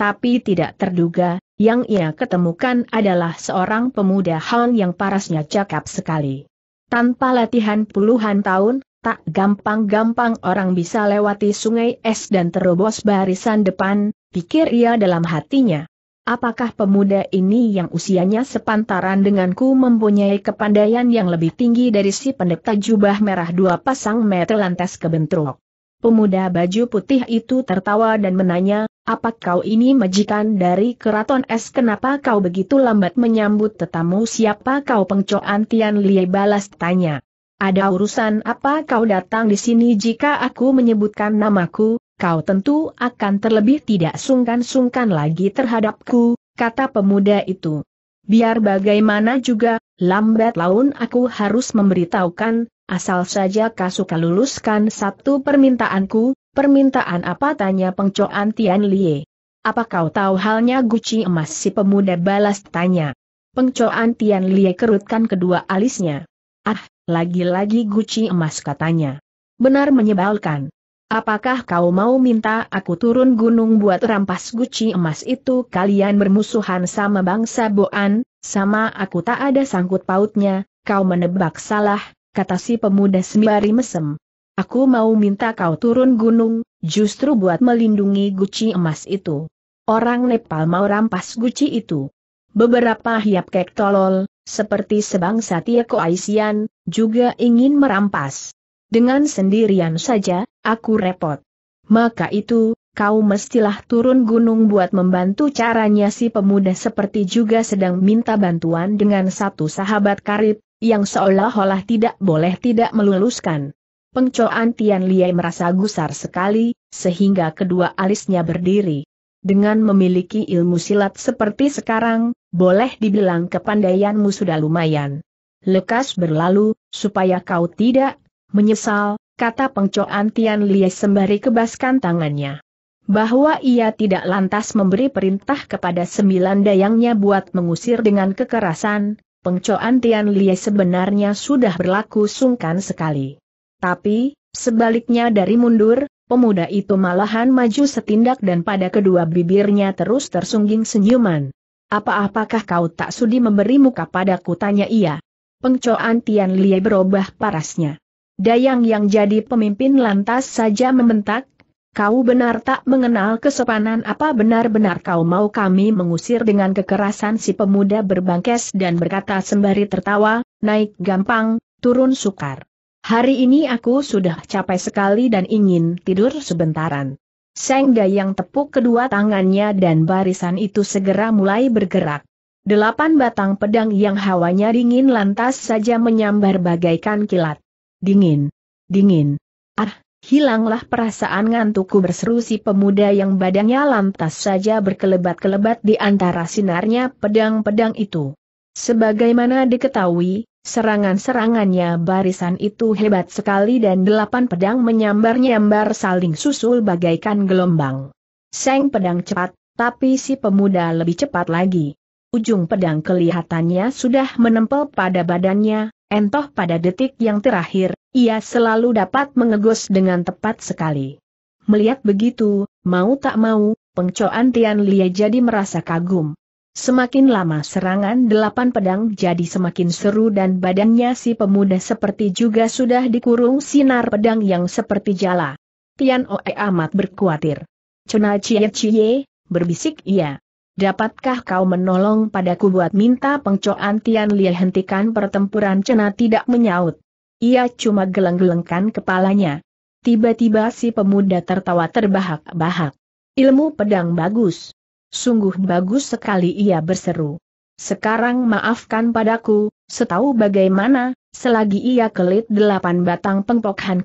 Tapi tidak terduga, yang ia ketemukan adalah seorang pemuda Han yang parasnya cakap sekali. Tanpa latihan puluhan tahun, tak gampang-gampang orang bisa lewati sungai es dan terobos barisan depan, pikir ia dalam hatinya. Apakah pemuda ini yang usianya sepantaran denganku mempunyai kepandaian yang lebih tinggi dari si pendeta jubah merah dua pasang meter lantas kebentrok? Pemuda baju putih itu tertawa dan menanya, apa kau ini majikan dari keraton es kenapa kau begitu lambat menyambut tetamu siapa kau pengcoan Tian Lie balas tanya. Ada urusan apa kau datang di sini jika aku menyebutkan namaku, kau tentu akan terlebih tidak sungkan-sungkan lagi terhadapku, kata pemuda itu. Biar bagaimana juga, lambat laun aku harus memberitahukan, asal saja kau suka luluskan satu permintaanku, permintaan apa tanya pengcoan Tian Lie. Apa kau tahu halnya guci emas si pemuda balas tanya. Pengcoan Tian Lie kerutkan kedua alisnya. Ah, lagi-lagi guci emas katanya. Benar menyebalkan. Apakah kau mau minta aku turun gunung buat rampas guci emas itu kalian bermusuhan sama bangsa Boan, sama aku tak ada sangkut pautnya, kau menebak salah, kata si pemuda sembari mesem. Aku mau minta kau turun gunung, justru buat melindungi guci emas itu. Orang Nepal mau rampas guci itu. Beberapa hiap kek tolol, seperti sebangsa Tieko Aisian, juga ingin merampas. Dengan sendirian saja, aku repot. Maka itu, kau mestilah turun gunung buat membantu caranya si pemuda seperti juga sedang minta bantuan dengan satu sahabat karib, yang seolah-olah tidak boleh tidak meluluskan. Pengcoan Tian Liai merasa gusar sekali, sehingga kedua alisnya berdiri. Dengan memiliki ilmu silat seperti sekarang, boleh dibilang kepandaianmu sudah lumayan. Lekas berlalu, supaya kau tidak menyesal, kata pengcoan Tian Lie sembari kebaskan tangannya. Bahwa ia tidak lantas memberi perintah kepada sembilan dayangnya buat mengusir dengan kekerasan, pengcoan Tian Lie sebenarnya sudah berlaku sungkan sekali. Tapi, sebaliknya dari mundur, pemuda itu malahan maju setindak dan pada kedua bibirnya terus tersungging senyuman. Apa-apakah kau tak sudi memberi muka padaku tanya ia. Pengcoan Tian Lie berubah parasnya. Dayang yang jadi pemimpin lantas saja membentak, kau benar tak mengenal kesopanan apa benar-benar kau mau kami mengusir dengan kekerasan si pemuda berbangkes dan berkata sembari tertawa, naik gampang, turun sukar. Hari ini aku sudah capek sekali dan ingin tidur sebentaran. Seng Dayang tepuk kedua tangannya dan barisan itu segera mulai bergerak. Delapan batang pedang yang hawanya dingin lantas saja menyambar bagaikan kilat. Dingin. Dingin. Ah, Hilanglah perasaan ngantukku berseru si pemuda yang badannya lantas saja berkelebat-kelebat di antara sinarnya pedang-pedang itu. Sebagaimana diketahui, Serangan-serangannya barisan itu hebat sekali dan delapan pedang menyambar-nyambar saling susul bagaikan gelombang. Seng pedang cepat, tapi si pemuda lebih cepat lagi. Ujung pedang kelihatannya sudah menempel pada badannya, entoh pada detik yang terakhir, ia selalu dapat mengegos dengan tepat sekali. Melihat begitu, mau tak mau, pengcoan Tian Lia jadi merasa kagum. Semakin lama serangan delapan pedang jadi semakin seru dan badannya si pemuda seperti juga sudah dikurung sinar pedang yang seperti jala. Tian Oe amat berkuatir. Cena Cie Cie, berbisik ia. Dapatkah kau menolong padaku buat minta pengcoan Tian Lie hentikan pertempuran Cena tidak menyaut. Ia cuma geleng-gelengkan kepalanya. Tiba-tiba si pemuda tertawa terbahak-bahak. Ilmu pedang bagus. Sungguh bagus sekali ia berseru. Sekarang maafkan padaku, setahu bagaimana, selagi ia kelit delapan batang pengpok Han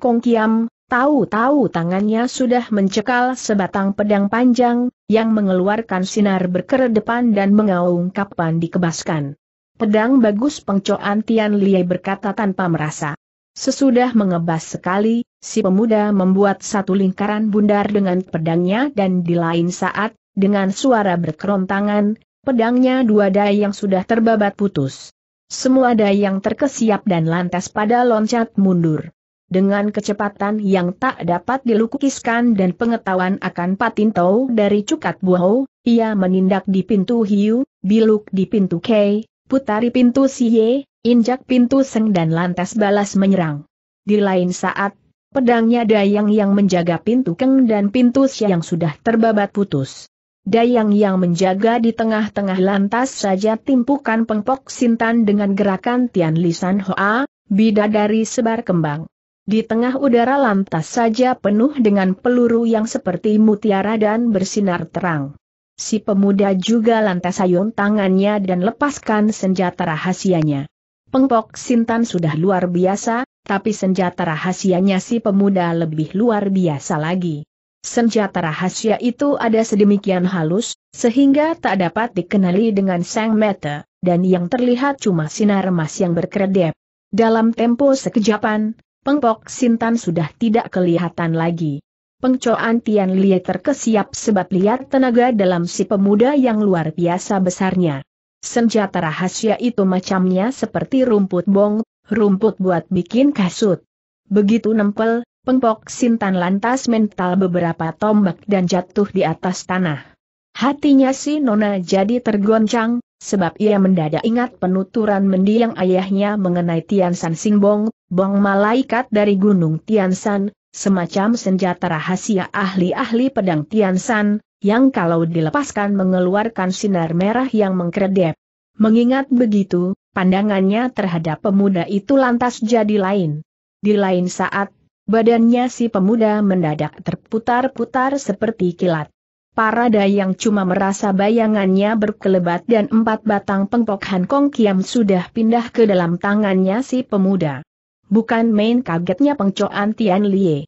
tahu-tahu tangannya sudah mencekal sebatang pedang panjang, yang mengeluarkan sinar berkeredepan dan mengaung kapan dikebaskan. Pedang bagus pengcoan Tian liai berkata tanpa merasa. Sesudah mengebas sekali, si pemuda membuat satu lingkaran bundar dengan pedangnya dan di lain saat, dengan suara berkerontangan, pedangnya dua dayang yang sudah terbabat putus. Semua dayang yang terkesiap dan lantas pada loncat mundur. Dengan kecepatan yang tak dapat dilukiskan dan pengetahuan akan Patintau dari Cukat Buho, ia menindak di pintu Hiu, Biluk di pintu kei, putari pintu Siye, injak pintu Seng dan lantas balas menyerang. Di lain saat, pedangnya Dayang yang menjaga pintu Keng dan pintu siang sudah terbabat putus. Dayang yang menjaga di tengah-tengah lantas saja timpukan pengpok Sintan dengan gerakan Tian Lisan Hoa, bidadari sebar kembang. Di tengah udara lantas saja penuh dengan peluru yang seperti mutiara dan bersinar terang. Si pemuda juga lantas ayun tangannya dan lepaskan senjata rahasianya. Pengpok Sintan sudah luar biasa, tapi senjata rahasianya si pemuda lebih luar biasa lagi. Senjata rahasia itu ada sedemikian halus, sehingga tak dapat dikenali dengan sang mata, dan yang terlihat cuma sinar emas yang berkedip. Dalam tempo sekejapan, pengpok Sintan sudah tidak kelihatan lagi. Pengcoan Tian Lie terkesiap sebab lihat tenaga dalam si pemuda yang luar biasa besarnya. Senjata rahasia itu macamnya seperti rumput bong, rumput buat bikin kasut. Begitu nempel, Pengpok Sintan lantas mental beberapa tombak dan jatuh di atas tanah. Hatinya si Nona jadi tergoncang, sebab ia mendadak ingat penuturan mendiang ayahnya mengenai Tiansan Singbong, bong malaikat dari gunung Tiansan, semacam senjata rahasia ahli-ahli pedang Tiansan, yang kalau dilepaskan mengeluarkan sinar merah yang mengkredep. Mengingat begitu, pandangannya terhadap pemuda itu lantas jadi lain. Di lain saat Badannya si pemuda mendadak terputar-putar seperti kilat. Para dayang cuma merasa bayangannya berkelebat dan empat batang pengpok Kong Kiam sudah pindah ke dalam tangannya si pemuda. Bukan main kagetnya pengcoan Tian Lie.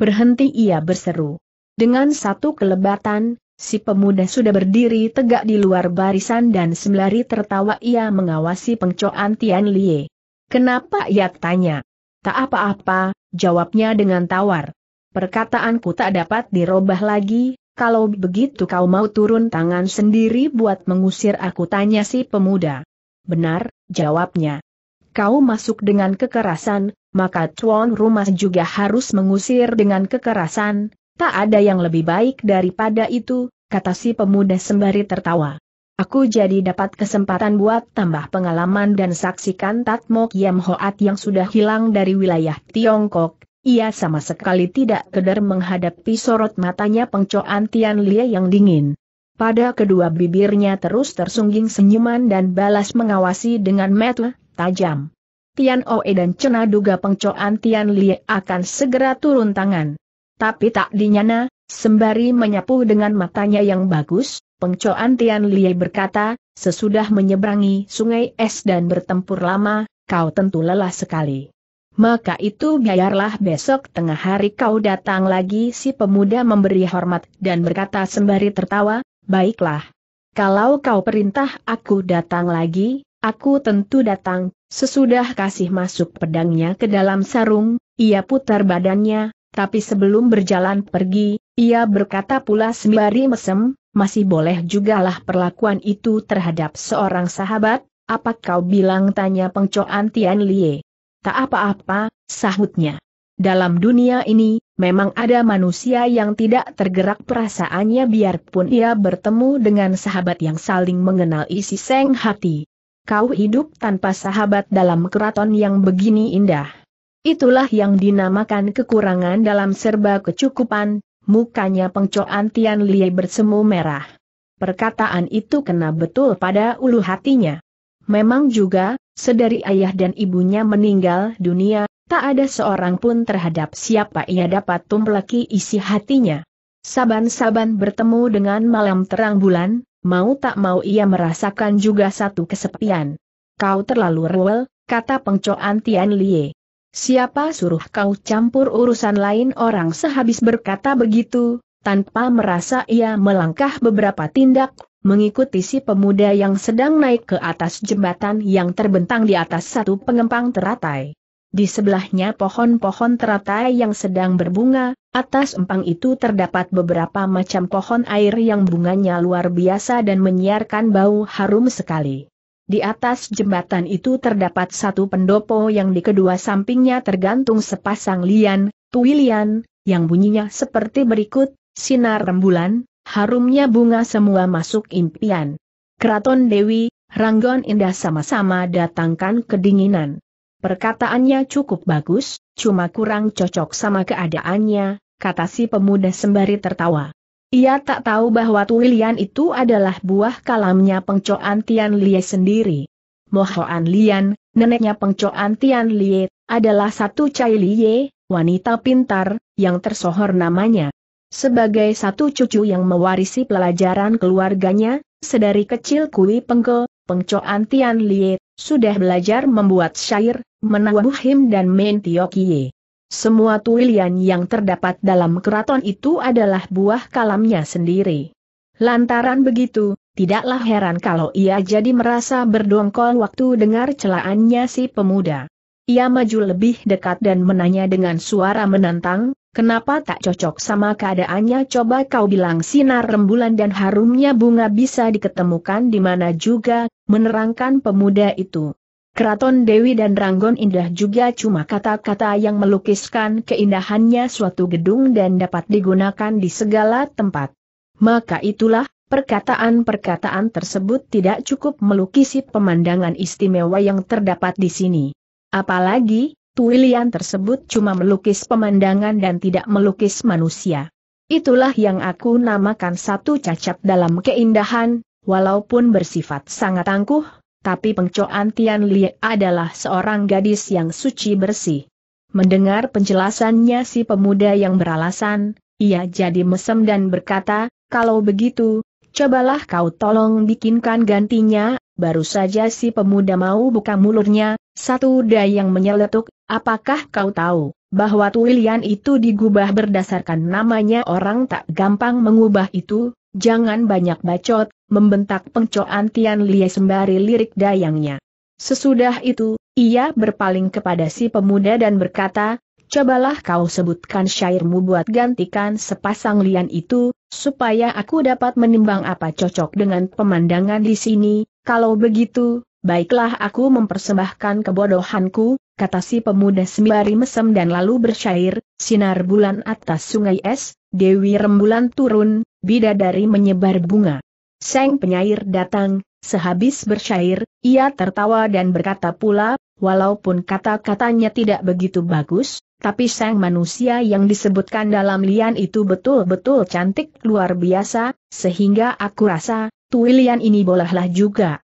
Berhenti ia berseru. Dengan satu kelebatan, si pemuda sudah berdiri tegak di luar barisan dan sembari tertawa ia mengawasi pengcoan Tian Lie. Kenapa ia tanya? Tak apa-apa, jawabnya dengan tawar. Perkataanku tak dapat dirobah lagi, kalau begitu kau mau turun tangan sendiri buat mengusir aku tanya si pemuda. Benar, jawabnya. Kau masuk dengan kekerasan, maka tuan rumah juga harus mengusir dengan kekerasan, tak ada yang lebih baik daripada itu, kata si pemuda sembari tertawa. Aku jadi dapat kesempatan buat tambah pengalaman dan saksikan Tatmo Yam Hoat yang sudah hilang dari wilayah Tiongkok. Ia sama sekali tidak kedar menghadapi sorot matanya pengcoan Tian Lie yang dingin. Pada kedua bibirnya terus tersungging senyuman dan balas mengawasi dengan mata tajam. Tian Oe dan Cena duga pengcoan Tian Lie akan segera turun tangan. Tapi tak dinyana, sembari menyapu dengan matanya yang bagus, Pengcoan Tian Lie berkata, sesudah menyeberangi sungai es dan bertempur lama, kau tentu lelah sekali. Maka itu biarlah besok tengah hari kau datang lagi si pemuda memberi hormat dan berkata sembari tertawa, baiklah. Kalau kau perintah aku datang lagi, aku tentu datang, sesudah kasih masuk pedangnya ke dalam sarung, ia putar badannya, tapi sebelum berjalan pergi, ia berkata pula sembari mesem, masih boleh jugalah perlakuan itu terhadap seorang sahabat, apa kau bilang tanya pengcoan Tian Lie? Tak apa-apa, sahutnya. Dalam dunia ini, memang ada manusia yang tidak tergerak perasaannya biarpun ia bertemu dengan sahabat yang saling mengenal isi seng hati. Kau hidup tanpa sahabat dalam keraton yang begini indah. Itulah yang dinamakan kekurangan dalam serba kecukupan, mukanya pengcoan Tian Lie bersemu merah. Perkataan itu kena betul pada ulu hatinya. Memang juga, sedari ayah dan ibunya meninggal dunia, tak ada seorang pun terhadap siapa ia dapat tumpleki isi hatinya. Saban-saban bertemu dengan malam terang bulan, mau tak mau ia merasakan juga satu kesepian. Kau terlalu rewel, kata pengcoan Tian Lie. Siapa suruh kau campur urusan lain orang sehabis berkata begitu, tanpa merasa ia melangkah beberapa tindak, mengikuti si pemuda yang sedang naik ke atas jembatan yang terbentang di atas satu pengempang teratai. Di sebelahnya pohon-pohon teratai yang sedang berbunga, atas empang itu terdapat beberapa macam pohon air yang bunganya luar biasa dan menyiarkan bau harum sekali. Di atas jembatan itu terdapat satu pendopo yang di kedua sampingnya tergantung sepasang lian, tuilian, yang bunyinya seperti berikut, sinar rembulan, harumnya bunga semua masuk impian. Keraton Dewi, Ranggon Indah sama-sama datangkan kedinginan. Perkataannya cukup bagus, cuma kurang cocok sama keadaannya, kata si pemuda sembari tertawa. Ia tak tahu bahwa Tuilian itu adalah buah kalamnya pengcoan Tian Lie sendiri. Mohoan Lian, neneknya pengcoan Tian Lie, adalah satu Cai Lie, wanita pintar, yang tersohor namanya. Sebagai satu cucu yang mewarisi pelajaran keluarganya, sedari kecil Kui Pengke, pengcoan Tian Lie, sudah belajar membuat syair, menabuh him dan main semua tuilian yang terdapat dalam keraton itu adalah buah kalamnya sendiri. Lantaran begitu, tidaklah heran kalau ia jadi merasa berdongkol waktu dengar celaannya si pemuda. Ia maju lebih dekat dan menanya dengan suara menantang, Kenapa tak cocok sama keadaannya coba kau bilang sinar rembulan dan harumnya bunga bisa diketemukan di mana juga, menerangkan pemuda itu. Keraton Dewi dan Ranggon Indah juga cuma kata-kata yang melukiskan keindahannya suatu gedung dan dapat digunakan di segala tempat. Maka itulah, perkataan-perkataan tersebut tidak cukup melukisi pemandangan istimewa yang terdapat di sini. Apalagi, tuilian tersebut cuma melukis pemandangan dan tidak melukis manusia. Itulah yang aku namakan satu cacat dalam keindahan, walaupun bersifat sangat angkuh, tapi pengcoan Tian Lie adalah seorang gadis yang suci bersih. Mendengar penjelasannya si pemuda yang beralasan, ia jadi mesem dan berkata, kalau begitu, cobalah kau tolong bikinkan gantinya, baru saja si pemuda mau buka mulurnya, satu day yang menyeletuk, apakah kau tahu, bahwa Tuilian itu digubah berdasarkan namanya orang tak gampang mengubah itu, jangan banyak bacot, membentak pengcoan Tian Lie sembari lirik dayangnya. Sesudah itu, ia berpaling kepada si pemuda dan berkata, Cobalah kau sebutkan syairmu buat gantikan sepasang lian itu, supaya aku dapat menimbang apa cocok dengan pemandangan di sini, kalau begitu, baiklah aku mempersembahkan kebodohanku, kata si pemuda sembari mesem dan lalu bersyair, sinar bulan atas sungai es, Dewi rembulan turun, bidadari menyebar bunga. Seng penyair datang, sehabis bersyair, ia tertawa dan berkata pula, walaupun kata-katanya tidak begitu bagus, tapi sang manusia yang disebutkan dalam lian itu betul-betul cantik luar biasa, sehingga aku rasa, tuilian ini bolehlah juga.